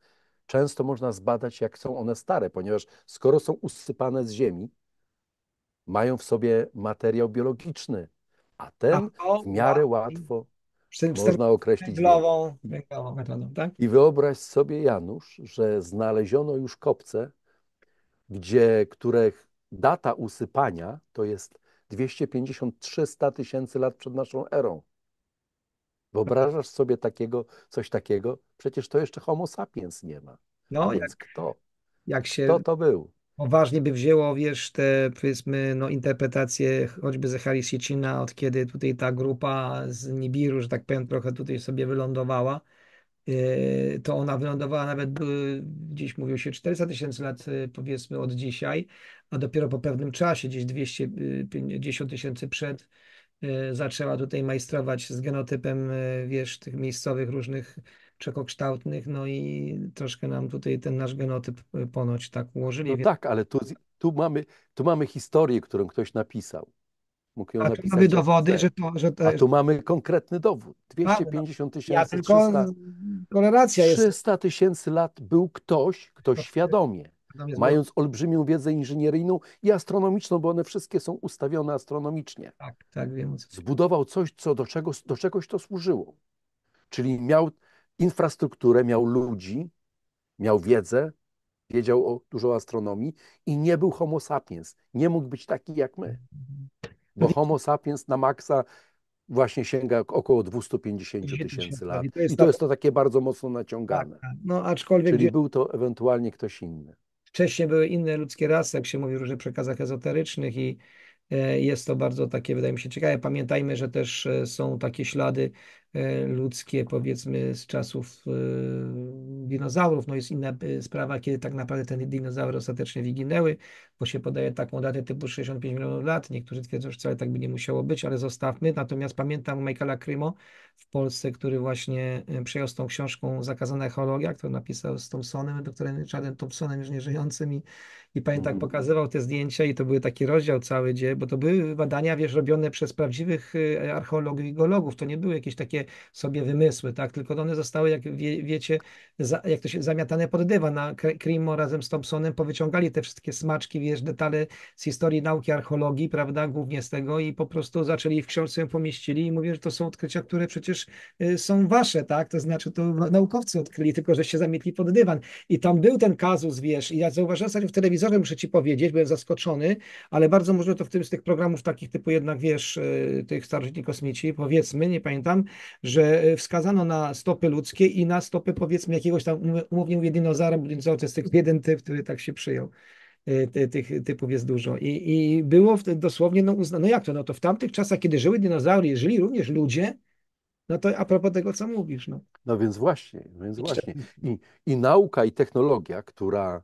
często można zbadać, jak są one stare, ponieważ skoro są usypane z ziemi, mają w sobie materiał biologiczny, a ten w miarę łatwo można określić. Węglową, węglową metodą, tak? I wyobraź sobie, Janusz, że znaleziono już kopce, gdzie, których data usypania to jest 250-300 tysięcy lat przed naszą erą. Wyobrażasz sobie takiego, coś takiego? Przecież to jeszcze homo sapiens nie ma. No, Więc jak, kto? Jak się... Kto to był? poważnie no by wzięło, wiesz, te powiedzmy, no, interpretacje choćby Zachary Sicina, od kiedy tutaj ta grupa z Nibiru, że tak powiem, trochę tutaj sobie wylądowała, yy, to ona wylądowała nawet, yy, gdzieś mówił się, 400 tysięcy lat yy, powiedzmy od dzisiaj, a dopiero po pewnym czasie, gdzieś 250 tysięcy przed, zaczęła tutaj majstrować z genotypem, wiesz, tych miejscowych różnych czekokształtnych, no i troszkę nam tutaj ten nasz genotyp y, ponoć tak ułożyli. No więc... Tak, ale tu, tu, mamy, tu mamy historię, którą ktoś napisał. Mógł ją A napisać mamy dowody, że to... Że te... A tu mamy konkretny dowód. 250 no. tysięcy, ja tylko... korelacja 300 tysięcy lat był ktoś, kto świadomie mając olbrzymią wiedzę inżynieryjną i astronomiczną, bo one wszystkie są ustawione astronomicznie. Tak, tak, wiem. Zbudował coś, co do, czego, do czegoś to służyło. Czyli miał infrastrukturę, miał ludzi, miał wiedzę, wiedział o, dużo o astronomii i nie był homo sapiens. Nie mógł być taki jak my. Bo homo sapiens na maksa właśnie sięga około 250 tysięcy lat. I to jest to, takie bardzo mocno naciągane. Tak, tak. no, aczkolwiek Czyli był to ewentualnie ktoś inny. Wcześniej były inne ludzkie rasy, jak się mówi w różnych przekazach ezoterycznych i e, jest to bardzo takie, wydaje mi się, ciekawe. Pamiętajmy, że też e, są takie ślady E, ludzkie, powiedzmy z czasów e, dinozaurów. No jest inna e, sprawa, kiedy tak naprawdę te dinozaury ostatecznie wyginęły, bo się podaje taką datę typu 65 milionów lat. Niektórzy twierdzą, że wcale tak by nie musiało być, ale zostawmy. Natomiast pamiętam Michaela Krymo w Polsce, który właśnie przejął z tą książką Zakazana Echologia, którą napisał z Thompsonem, doktorem Richardem Thompsonem, już nieżyjącym i i pamiętam, jak mhm. pokazywał te zdjęcia i to był taki rozdział cały, gdzie, bo to były badania, wiesz, robione przez prawdziwych y, archeologów i geologów, to nie były jakieś takie sobie wymysły, tak, tylko one zostały, jak wie, wiecie, za, jak to się zamiatane pod dywan, na Crimo razem z Thompsonem powyciągali te wszystkie smaczki, wiesz, detale z historii nauki archeologii, prawda, głównie z tego i po prostu zaczęli w książce ją pomieścili i mówię, że to są odkrycia, które przecież y, są wasze, tak, to znaczy to naukowcy odkryli, tylko że się zamietli pod dywan i tam był ten kazus, wiesz, i ja zauważyłem sobie w telewizji telewizorem, muszę ci powiedzieć, byłem zaskoczony, ale bardzo może to w tym z tych programów takich typu jednak, wiesz, y, tych starożytni kosmici, powiedzmy, nie pamiętam, że y, wskazano na stopy ludzkie i na stopy powiedzmy jakiegoś tam, umownie mówię, dinozaura, bo to jest jeden typ, który tak się przyjął y, tych typów jest dużo. I, i było dosłownie no, uznane, no jak to, no to w tamtych czasach, kiedy żyły dinozaury, żyli również ludzie, no to a propos tego, co mówisz. No, no więc właśnie, więc właśnie. I, I nauka i technologia, która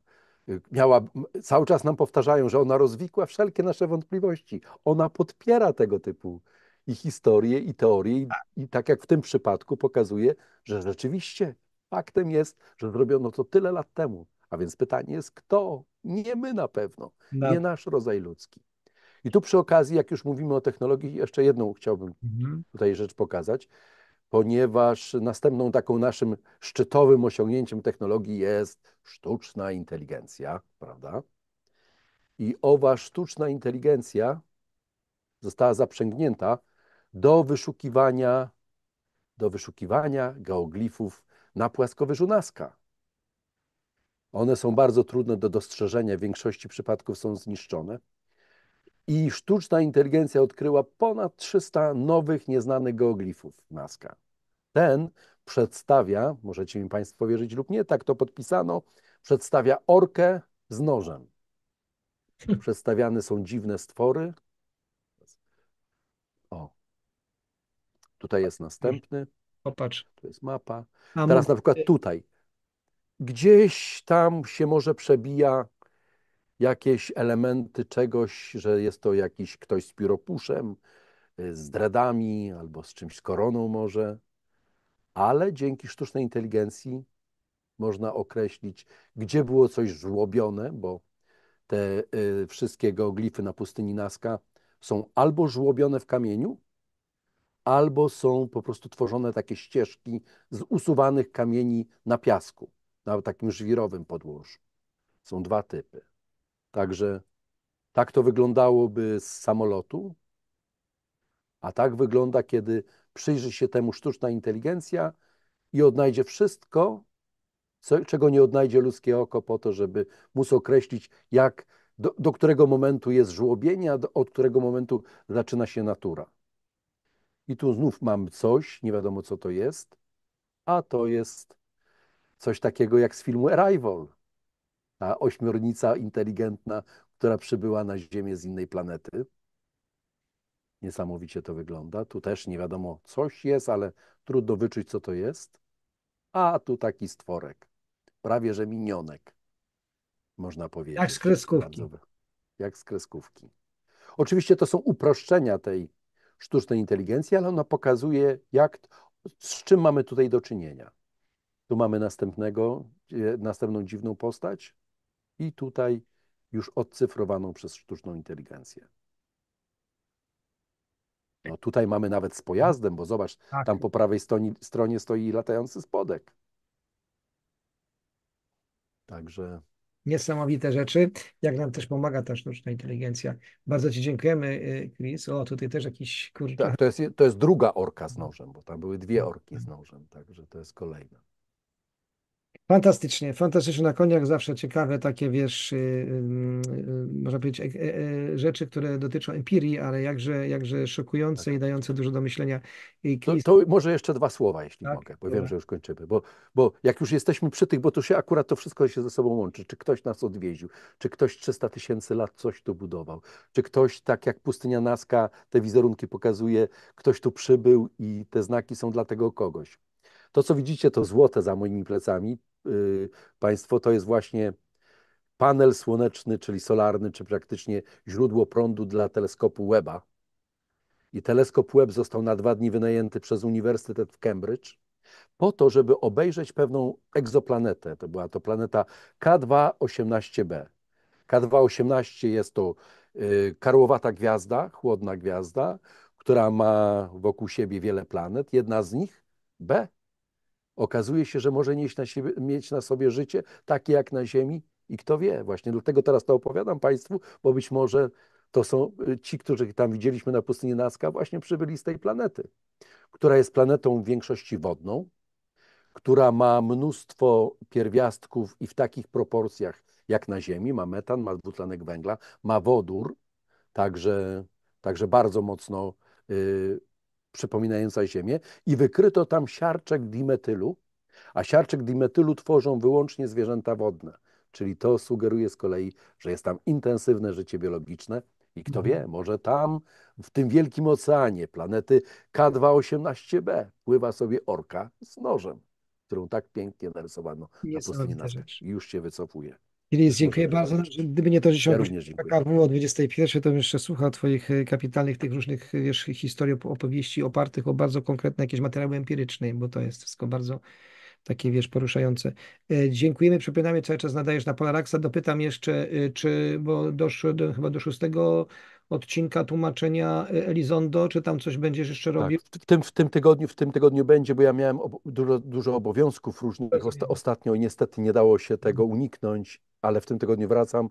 Y, miała, cały czas nam powtarzają, że ona rozwikła wszelkie nasze wątpliwości. Ona podpiera tego typu i historię, i teorie, i, tak. i tak jak w tym przypadku pokazuje, że rzeczywiście faktem jest, że zrobiono to tyle lat temu. A więc pytanie jest, kto? Nie my na pewno, no. nie nasz rodzaj ludzki. I tu przy okazji, jak już mówimy o technologii, jeszcze jedną chciałbym mhm. tutaj rzecz pokazać ponieważ następną taką naszym szczytowym osiągnięciem technologii jest sztuczna inteligencja, prawda? I owa sztuczna inteligencja została zaprzęgnięta do wyszukiwania, do wyszukiwania geoglifów na płaskowyżu Naska. One są bardzo trudne do dostrzeżenia, w większości przypadków są zniszczone i sztuczna inteligencja odkryła ponad 300 nowych, nieznanych geoglifów Nazca. Ten przedstawia, możecie mi Państwo wierzyć lub nie, tak to podpisano, przedstawia orkę z nożem. Przedstawiane są dziwne stwory. O, tutaj jest następny. Popatrz. Tu jest mapa. Teraz na przykład tutaj. Gdzieś tam się może przebija jakieś elementy czegoś, że jest to jakiś ktoś z pióropuszem, y, z dredami, albo z czymś z koroną może, ale dzięki sztucznej inteligencji można określić, gdzie było coś żłobione, bo te y, wszystkie geoglify na pustyni Naska są albo żłobione w kamieniu, albo są po prostu tworzone takie ścieżki z usuwanych kamieni na piasku, na takim żwirowym podłożu. Są dwa typy. Także tak to wyglądałoby z samolotu, a tak wygląda, kiedy przyjrzy się temu sztuczna inteligencja i odnajdzie wszystko, co, czego nie odnajdzie ludzkie oko, po to, żeby móc określić, jak, do, do którego momentu jest żłobienie, a do, od którego momentu zaczyna się natura. I tu znów mam coś, nie wiadomo co to jest, a to jest coś takiego jak z filmu Arrival ta ośmiornica inteligentna, która przybyła na Ziemię z innej planety. Niesamowicie to wygląda. Tu też nie wiadomo, coś jest, ale trudno wyczuć, co to jest. A tu taki stworek, prawie że minionek, można powiedzieć. Jak z kreskówki. Jak z kreskówki. Oczywiście to są uproszczenia tej sztucznej inteligencji, ale ona pokazuje, jak, z czym mamy tutaj do czynienia. Tu mamy następnego, e, następną dziwną postać i tutaj już odcyfrowaną przez sztuczną inteligencję. No tutaj mamy nawet z pojazdem, bo zobacz, tak. tam po prawej stronie, stronie stoi latający spodek. Także. Niesamowite rzeczy, jak nam też pomaga ta sztuczna inteligencja. Bardzo Ci dziękujemy, y, Chris. O, tutaj też jakiś kurczak. Tak, to jest, to jest druga orka z no. nożem, bo tam były dwie no. orki z nożem, także to jest kolejna. Fantastycznie, fantastycznie na koniach, zawsze ciekawe takie, wiesz, y, y, y, można powiedzieć, e, e, e, rzeczy, które dotyczą empirii, ale jakże, jakże szokujące tak. i dające dużo do myślenia. To, to może jeszcze dwa słowa, jeśli tak? mogę, bo wiem, że już kończymy, bo, bo jak już jesteśmy przy tych, bo to się akurat to wszystko się ze sobą łączy, czy ktoś nas odwiedził, czy ktoś 300 tysięcy lat coś tu budował, czy ktoś, tak jak pustynia Naska te wizerunki pokazuje, ktoś tu przybył i te znaki są dla tego kogoś to, co widzicie, to złote za moimi plecami. Y, państwo, to jest właśnie panel słoneczny, czyli solarny, czy praktycznie źródło prądu dla teleskopu Webba. I teleskop Webb został na dwa dni wynajęty przez Uniwersytet w Cambridge po to, żeby obejrzeć pewną egzoplanetę. To była to planeta K2-18b. K2-18 jest to y, karłowata gwiazda, chłodna gwiazda, która ma wokół siebie wiele planet. Jedna z nich, B, Okazuje się, że może nieść na siebie, mieć na sobie życie takie jak na Ziemi i kto wie, właśnie dlatego teraz to opowiadam Państwu, bo być może to są y, ci, którzy tam widzieliśmy na pustyni Naska, właśnie przybyli z tej planety, która jest planetą w większości wodną, która ma mnóstwo pierwiastków i w takich proporcjach jak na Ziemi, ma metan, ma dwutlenek węgla, ma wodór, także, także bardzo mocno y, przypominająca Ziemię, i wykryto tam siarczek dimetylu, a siarczek dimetylu tworzą wyłącznie zwierzęta wodne, czyli to sugeruje z kolei, że jest tam intensywne życie biologiczne i kto mhm. wie, może tam w tym wielkim oceanie planety K218b pływa sobie orka z nożem, którą tak pięknie narysowano na pustyni naszej. Już się wycofuje dziękuję bardzo. Znaczy, gdyby nie to, że się ja również o 21, to bym jeszcze słuchał Twoich e, kapitalnych, tych różnych e, wiesz, historii, opowieści opartych o bardzo konkretne jakieś materiały empiryczne, bo to jest wszystko bardzo takie, wiesz, poruszające. E, dziękujemy, przypominamy, cały czas nadajesz na Polaraxa. Dopytam jeszcze, czy, bo doszło do, chyba do szóstego odcinka tłumaczenia Elizondo, czy tam coś będziesz jeszcze tak, robił? Tak, w, tym, w, tym tygodniu, w tym tygodniu będzie, bo ja miałem dużo, dużo obowiązków różnych osta ostatnio i niestety nie dało się tego uniknąć ale w tym tygodniu wracam.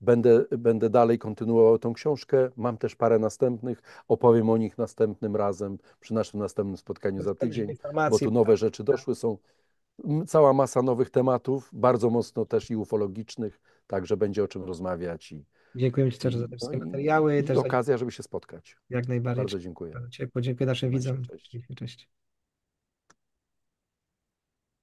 Będę, będę dalej kontynuował tą książkę. Mam też parę następnych. Opowiem o nich następnym razem, przy naszym następnym spotkaniu za tydzień, bo tu nowe rzeczy doszły. Są cała masa nowych tematów, bardzo mocno też i ufologicznych, także będzie o czym rozmawiać. I, Dziękujemy Ci też za te no wszystkie materiały. Też okazja, żeby się spotkać. Jak najbardziej. Bardzo dziękuję. Bardzo dziękuję naszym widzom. Cześć. Cześć.